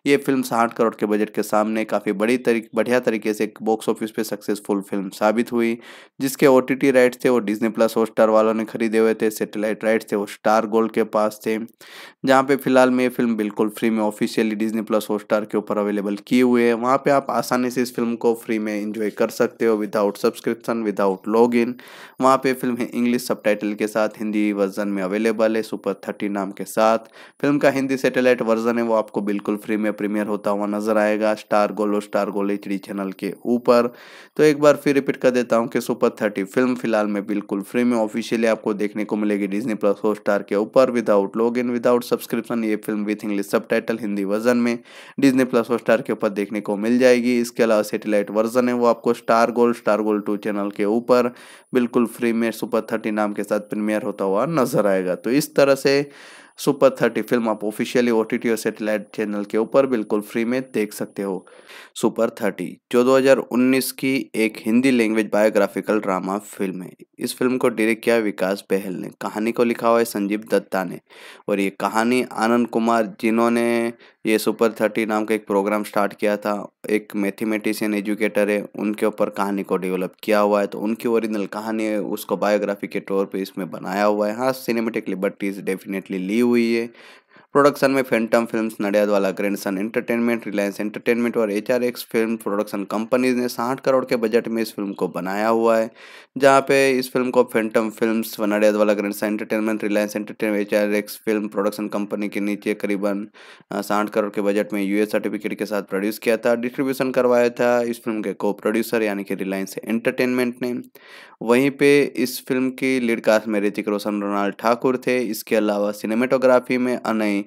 ये फिल्म साठ करोड़ के बजट के सामने काफ़ी बड़ी तरीके बढ़िया तरीके से बॉक्स ऑफिस पे सक्सेसफुल फिल्म साबित हुई जिसके ओ राइट्स थे वो डिजनी प्लस हॉटस्टार वालों ने खरीदे हुए थे सेटेलाइट राइट्स थे वो स्टार गोल्ड के पास थे जहाँ पे फिलहाल में ये फिल्म बिल्कुल बिल्कुल फ्री में ऑफिशियली डिज्नी प्लस हॉटस्टार के ऊपर अवेलेबल किए हुए हैं वहाँ पे आप आसानी से इस फिल्म को फ्री में इंजॉय कर सकते हो without subscription without log in वहाँ पर फिल्म है इंग्लिश सब के साथ हिंदी वर्जन में अवेलेबल है सुपर थर्टी नाम के साथ फिल्म का हिंदी सेटेलाइट वर्जन है वो आपको बिल्कुल फ्री में प्रीमियर होता हुआ नजर आएगा स्टार गोल और स्टार गोल एच चैनल के ऊपर तो एक बार फिर रिपीट कर देता हूँ कि सुपर थर्टी फिल्म फिलहाल में बिल्कुल फ्री में ऑफिशियली आपको देखने को मिलेगी डिजनी प्लस हॉट के ऊपर without log in without subscription ये film with English subtitle Hindi version में डिजनी प्लस और स्टार के ऊपर देखने को मिल जाएगी इसके अलावा सेटेलाइट वर्जन है वो आपको star gold star gold two channel के ऊपर बिल्कुल फ्री में सुपर थर्टी नाम के साथ प्रीमियर होता हुआ नजर आएगा तो इस तरह से सुपर थर्टी फिल्म आप ऑफिशियली ओ टी और सेटेलाइट चैनल के ऊपर बिल्कुल फ्री में देख सकते हो सुपर थर्टी जो 2019 की एक Hindi language biographical drama film है इस फिल्म को डायरेक्ट किया विकास बहल ने कहानी को लिखा हुआ है संजीव दत्ता ने और ये कहानी आनंद कुमार जिन्होंने ये सुपर थर्टी नाम का एक प्रोग्राम स्टार्ट किया था एक मैथमेटिशियन एजुकेटर है उनके ऊपर कहानी को डेवलप किया हुआ है तो उनकी ओरिजिनल कहानी है उसको बायोग्राफी के तौर पे इसमें बनाया हुआ है हाँ सिनेमेटिक लिबर्टीज डेफिनेटली ली हुई है प्रोडक्शन में Phantom films Nadiadwala grandson entertainment Reliance entertainment और एच फिल्म प्रोडक्शन कंपनीज ने साठ करोड़ के बजट में इस फिल्म को बनाया हुआ है जहाँ पे इस फिल्म को Phantom films Nadiadwala grandson entertainment Reliance entertainment H film production company के नीचे करीबन साठ करोड़ के बजट में यू सर्टिफिकेट के साथ प्रोड्यूस किया था डिस्ट्रीब्यूशन करवाया था इस फिल्म के को प्रोड्यूसर यानी कि रिलायंस एंटरटेनमेंट ने वहीं पे इस फिल्म की लीड कास्ट में ऋतिक रोशन रोनाल्ड ठाकुर थे इसके अलावा सिनेमेटोग्राफी में अनय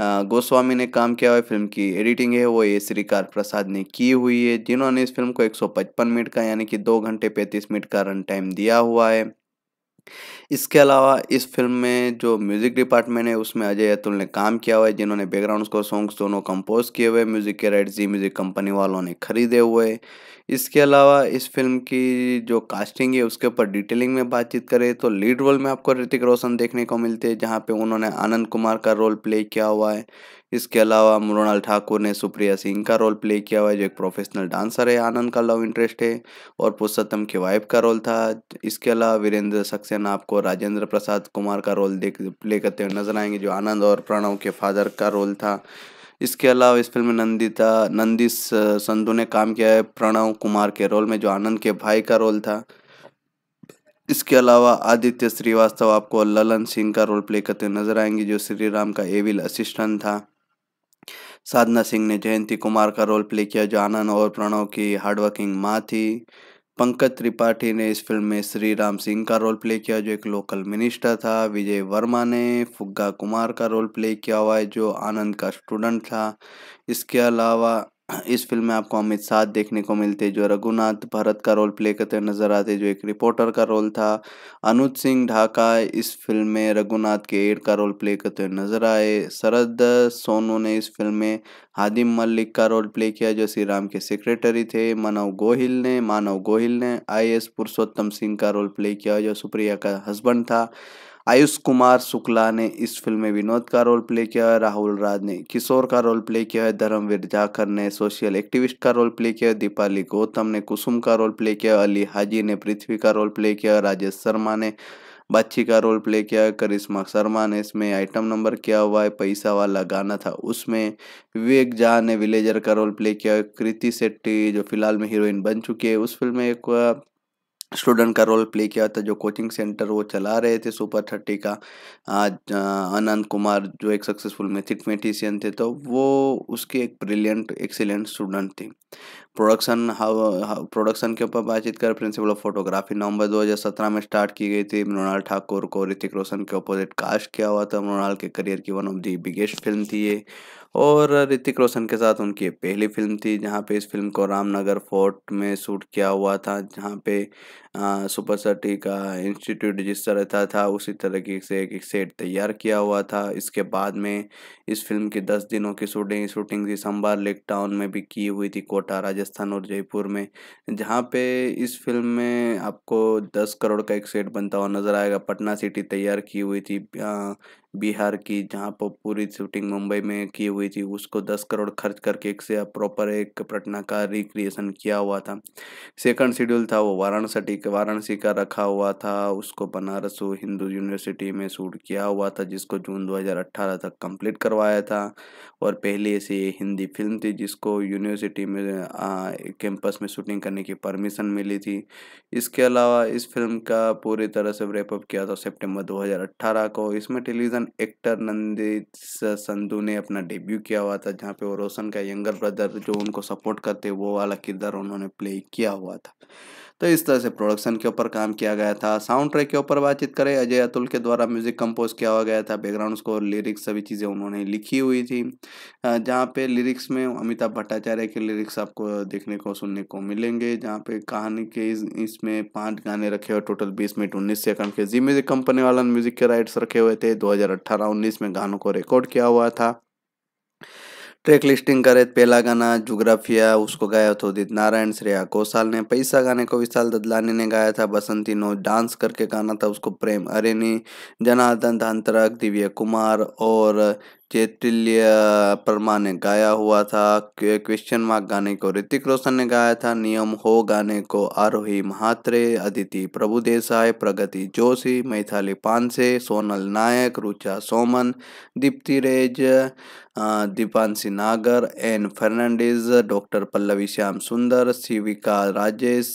गोस्वामी ने काम किया हुआ फिल्म की एडिटिंग है वो ये श्रीकार प्रसाद ने की हुई है जिन्होंने इस फिल्म को 155 मिनट का यानी कि दो घंटे 35 मिनट का रन टाइम दिया हुआ है इसके अलावा इस फिल्म में जो म्यूज़िक डिपार्टमेंट है उसमें अजय अतुल ने काम किया हुआ है जिन्होंने बैकग्राउंड स्कोर सॉन्ग्स दोनों कंपोज किए हुए म्यूज़िक के राइट जी म्यूज़िक कंपनी वालों ने खरीदे हुए इसके अलावा इस फिल्म की जो कास्टिंग है उसके ऊपर डिटेलिंग में बातचीत करें तो लीड रोल में आपको ऋतिक रोशन देखने को मिलते हैं जहाँ पे उन्होंने आनंद कुमार का रोल प्ले किया हुआ है इसके अलावा मृणाल ठाकुर ने सुप्रिया सिंह का रोल प्ले किया हुआ है जो एक प्रोफेशनल डांसर है आनंद का लव इंटरेस्ट है और पुरुषोत्तम की वाइफ का रोल था इसके अलावा वीरेंद्र सक्सेना आपको राजेंद्र प्रसाद कुमार का रोल देख प्ले करते हुए नजर आएंगे जो आनंद और प्रणव के फादर का रोल था इसके अलावा इस फिल्म में नंदिता नंदिश संधू ने काम किया है प्रणव कुमार के रोल में जो आनंद के भाई का रोल था इसके अलावा आदित्य श्रीवास्तव आपको ललन सिंह का रोल प्ले करते नजर आएंगे जो श्री राम का एविल असिस्टेंट था साधना सिंह ने जयंती कुमार का रोल प्ले किया जो आनंद और प्रणव की हार्डवर्किंग माँ थी पंकज त्रिपाठी ने इस फिल्म में श्री राम सिंह का रोल प्ले किया जो एक लोकल मिनिस्टर था विजय वर्मा ने फुग्गा कुमार का रोल प्ले किया हुआ है जो आनंद का स्टूडेंट था इसके अलावा इस फिल्म में आपको अमित साध देखने को मिलते जो रघुनाथ भरत का रोल प्ले करते नज़र आते जो एक रिपोर्टर का रोल था अनुज सिंह ढाका इस फिल्म में रघुनाथ के एड का रोल प्ले करते हुए नज़र आए शरद सोनू ने इस फिल्म में हादिम मलिक का रोल प्ले किया जो श्री राम के सेक्रेटरी थे मानव गोहिल ने मानव गोहिल ने आई एस पुरुषोत्तम सिंह का रोल प्ले किया जो सुप्रिया का हस्बैंड था आयुष कुमार शुक्ला ने इस फिल्म में विनोद का रोल प्ले किया है राहुल राज ने किशोर का रोल प्ले किया है धर्मवीर जाखर ने सोशल एक्टिविस्ट का रोल प्ले किया है दीपाली गौतम ने कुसुम का रोल प्ले किया अली हाजी ने पृथ्वी का रोल प्ले किया राजेश शर्मा ने बच्ची का रोल प्ले किया करिश्मा शर्मा ने इसमें आइटम नंबर किया हुआ है पैसा वाला गाना था उसमें विवेक झा ने विलेजर का रोल प्ले किया कृति सेट्टी जो फिलहाल में हीरोइन बन चुकी है उस फिल्म में एक स्टूडेंट का रोल प्ले किया था जो कोचिंग सेंटर वो चला रहे थे सुपर थर्टी का आज अनंत कुमार जो एक सक्सेसफुल मैथमेटिशियन थे तो वो उसकी एक ब्रिलियंट एक्सीलेंट स्टूडेंट थी प्रोडक्शन प्रोडक्शन के ऊपर बातचीत कर प्रिंसिपल ऑफ फोटोग्राफी नवंबर 2017 में स्टार्ट की गई थी मृणाल ठाकुर को ऋतिक रोशन के अपोजिट कास्ट किया हुआ था मृणाल के करियर की one of the biggest film थी ये और ऋतिक रोशन के साथ उनकी पहली फिल्म थी जहाँ पे इस फिल्म को रामनगर फोर्ट में शूट किया हुआ था जहाँ पे हाँ, सुपर सटी का इंस्टीट्यूट जिस तरह था, था उसी तरह से एक, एक सेट तैयार किया हुआ था इसके बाद में इस फिल्म की दस दिनों की शूटिंग शूटिंग दिसंबर लेक टाउन में भी की हुई थी कोटा राजस्थान और जयपुर में जहाँ पे इस फिल्म में आपको दस करोड़ का एक सेट बनता हुआ नज़र आएगा पटना सिटी तैयार की हुई थी बिहार की जहाँ पर पूरी शूटिंग मुंबई में की हुई थी उसको दस करोड़ खर्च करके एक से प्रॉपर एक पटना का रिक्रिएशन किया हुआ था सेकंड शेड्यूल था वो वाराणसी एक वाराणसी का रखा हुआ था उसको बनारस हिंदू यूनिवर्सिटी में शूट किया हुआ था जिसको जून 2018 तक कंप्लीट करवाया था और पहली ऐसी हिंदी फिल्म थी जिसको यूनिवर्सिटी में कैंपस में शूटिंग करने की परमिशन मिली थी इसके अलावा इस फिल्म का पूरी तरह से रेपअप किया था सेप्टेम्बर दो को इसमें टेलीविज़न एक्टर नंदित संधु ने अपना डेब्यू किया हुआ था जहाँ पे वो रोशन का यंगर ब्रदर जो उनको सपोर्ट करते वो वाला किरदार उन्होंने प्ले किया हुआ था तो इस तरह से प्रोडक्शन के ऊपर काम किया गया था साउंड ट्रैक के ऊपर बातचीत करें अजय अतुल के द्वारा म्यूजिक कंपोज किया हुआ गया था बैकग्राउंड स्कोर लिरिक्स सभी चीज़ें उन्होंने लिखी हुई थी जहाँ पे लिरिक्स में अमिताभ भट्टाचार्य के लिरिक्स आपको देखने को सुनने को मिलेंगे जहाँ पे कहानी के इसमें इस पाँच गाने रखे हुए टोटल बीस मिनट उन्नीस सेकंड के जी म्यूजिक कंपनी वाला म्यूजिक के राइट्स रखे हुए थे दो हज़ार अट्ठारह उन्नीस में गानों को रिकॉर्ड किया हुआ था ट्रैक लिस्टिंग करे पहला गाना जुग्राफिया उसको गाया था उदित नारायण श्रेया कोसाल ने पैसा गाने को विशाल ददलानी ने गाया था बसंती नो डांस करके गाना था उसको प्रेम अरेनी जनार्दन धांतरक दिव्य कुमार और चैतिल्य परमा ने गाया हुआ था क्वेश्चन मार्क गाने को ऋतिक रोशन ने गाया था नियम हो गाने को आरोही महात्रे अदिति प्रभुदेसाई प्रगति जोशी मैथाली पानसे सोनल नायक रुचा सोमन दीप्ति रेज दीपांशी नागर एन फर्नांडीज डॉक्टर पल्लवी श्याम सुंदर शिविका राजेश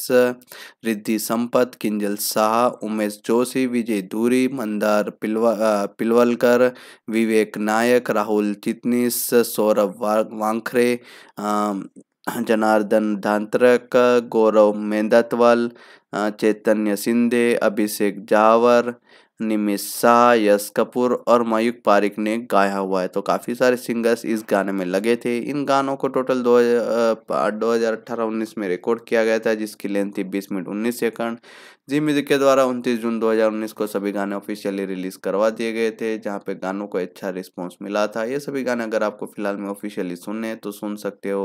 रिद्धि संपत किंजल शाह उमेश जोशी विजय धूरी मंदार पिलवा पिलवलकर विवेक नायक तिलक राहुल चितनीस सौरभ वांखरे जनार्दन धांतरक गौरव मेंदतवाल चैतन्य सिंधे अभिषेक जावर निमिष शाह यश कपूर और मयूक पारिक ने गाया हुआ है तो काफ़ी सारे सिंगर्स इस गाने में लगे थे इन गानों को टोटल दो दो हज़ार अट्ठारह उन्नीस में रिकॉर्ड किया गया था जिसकी लेंथ थी बीस मिनट उन्नीस सेकंड जी म्यूजिक के द्वारा 29 जून 2019 को सभी गाने ऑफिशियली रिलीज करवा दिए गए थे जहाँ पे गानों को अच्छा रिस्पॉन्स मिला था ये सभी गाने अगर आपको फिलहाल में ऑफिशियली सुनने तो सुन सकते हो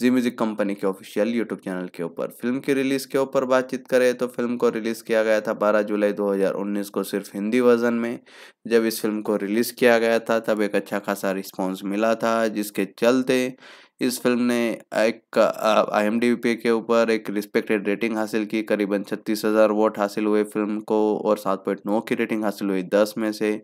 जी म्यूजिक कंपनी के ऑफिशियल यूट्यूब चैनल के ऊपर फिल्म की रिलीज के ऊपर बातचीत करें तो फिल्म को रिलीज किया गया था बारह जुलाई दो को सिर्फ हिंदी वर्जन में जब इस फिल्म को रिलीज किया गया था तब एक अच्छा खासा रिस्पॉन्स मिला था जिसके चलते इस फिल्म ने एक आई एम डी पी के ऊपर एक रिस्पेक्टेड रेटिंग हासिल की करीबन छत्तीस हज़ार वोट हासिल हुए फिल्म को और सात पॉइंट नौ की रेटिंग हासिल हुई दस में से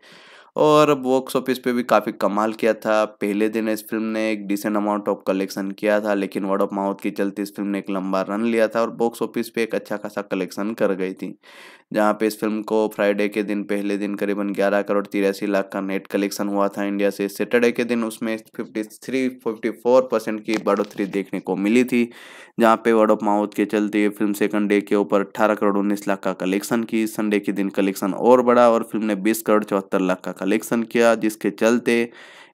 और बॉक्स ऑफिस पे भी काफ़ी कमाल किया था पहले दिन इस फिल्म ने एक डिसेंट अमाउंट ऑफ कलेक्शन किया था लेकिन वर्ड ऑफ माउथ के चलते इस फिल्म ने एक लंबा रन लिया था और बॉक्स ऑफिस पे एक अच्छा खासा कलेक्शन कर गई थी जहाँ पे इस फिल्म को फ्राइडे के दिन पहले दिन करीबन 11 करोड़ तिरासी लाख का नेट कलेक्शन हुआ था इंडिया से सैटरडे के दिन उसमें 53 54 परसेंट की बढ़ोतरी देखने को मिली थी जहाँ पे वर्ड ऑफ माउथ के चलते फिल्म सेकंड डे के ऊपर 18 करोड़ 19 लाख का कलेक्शन की संडे के दिन कलेक्शन और बढ़ा और फिल्म ने बीस करोड़ चौहत्तर लाख का कलेक्शन किया जिसके चलते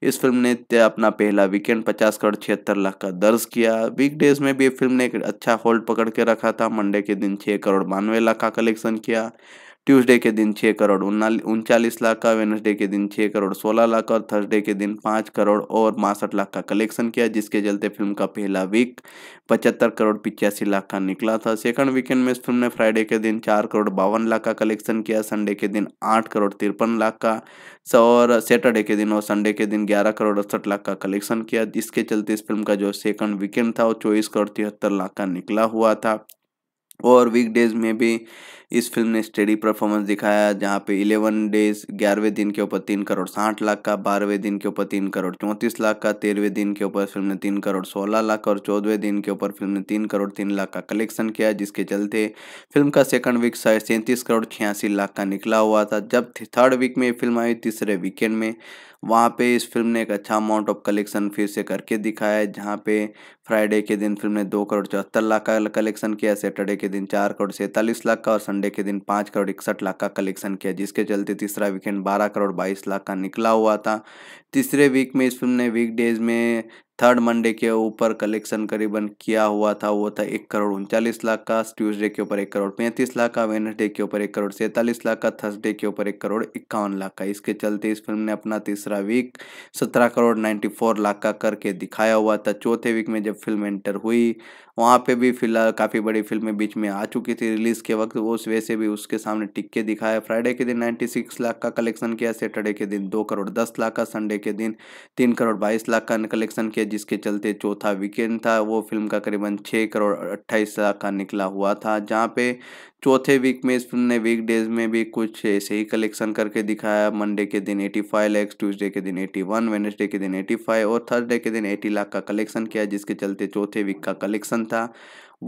इस फिल्म ने अपना पहला वीकेंड पचास करोड़ छिहत्तर लाख का दर्ज किया वीकडेज में भी फिल्म ने एक अच्छा होल्ड पकड़ के रखा था मंडे के दिन छः करोड़ बानवे लाख का कलेक्शन किया ट्यूसडे के दिन छः करोड़ उनचालीस लाख का वेनसडे के दिन छः करोड़ सोलह लाख और थर्सडे के दिन पाँच करोड़ और बासठ लाख का कलेक्शन किया जिसके चलते फिल्म का पहला वीक पचहत्तर करोड़ पिचासी लाख का निकला था सेकंड वीकेंड में इस फिल्म ने फ्राइडे के दिन चार करोड़ बावन लाख का कलेक्शन किया संडे के दिन आठ करोड़ तिरपन लाख का और सैटरडे के दिन और संडे के दिन ग्यारह करोड़ अड़सठ लाख का कलेक्शन किया जिसके चलते इस फिल्म का जो सेकंड वीकेंड था वो चौबीस करोड़ तिहत्तर लाख का निकला हुआ था और वीकडेज में भी इस फिल्म ने स्टेडी परफॉर्मेंस दिखाया जहाँ पे इलेवन डेज ग्यारहवें दिन के ऊपर तीन करोड़ साठ लाख का बारहवें दिन के ऊपर तीन करोड़ चौंतीस लाख का तेरहवें दिन के ऊपर फिल्म ने तीन करोड़ सोलह लाख और चौदहवें दिन के ऊपर फिल्म ने तीन करोड़ तीन लाख का कलेक्शन किया जिसके चलते फिल्म का सेकंड वीक साइड सैंतीस करोड़ छियासी लाख का निकला हुआ था जब थर्ड वीक में फिल्म आई तीसरे वीकेंड में वहाँ पे इस फिल्म ने एक अच्छा अमाउंट ऑफ कलेक्शन फिर से करके दिखाया है जहाँ पे फ्राइडे के दिन फिल्म ने दो करोड़ चौहत्तर लाख का कलेक्शन किया सैटरडे के दिन चार करोड़ सैंतालीस लाख का और संडे संडे के दिन पांच करोड़ इकसठ लाख का कलेक्शन किया जिसके चलते तीसरा वीकेंड बारह करोड़ बाईस लाख का निकला हुआ था तीसरे वीक में इस फिल्म ने वीक डेज में थर्ड मंडे के ऊपर कलेक्शन करीबन किया हुआ था वो था एक करोड़ उनचालीस लाख का ट्यूजडे के ऊपर एक करोड़ पैंतीस लाख का वेनसडे के ऊपर एक करोड़ सैंतालीस लाख का थर्सडे के ऊपर एक करोड़ इक्यावन लाख का इसके चलते इस फिल्म ने अपना तीसरा वीक सत्रह करोड़ नाइन्टी फोर लाख का करके दिखाया हुआ था चौथे वीक में जब फिल्म एंटर हुई वहाँ पे भी फिलहाल काफ़ी बड़ी फिल्में बीच में आ चुकी थी रिलीज़ के वक्त उस वैसे भी उसके सामने टिक्के दिखाया फ्राइडे के दिन नाइन्टी सिक्स लाख का कलेक्शन किया सैटरडे के दिन दो करोड़ दस लाख का संडे के दिन तीन करोड़ बाईस लाख का कलेक्शन किया किया जिसके चलते चौथा वीकेंड था वो फिल्म का करीबन छः करोड़ अट्ठाईस लाख का निकला हुआ था जहाँ पे चौथे वीक में इस फिल्म ने वीक डेज में भी कुछ ऐसे ही कलेक्शन करके दिखाया मंडे के दिन एटी फाइव लैक्स ट्यूजडे के दिन एटी वन वेनेसडे के दिन एटी फाइव और थर्सडे के दिन एटी लाख का कलेक्शन किया जिसके चलते चौथे वीक का कलेक्शन था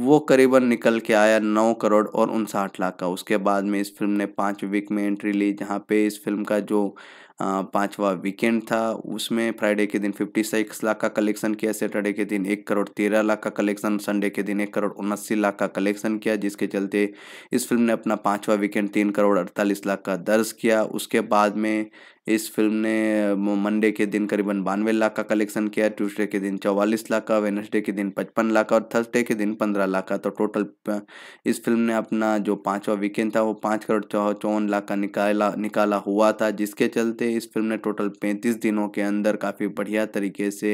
वो करीबन निकल के आया नौ करोड़ और उनसाठ लाख का उसके बाद में इस फिल्म ने पाँच वीक में एंट्री ली जहाँ पे इस फिल्म का जो पांचवा वीकेंड था उसमें फ्राइडे के दिन फिफ्टी सिक्स लाख का कलेक्शन किया सैटरडे के दिन एक करोड़ तेरह लाख का कलेक्शन संडे के दिन एक करोड़ उन्नासी लाख का कलेक्शन किया जिसके चलते इस फिल्म ने अपना पांचवा वीकेंड तीन करोड़ अड़तालीस लाख का दर्ज किया उसके बाद में इस फिल्म ने मंडे के दिन करीबन बानवे लाख का कलेक्शन किया ट्यूसडे के दिन चौवालीस लाख का वेनसडे के दिन पचपन लाख का और थर्सडे के दिन पंद्रह लाख का तो टोटल इस फिल्म ने अपना जो पाँचवा वीकेंड था वो पाँच करोड़ चौवन लाख का निकाला निकाला हुआ था जिसके चलते इस फिल्म ने टोटल पैंतीस दिनों के अंदर काफ़ी बढ़िया तरीके से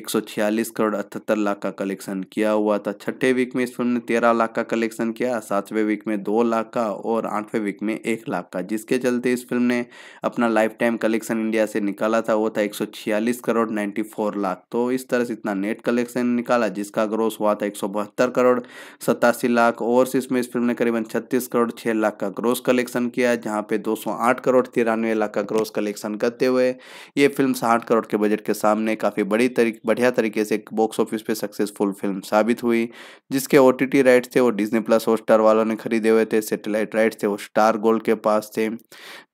एक करोड़ अठहत्तर लाख का कलेक्शन किया हुआ था छठे वीक में इस फिल्म ने तेरह लाख का कलेक्शन किया सातवें वीक में दो लाख का और आठवें वीक में एक लाख का जिसके चलते इस फिल्म ने अपना लाइफ टाइम कलेक्शन इंडिया से निकाला था वो था 146 करोड़ 94 लाख तो इस तरह से इतना नेट कलेक्शन निकाला जिसका ग्रोस हुआ था एक करोड़ सतासी लाख ओवरसीज में इस फिल्म ने करीबन छत्तीस करोड़ छः लाख का ग्रोस कलेक्शन किया जहाँ पे 208 करोड़ तिरानवे लाख का ग्रोस कलेक्शन करते हुए ये फिल्म साठ करोड़ के बजट के सामने काफ़ी बड़ी तरीक बढ़िया तरीके से बॉक्स ऑफिस पे सक्सेसफुल फिल्म साबित हुई जिसके ओ राइट्स थे वो डिजनी प्लस हॉटस्टार वालों ने खरीदे हुए थे सेटेलाइट राइट्स थे वो स्टार गोल्ड के पास थे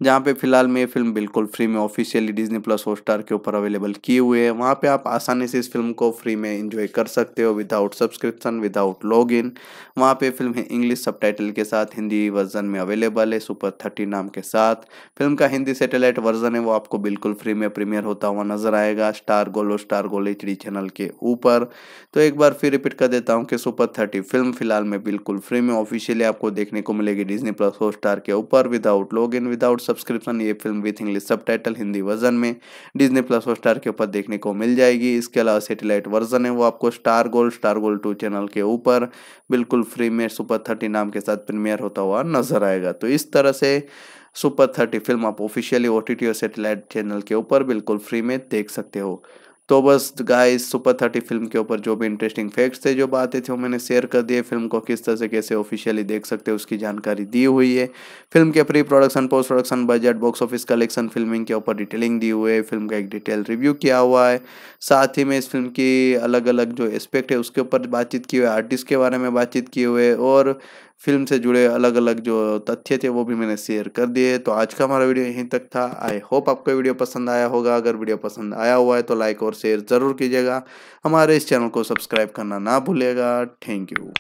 जहाँ पे फिलहाल में ये फिल्म बिल्कुल बिल्कुल फ्री में ऑफिशियली डिजनी प्लस हॉटस्टार के ऊपर अवेलेबल किए हुए हैं वहाँ पे आप आसानी से इस फिल्म को फ्री में इंजॉय कर सकते हो without subscription without log in वहाँ पर फिल्म इंग्लिश सब के साथ हिंदी वर्जन में अवेलेबल है सुपर थर्टी नाम के साथ फिल्म का हिंदी सेटेलाइट वर्जन है वो आपको बिल्कुल फ्री में प्रीमियर होता हुआ नजर आएगा स्टार गोलो स्टार गोल एच चैनल के ऊपर तो एक बार फिर रिपीट कर देता हूँ कि सुपर थर्टी फिल्म फिलहाल में बिल्कुल फ्री में ऑफिशियली आपको देखने को मिलेगी डिजनी प्लस हॉट के ऊपर without log in without subscription ये film with English sub Hindi version में डिजनी प्लस और स्टार के ऊपर देखने को मिल जाएगी इसके अलावा सेटेलाइट वर्जन है वो आपको star gold star gold two channel के ऊपर बिल्कुल फ्री में सुपर थर्टी नाम के साथ प्रीमियर होता हुआ नजर आएगा तो इस तरह से सुपर थर्टी फिल्म आप ऑफिशियली ओ टी टी और सेटेलाइट चैनल के ऊपर बिल्कुल फ्री में देख सकते हो तो बस गाइस सुपर थर्टी फिल्म के ऊपर जो भी इंटरेस्टिंग फैक्ट्स थे जो बातें थी वो मैंने शेयर कर दिए फिल्म को किस तरह से कैसे ऑफिशियली देख सकते हैं उसकी जानकारी दी हुई है फिल्म के pre production post production budget box office collection filming के ऊपर डिटेलिंग दी हुई है फिल्म का एक डिटेल रिव्यू किया हुआ है साथ ही में इस फिल्म की अलग अलग जो एस्पेक्ट है उसके ऊपर बातचीत की हुई आर्टिस्ट के बारे में बातचीत की हुई है और फिल्म से जुड़े अलग अलग जो तथ्य थे वो भी मैंने शेयर कर दिए तो आज का हमारा वीडियो यहीं तक था आई होप आपको वीडियो पसंद आया होगा अगर वीडियो पसंद आया हुआ है तो लाइक और शेयर ज़रूर कीजिएगा हमारे इस चैनल को सब्सक्राइब करना ना भूलेगा थैंक यू